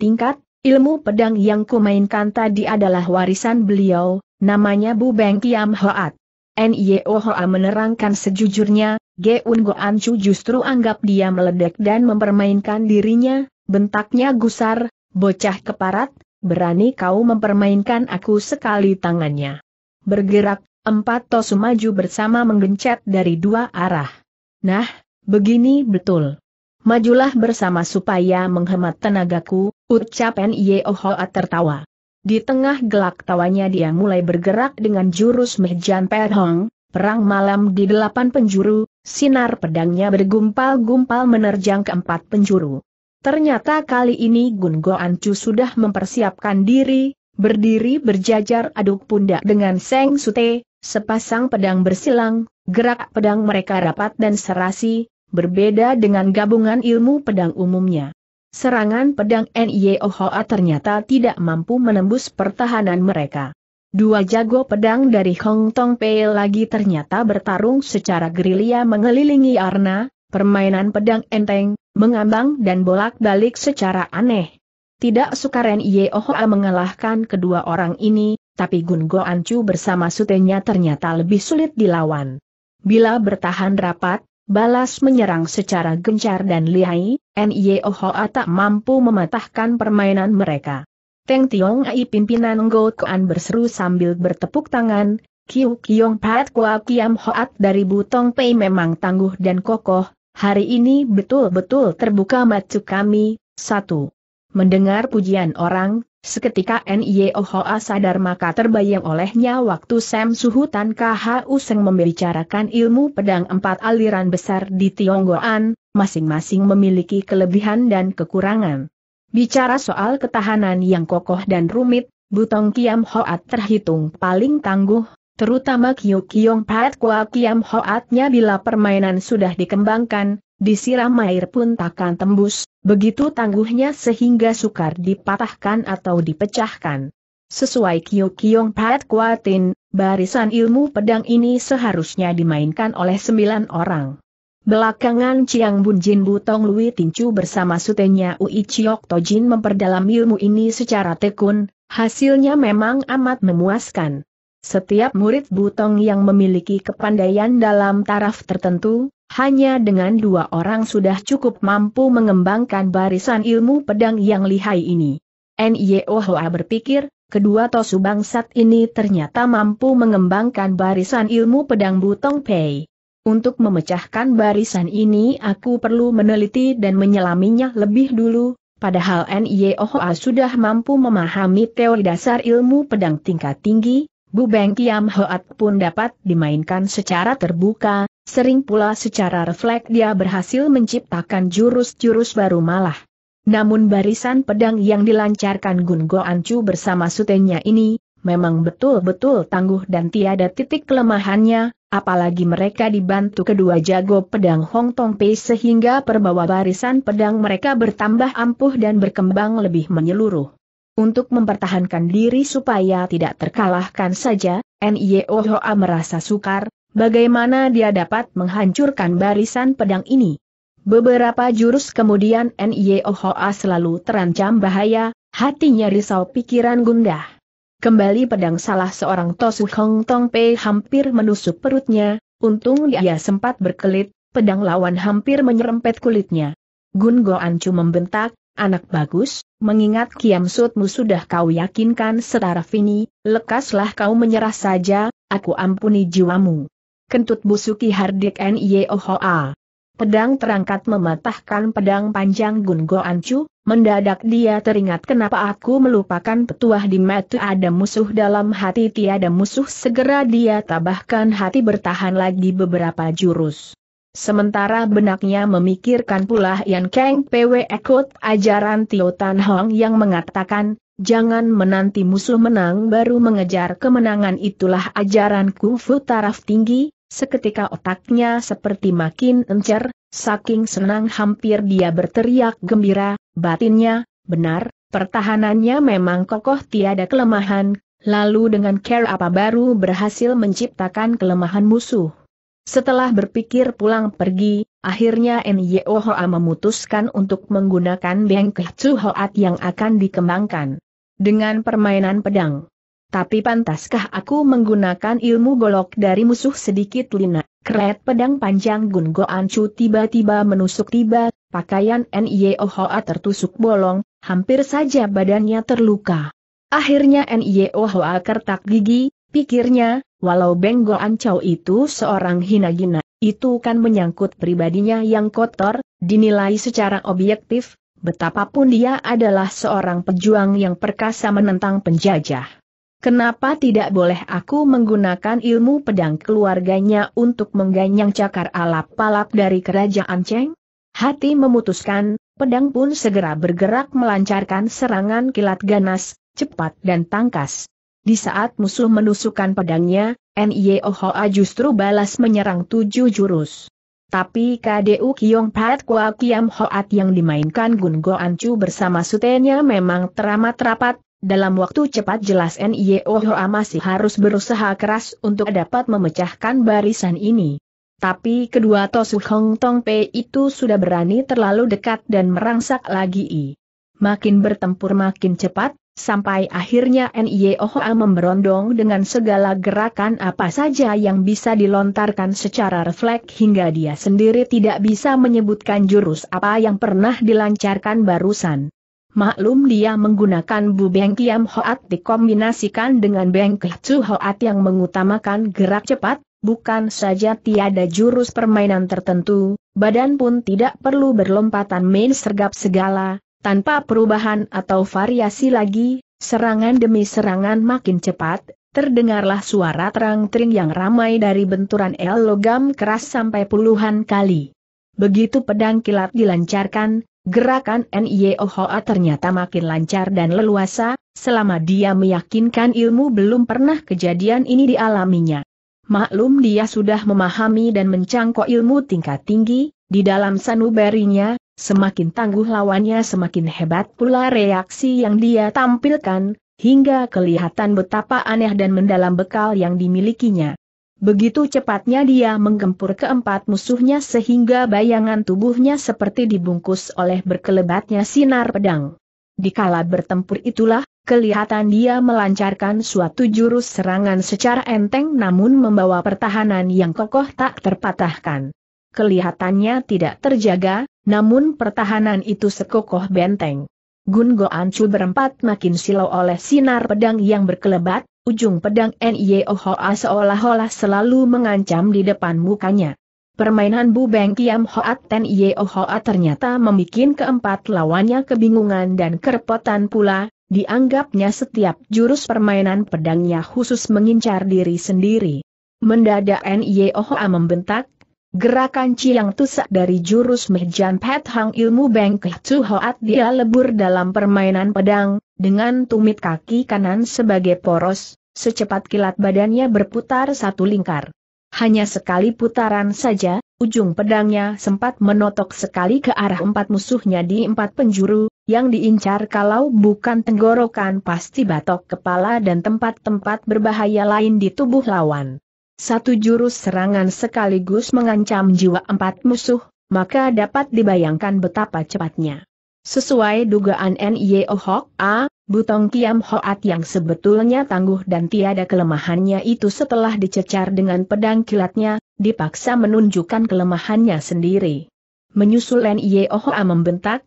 tingkat, ilmu pedang yang kumainkan tadi adalah warisan beliau, namanya Bu Beng Kiam Hoat. Nyeohoa menerangkan sejujurnya, Geun Goanchu justru anggap dia meledek dan mempermainkan dirinya, bentaknya gusar, bocah keparat, berani kau mempermainkan aku sekali tangannya. Bergerak, empat tosu maju bersama menggencet dari dua arah. Nah, begini betul. Majulah bersama supaya menghemat tenagaku, ucap Nyeohoa tertawa. Di tengah gelak tawanya dia mulai bergerak dengan jurus Mehjan Perhong, perang malam di delapan penjuru, sinar pedangnya bergumpal-gumpal menerjang keempat penjuru. Ternyata kali ini Gun Go Ancu sudah mempersiapkan diri, berdiri berjajar aduk pundak dengan Seng Sute, sepasang pedang bersilang, gerak pedang mereka rapat dan serasi, berbeda dengan gabungan ilmu pedang umumnya. Serangan pedang Niohoa ternyata tidak mampu menembus pertahanan mereka. Dua jago pedang dari Hong Tong Pei lagi ternyata bertarung secara gerilya mengelilingi arna, permainan pedang enteng, mengambang dan bolak-balik secara aneh. Tidak sukar Niohoa mengalahkan kedua orang ini, tapi Gun Anchu bersama sutenya ternyata lebih sulit dilawan. Bila bertahan rapat, Balas menyerang secara gencar dan lihai, Nio Hoa tak mampu mematahkan permainan mereka. Teng Tiong Ai pimpinan Ngo Kuan berseru sambil bertepuk tangan, Kiu Kiong Pat Kua Kiam Hoat dari Butong Pei memang tangguh dan kokoh, hari ini betul-betul terbuka macu kami, satu. Mendengar pujian orang, Seketika Nye Hoa sadar maka terbayang olehnya waktu Sam Suhu Tan K.H.U. Useng membicarakan ilmu pedang empat aliran besar di Tionggoan, masing-masing memiliki kelebihan dan kekurangan. Bicara soal ketahanan yang kokoh dan rumit, Butong Kiam Hoat terhitung paling tangguh, terutama Kyu Kiong Pat Kua Kiam Hoatnya bila permainan sudah dikembangkan, disiram air pun takkan tembus, begitu tangguhnya sehingga sukar dipatahkan atau dipecahkan. Sesuai Kyo Kyong Pat Kuatin, barisan ilmu pedang ini seharusnya dimainkan oleh sembilan orang. Belakangan Chiang Bun Jin Butong Lui Tinchu bersama sutenya Ui Chiok Tojin memperdalam ilmu ini secara tekun, hasilnya memang amat memuaskan. Setiap murid butong yang memiliki kepandaian dalam taraf tertentu, hanya dengan dua orang sudah cukup mampu mengembangkan barisan ilmu pedang yang lihai ini. Nyohoa berpikir, kedua Tosu bangsat ini ternyata mampu mengembangkan barisan ilmu pedang butong Pei. Untuk memecahkan barisan ini aku perlu meneliti dan menyelaminya lebih dulu, padahal Nyohoa sudah mampu memahami teori dasar ilmu pedang tingkat tinggi, Bubeng Kiam Hoat pun dapat dimainkan secara terbuka, sering pula secara refleks dia berhasil menciptakan jurus-jurus baru malah. Namun barisan pedang yang dilancarkan Gun Go Ancu bersama sutenya ini, memang betul-betul tangguh dan tiada titik kelemahannya, apalagi mereka dibantu kedua jago pedang Hong Tong Pei sehingga perbawa barisan pedang mereka bertambah ampuh dan berkembang lebih menyeluruh. Untuk mempertahankan diri supaya tidak terkalahkan saja, N.I.O. Hoa merasa sukar, bagaimana dia dapat menghancurkan barisan pedang ini. Beberapa jurus kemudian N.I.O. Hoa selalu terancam bahaya, hatinya risau pikiran gundah. Kembali pedang salah seorang Tosu Hong Tong Pei hampir menusuk perutnya, untung dia sempat berkelit, pedang lawan hampir menyerempet kulitnya. Gun cuma membentak, Anak bagus, mengingat Kiam Sutmu sudah kau yakinkan setaraf ini, lekaslah kau menyerah saja, aku ampuni jiwamu. Kentut busuki hardik nyehoa. Pedang terangkat mematahkan pedang panjang Gun Go Ancu, mendadak dia teringat kenapa aku melupakan petuah di metu ada musuh dalam hati tiada musuh segera dia tabahkan hati bertahan lagi beberapa jurus. Sementara benaknya memikirkan pula Yan Kang PW ikut ajaran Tio Tan Hong yang mengatakan, jangan menanti musuh menang baru mengejar kemenangan itulah ajaran kungfu taraf tinggi, seketika otaknya seperti makin encer, saking senang hampir dia berteriak gembira, batinnya, benar, pertahanannya memang kokoh tiada kelemahan, lalu dengan care apa baru berhasil menciptakan kelemahan musuh. Setelah berpikir pulang pergi, akhirnya Nyo Hoa memutuskan untuk menggunakan Beng Kecu Hoat yang akan dikembangkan. Dengan permainan pedang. Tapi pantaskah aku menggunakan ilmu golok dari musuh sedikit lina? Keret pedang panjang Gun Goan Chu tiba-tiba menusuk tiba, pakaian Nyo Hoa tertusuk bolong, hampir saja badannya terluka. Akhirnya Nyo Hoa kertak gigi, pikirnya, Walau Benggo Ancau itu seorang hina hinagina, itu kan menyangkut pribadinya yang kotor, dinilai secara objektif, betapapun dia adalah seorang pejuang yang perkasa menentang penjajah. Kenapa tidak boleh aku menggunakan ilmu pedang keluarganya untuk mengganyang cakar alap palap dari kerajaan Cheng? Hati memutuskan, pedang pun segera bergerak melancarkan serangan kilat ganas, cepat dan tangkas. Di saat musuh menusukkan pedangnya, Nio Hoa justru balas menyerang tujuh jurus. Tapi KDU Kiong Pat Kwa Kiam Hoat yang dimainkan Gun Go Ancu bersama sutenya memang teramat rapat, dalam waktu cepat jelas Nio Hoa masih harus berusaha keras untuk dapat memecahkan barisan ini. Tapi kedua Tosu Hong Tong Pei itu sudah berani terlalu dekat dan merangsak lagi i. Makin bertempur makin cepat, Sampai akhirnya NIOHA memberondong dengan segala gerakan apa saja yang bisa dilontarkan secara refleks hingga dia sendiri tidak bisa menyebutkan jurus apa yang pernah dilancarkan barusan. Maklum dia menggunakan Beng kiam hoat dikombinasikan dengan beng Kehcu hoat yang mengutamakan gerak cepat, bukan saja tiada jurus permainan tertentu, badan pun tidak perlu berlompatan main sergap segala, tanpa perubahan atau variasi lagi, serangan demi serangan makin cepat, terdengarlah suara terang-tering yang ramai dari benturan el logam keras sampai puluhan kali. Begitu pedang kilat dilancarkan, gerakan N.Y.O.H.A. ternyata makin lancar dan leluasa, selama dia meyakinkan ilmu belum pernah kejadian ini dialaminya. Maklum dia sudah memahami dan mencangkok ilmu tingkat tinggi, di dalam sanubarinya, Semakin tangguh lawannya semakin hebat pula reaksi yang dia tampilkan, hingga kelihatan betapa aneh dan mendalam bekal yang dimilikinya. Begitu cepatnya dia menggempur keempat musuhnya sehingga bayangan tubuhnya seperti dibungkus oleh berkelebatnya sinar pedang. Dikala bertempur itulah, kelihatan dia melancarkan suatu jurus serangan secara enteng namun membawa pertahanan yang kokoh tak terpatahkan kelihatannya tidak terjaga, namun pertahanan itu sekokoh benteng. Gun Goancu berempat makin silau oleh sinar pedang yang berkelebat, ujung pedang Nio Hoa seolah-olah selalu mengancam di depan mukanya. Permainan Bu Beng Kiam Hoat Ten Yeo Hoa ternyata membuat keempat lawannya kebingungan dan kerepotan pula, dianggapnya setiap jurus permainan pedangnya khusus mengincar diri sendiri. Mendadak Nio Hoa membentak, Gerakan Chiang Tusak dari jurus Mejan Pet Hang ilmu Beng Chu dia lebur dalam permainan pedang, dengan tumit kaki kanan sebagai poros, secepat kilat badannya berputar satu lingkar. Hanya sekali putaran saja, ujung pedangnya sempat menotok sekali ke arah empat musuhnya di empat penjuru, yang diincar kalau bukan tenggorokan pasti batok kepala dan tempat-tempat berbahaya lain di tubuh lawan satu jurus serangan sekaligus mengancam jiwa empat musuh, maka dapat dibayangkan betapa cepatnya. Sesuai dugaan N.Y.O. Hok A, Butong Kiam Hoat yang sebetulnya tangguh dan tiada kelemahannya itu setelah dicecar dengan pedang kilatnya, dipaksa menunjukkan kelemahannya sendiri. Menyusul N.Y.O. Hok A membentak,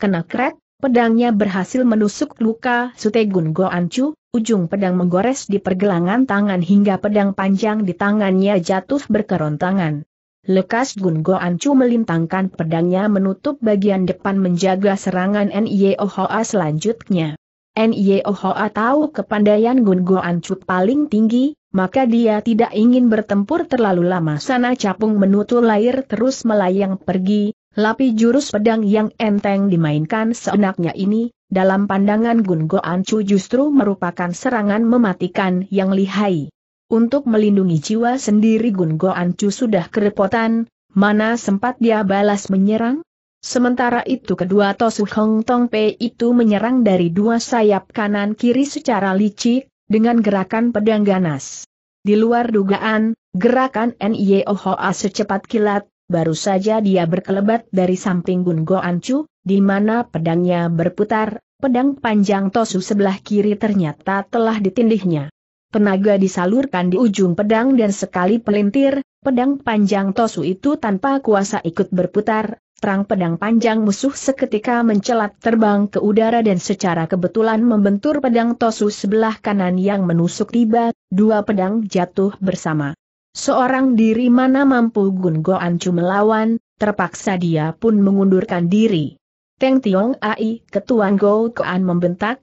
kena kret, pedangnya berhasil menusuk luka Sutegun Chu, Ujung pedang menggores di pergelangan tangan hingga pedang panjang di tangannya jatuh berkerontangan. Lekas Gun Chu melintangkan pedangnya menutup bagian depan menjaga serangan N.I.O.H.A. selanjutnya. N.I.O.H.A. tahu kepandaian Gun Chu paling tinggi, maka dia tidak ingin bertempur terlalu lama. Sana capung menutul air terus melayang pergi, lapi jurus pedang yang enteng dimainkan seenaknya ini, dalam pandangan Gun Go Ancu justru merupakan serangan mematikan yang lihai. Untuk melindungi jiwa sendiri Gun Go Ancu sudah kerepotan, mana sempat dia balas menyerang? Sementara itu kedua Tosu Hong Tong Pei itu menyerang dari dua sayap kanan kiri secara licik, dengan gerakan pedang ganas. Di luar dugaan, gerakan N.Y.O.H.A. E secepat kilat, baru saja dia berkelebat dari samping Gun Go Ancu, di mana pedangnya berputar, pedang panjang Tosu sebelah kiri ternyata telah ditindihnya. Tenaga disalurkan di ujung pedang dan sekali pelintir, pedang panjang Tosu itu tanpa kuasa ikut berputar, terang pedang panjang musuh seketika mencelat terbang ke udara dan secara kebetulan membentur pedang Tosu sebelah kanan yang menusuk tiba, dua pedang jatuh bersama seorang diri mana mampu Gun Goancu melawan, terpaksa dia pun mengundurkan diri. Teng Tiong Ai, ketua Go Koan membentak,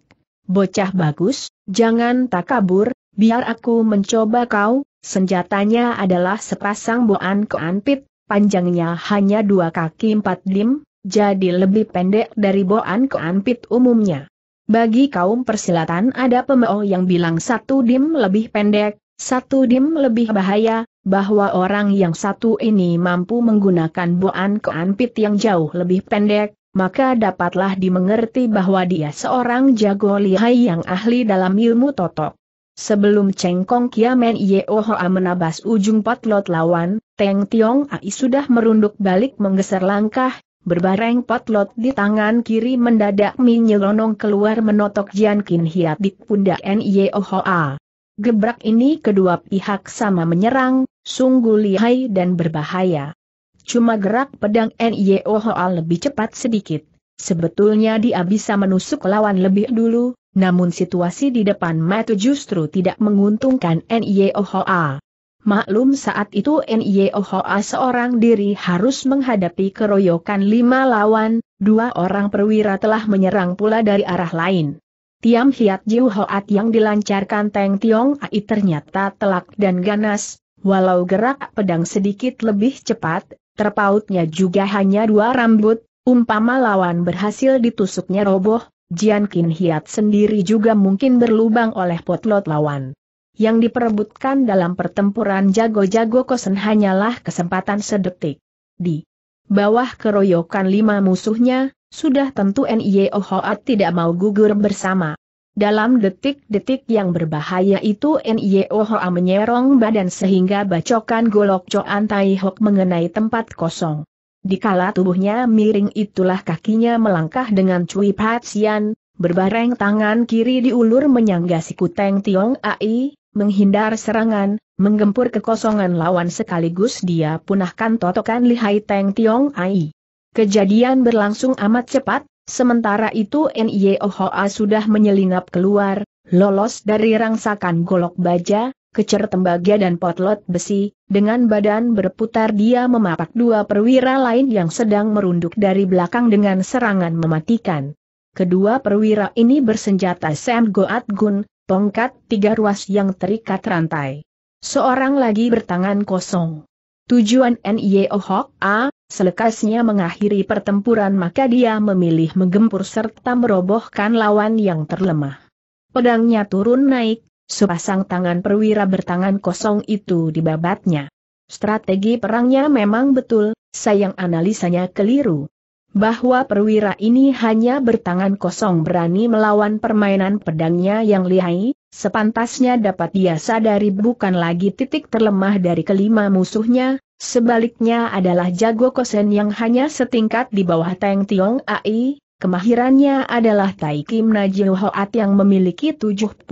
bocah bagus, jangan tak kabur, biar aku mencoba kau, senjatanya adalah sepasang boan Koan Pit, panjangnya hanya dua kaki empat dim, jadi lebih pendek dari boan Koan Pit umumnya. Bagi kaum persilatan ada pemeo yang bilang satu dim lebih pendek, satu dim lebih bahaya, bahwa orang yang satu ini mampu menggunakan boan keanpit yang jauh lebih pendek, maka dapatlah dimengerti bahwa dia seorang jago lihai yang ahli dalam ilmu totok. Sebelum Cengkong Kiamen Yehoa menabas ujung potlot lawan, Teng Tiong Ai sudah merunduk balik menggeser langkah, berbareng potlot di tangan kiri mendadak minyelonong keluar menotok Jian Kin Hiat di pundak Nyehoa. Gebrak ini kedua pihak sama menyerang, sungguh lihai dan berbahaya. Cuma gerak pedang N.Y.O. Hoa lebih cepat sedikit. Sebetulnya dia bisa menusuk lawan lebih dulu, namun situasi di depan Matu justru tidak menguntungkan N.Y.O. Hoa. Maklum saat itu N.Y.O. Hoa seorang diri harus menghadapi keroyokan lima lawan, dua orang perwira telah menyerang pula dari arah lain. Tiam Hiat Jiu Hoat yang dilancarkan Teng Tiong Ai ternyata telak dan ganas, walau gerak pedang sedikit lebih cepat, terpautnya juga hanya dua rambut, umpama lawan berhasil ditusuknya roboh, Jian Kin Hiat sendiri juga mungkin berlubang oleh potlot lawan. Yang diperebutkan dalam pertempuran jago-jago kosen hanyalah kesempatan sedetik. Di bawah keroyokan lima musuhnya, sudah tentu NIO Hoat tidak mau gugur bersama. Dalam detik-detik yang berbahaya itu NIO Hoa menyerong badan sehingga bacokan golok Coan Tai Hok mengenai tempat kosong. Dikala tubuhnya miring itulah kakinya melangkah dengan Cui sian, berbareng tangan kiri diulur menyangga siku Teng Tiong Ai, menghindar serangan, menggempur kekosongan lawan sekaligus dia punahkan totokan lihai Teng Tiong Ai. Kejadian berlangsung amat cepat, sementara itu N.I.O. sudah menyelinap keluar, lolos dari rangsakan golok baja, kecer tembaga dan potlot besi, dengan badan berputar dia memapak dua perwira lain yang sedang merunduk dari belakang dengan serangan mematikan. Kedua perwira ini bersenjata Sam Goat Gun, tongkat tiga ruas yang terikat rantai. Seorang lagi bertangan kosong. Tujuan NIO Selekasnya mengakhiri pertempuran maka dia memilih menggempur serta merobohkan lawan yang terlemah. Pedangnya turun naik, sepasang tangan perwira bertangan kosong itu dibabatnya. Strategi perangnya memang betul, sayang analisanya keliru. Bahwa perwira ini hanya bertangan kosong berani melawan permainan pedangnya yang lihai, sepantasnya dapat dia sadari bukan lagi titik terlemah dari kelima musuhnya, Sebaliknya adalah Jago Kosen yang hanya setingkat di bawah Teng Tiong Ai, kemahirannya adalah Tai Kim Najil Hoat yang memiliki 72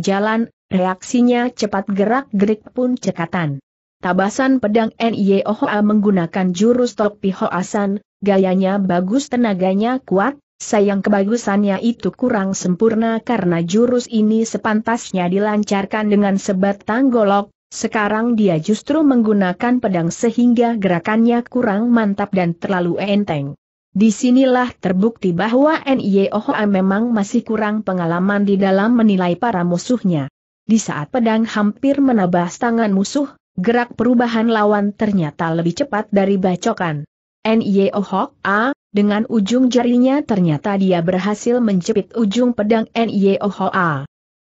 jalan, reaksinya cepat gerak-gerik pun cekatan. Tabasan pedang Nye Hoa menggunakan jurus topi Hoasan, gayanya bagus tenaganya kuat, sayang kebagusannya itu kurang sempurna karena jurus ini sepantasnya dilancarkan dengan sebatang golok, sekarang dia justru menggunakan pedang sehingga gerakannya kurang mantap dan terlalu enteng. Disinilah terbukti bahwa NIOHA memang masih kurang pengalaman di dalam menilai para musuhnya. Di saat pedang hampir menabas tangan musuh, gerak perubahan lawan ternyata lebih cepat dari bacokan. A, dengan ujung jarinya ternyata dia berhasil menjepit ujung pedang A.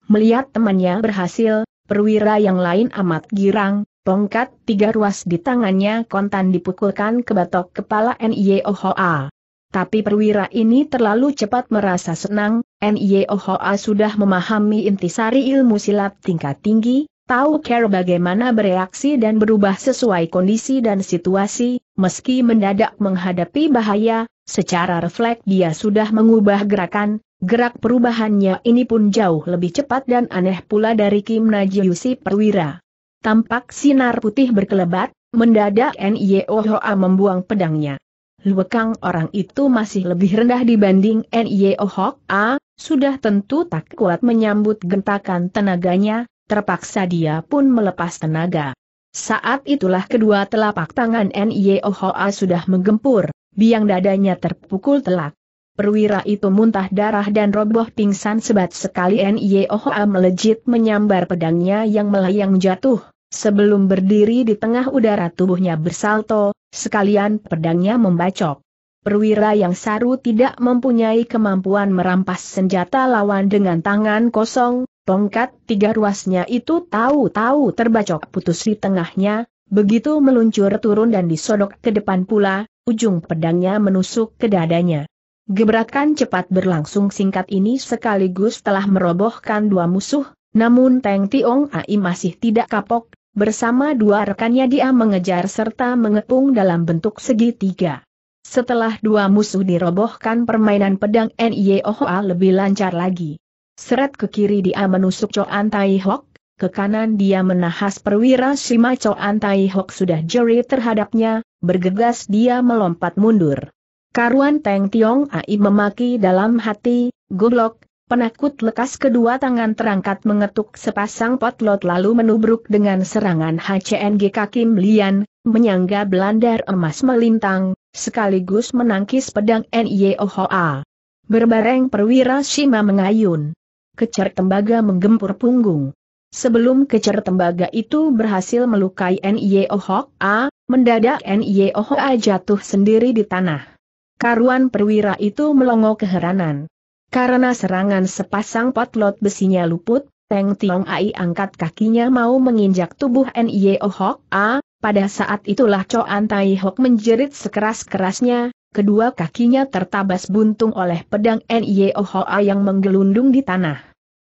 Melihat temannya berhasil, perwira yang lain amat girang, tongkat tiga ruas di tangannya kontan dipukulkan ke batok kepala Niohoa. Tapi perwira ini terlalu cepat merasa senang, Niohoa sudah memahami intisari ilmu silat tingkat tinggi, tahu care bagaimana bereaksi dan berubah sesuai kondisi dan situasi, meski mendadak menghadapi bahaya, secara refleks dia sudah mengubah gerakan, Gerak perubahannya ini pun jauh lebih cepat dan aneh pula dari Kim Najiusi perwira. Tampak sinar putih berkelebat, mendadak N.I.O. Hoa membuang pedangnya. Luekang orang itu masih lebih rendah dibanding N.I.O. Hoa, sudah tentu tak kuat menyambut gentakan tenaganya, terpaksa dia pun melepas tenaga. Saat itulah kedua telapak tangan N.I.O. Hoa sudah menggempur, biang dadanya terpukul telak. Perwira itu muntah darah dan roboh pingsan sebat sekali N.Y.O.H.A. melejit menyambar pedangnya yang melayang jatuh. Sebelum berdiri di tengah udara tubuhnya bersalto, sekalian pedangnya membacok. Perwira yang saru tidak mempunyai kemampuan merampas senjata lawan dengan tangan kosong, tongkat tiga ruasnya itu tahu-tahu terbacok putus di tengahnya, begitu meluncur turun dan disodok ke depan pula, ujung pedangnya menusuk ke dadanya. Gebrakan cepat berlangsung singkat ini sekaligus telah merobohkan dua musuh, namun Teng Tiong Ai masih tidak kapok, bersama dua rekannya dia mengejar serta mengepung dalam bentuk segitiga. Setelah dua musuh dirobohkan permainan pedang oh A lebih lancar lagi. Seret ke kiri dia menusuk Choan Tai Hok, ke kanan dia menahas perwira Shima Choan Tai Hok sudah jeri terhadapnya, bergegas dia melompat mundur. Karuan Teng Tiong Ai memaki dalam hati, goblok, penakut lekas kedua tangan terangkat mengetuk sepasang potlot lalu menubruk dengan serangan HCNG Kakim Lian, menyangga belandar emas melintang, sekaligus menangkis pedang NIOHA. E Berbareng perwira Shima mengayun. Kecer tembaga menggempur punggung. Sebelum kecer tembaga itu berhasil melukai NIOHA, e mendadak NIOHA e jatuh sendiri di tanah. Karuan perwira itu melongo keheranan. Karena serangan sepasang potlot besinya luput, Teng Tiong Ai angkat kakinya mau menginjak tubuh N.I.O. Oh Hok A, pada saat itulah Choan Tai Hok menjerit sekeras-kerasnya, kedua kakinya tertabas buntung oleh pedang N.I.O. Oh Hok A yang menggelundung di tanah.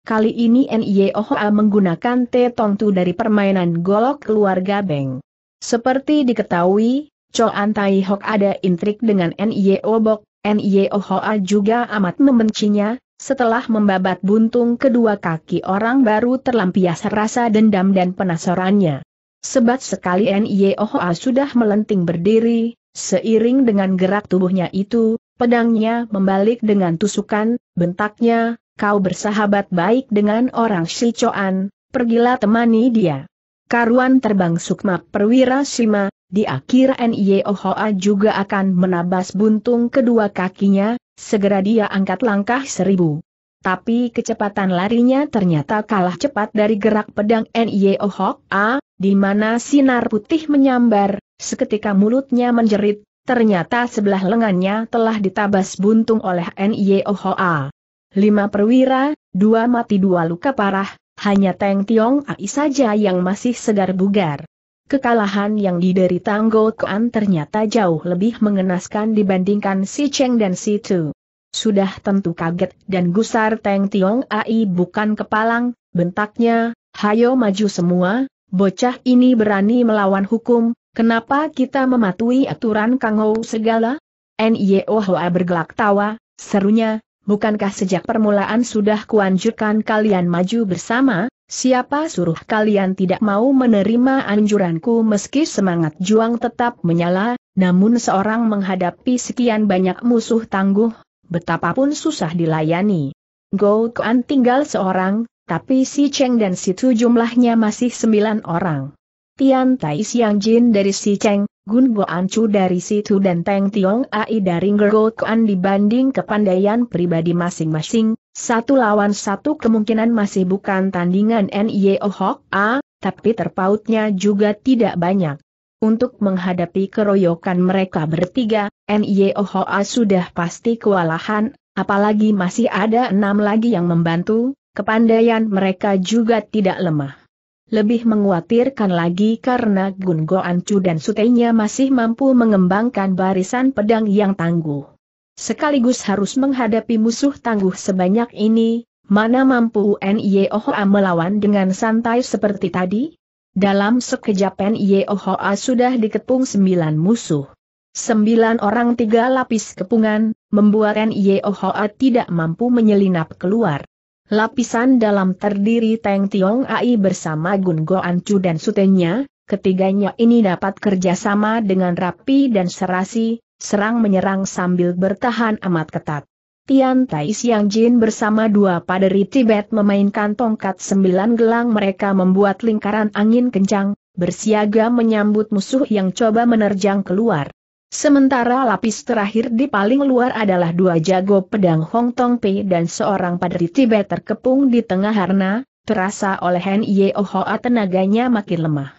Kali ini N.I.O. Oh Hok A menggunakan Tong tu dari permainan golok keluarga Beng. Seperti diketahui, Choan Tai Hok ada intrik dengan N.I.O. Obok. N.I.O. Hoa juga amat membencinya, setelah membabat buntung kedua kaki orang baru terlampias rasa dendam dan penasarannya. Sebat sekali N.I.O. Hoa sudah melenting berdiri, seiring dengan gerak tubuhnya itu, pedangnya membalik dengan tusukan, bentaknya, kau bersahabat baik dengan orang Shichoan, pergilah temani dia. Karuan terbang Sukma Perwira Sima, di akhir Niohoa juga akan menabas buntung kedua kakinya, segera dia angkat langkah seribu. Tapi kecepatan larinya ternyata kalah cepat dari gerak pedang Niohoa, di mana sinar putih menyambar, seketika mulutnya menjerit, ternyata sebelah lengannya telah ditabas buntung oleh Niohoa. Lima perwira, dua mati dua luka parah, hanya Teng Tiong Ai saja yang masih segar bugar. Kekalahan yang diderita Kuan ternyata jauh lebih mengenaskan dibandingkan si Cheng dan si Tu. Sudah tentu kaget dan gusar Teng Tiong Ai bukan kepalang, bentaknya, hayo maju semua, bocah ini berani melawan hukum, kenapa kita mematuhi aturan Kang Ho segala? N.I.O. Oh Hoa bergelak tawa, serunya, bukankah sejak permulaan sudah kuanjurkan kalian maju bersama, Siapa suruh kalian tidak mau menerima anjuranku meski semangat juang tetap menyala, namun seorang menghadapi sekian banyak musuh tangguh, betapapun susah dilayani. Gou Kuan tinggal seorang, tapi si Cheng dan si Tu jumlahnya masih sembilan orang. Tian Tai Xiang Jin dari Si Cheng, Gun Bo Chu dari situ dan Teng Tiong Ai dari Ngergo Kuan dibanding kepandaian pribadi masing-masing, satu lawan satu kemungkinan masih bukan tandingan Nio e oh Hok A, tapi terpautnya juga tidak banyak. Untuk menghadapi keroyokan mereka bertiga, Nio e oh Hok A sudah pasti kewalahan, apalagi masih ada enam lagi yang membantu, kepandaian mereka juga tidak lemah. Lebih menguatirkan lagi karena Gun Go Chu dan sutenya masih mampu mengembangkan barisan pedang yang tangguh. Sekaligus harus menghadapi musuh tangguh sebanyak ini, mana mampu N.Y.O.H.A. melawan dengan santai seperti tadi? Dalam sekejap N.Y.O.H.A. sudah dikepung sembilan musuh. Sembilan orang tiga lapis kepungan, membuat N.Y.O.H.A. tidak mampu menyelinap keluar. Lapisan dalam terdiri Teng Tiong Ai bersama Gun Goan Chu dan sutenya, ketiganya ini dapat kerjasama dengan rapi dan serasi, serang menyerang sambil bertahan amat ketat. Tian Tai Siang Jin bersama dua paderi Tibet memainkan tongkat sembilan gelang mereka membuat lingkaran angin kencang, bersiaga menyambut musuh yang coba menerjang keluar. Sementara lapis terakhir di paling luar adalah dua jago pedang Hong Tong Pei dan seorang padri Tibet terkepung di tengah harna, terasa oleh Hen Hoa tenaganya makin lemah.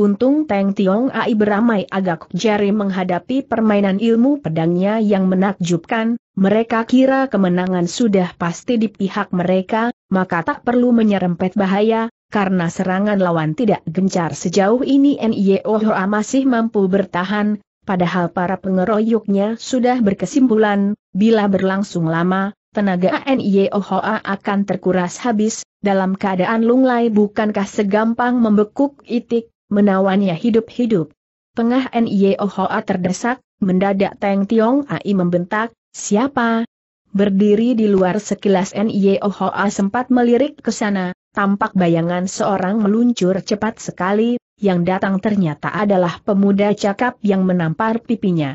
Untung Teng Tiong Ai beramai agak jari menghadapi permainan ilmu pedangnya yang menakjubkan, mereka kira kemenangan sudah pasti di pihak mereka, maka tak perlu menyerempet bahaya, karena serangan lawan tidak gencar sejauh ini Hoa masih mampu bertahan, Padahal para pengeroyoknya sudah berkesimpulan, bila berlangsung lama, tenaga ANIOHA e akan terkuras habis, dalam keadaan lunglai bukankah segampang membekuk itik, menawannya hidup-hidup. Tengah NIOHA e terdesak, mendadak Teng Tiong Ai membentak, siapa? Berdiri di luar sekilas NIOHA e sempat melirik ke sana, tampak bayangan seorang meluncur cepat sekali, yang datang ternyata adalah pemuda cakap yang menampar pipinya.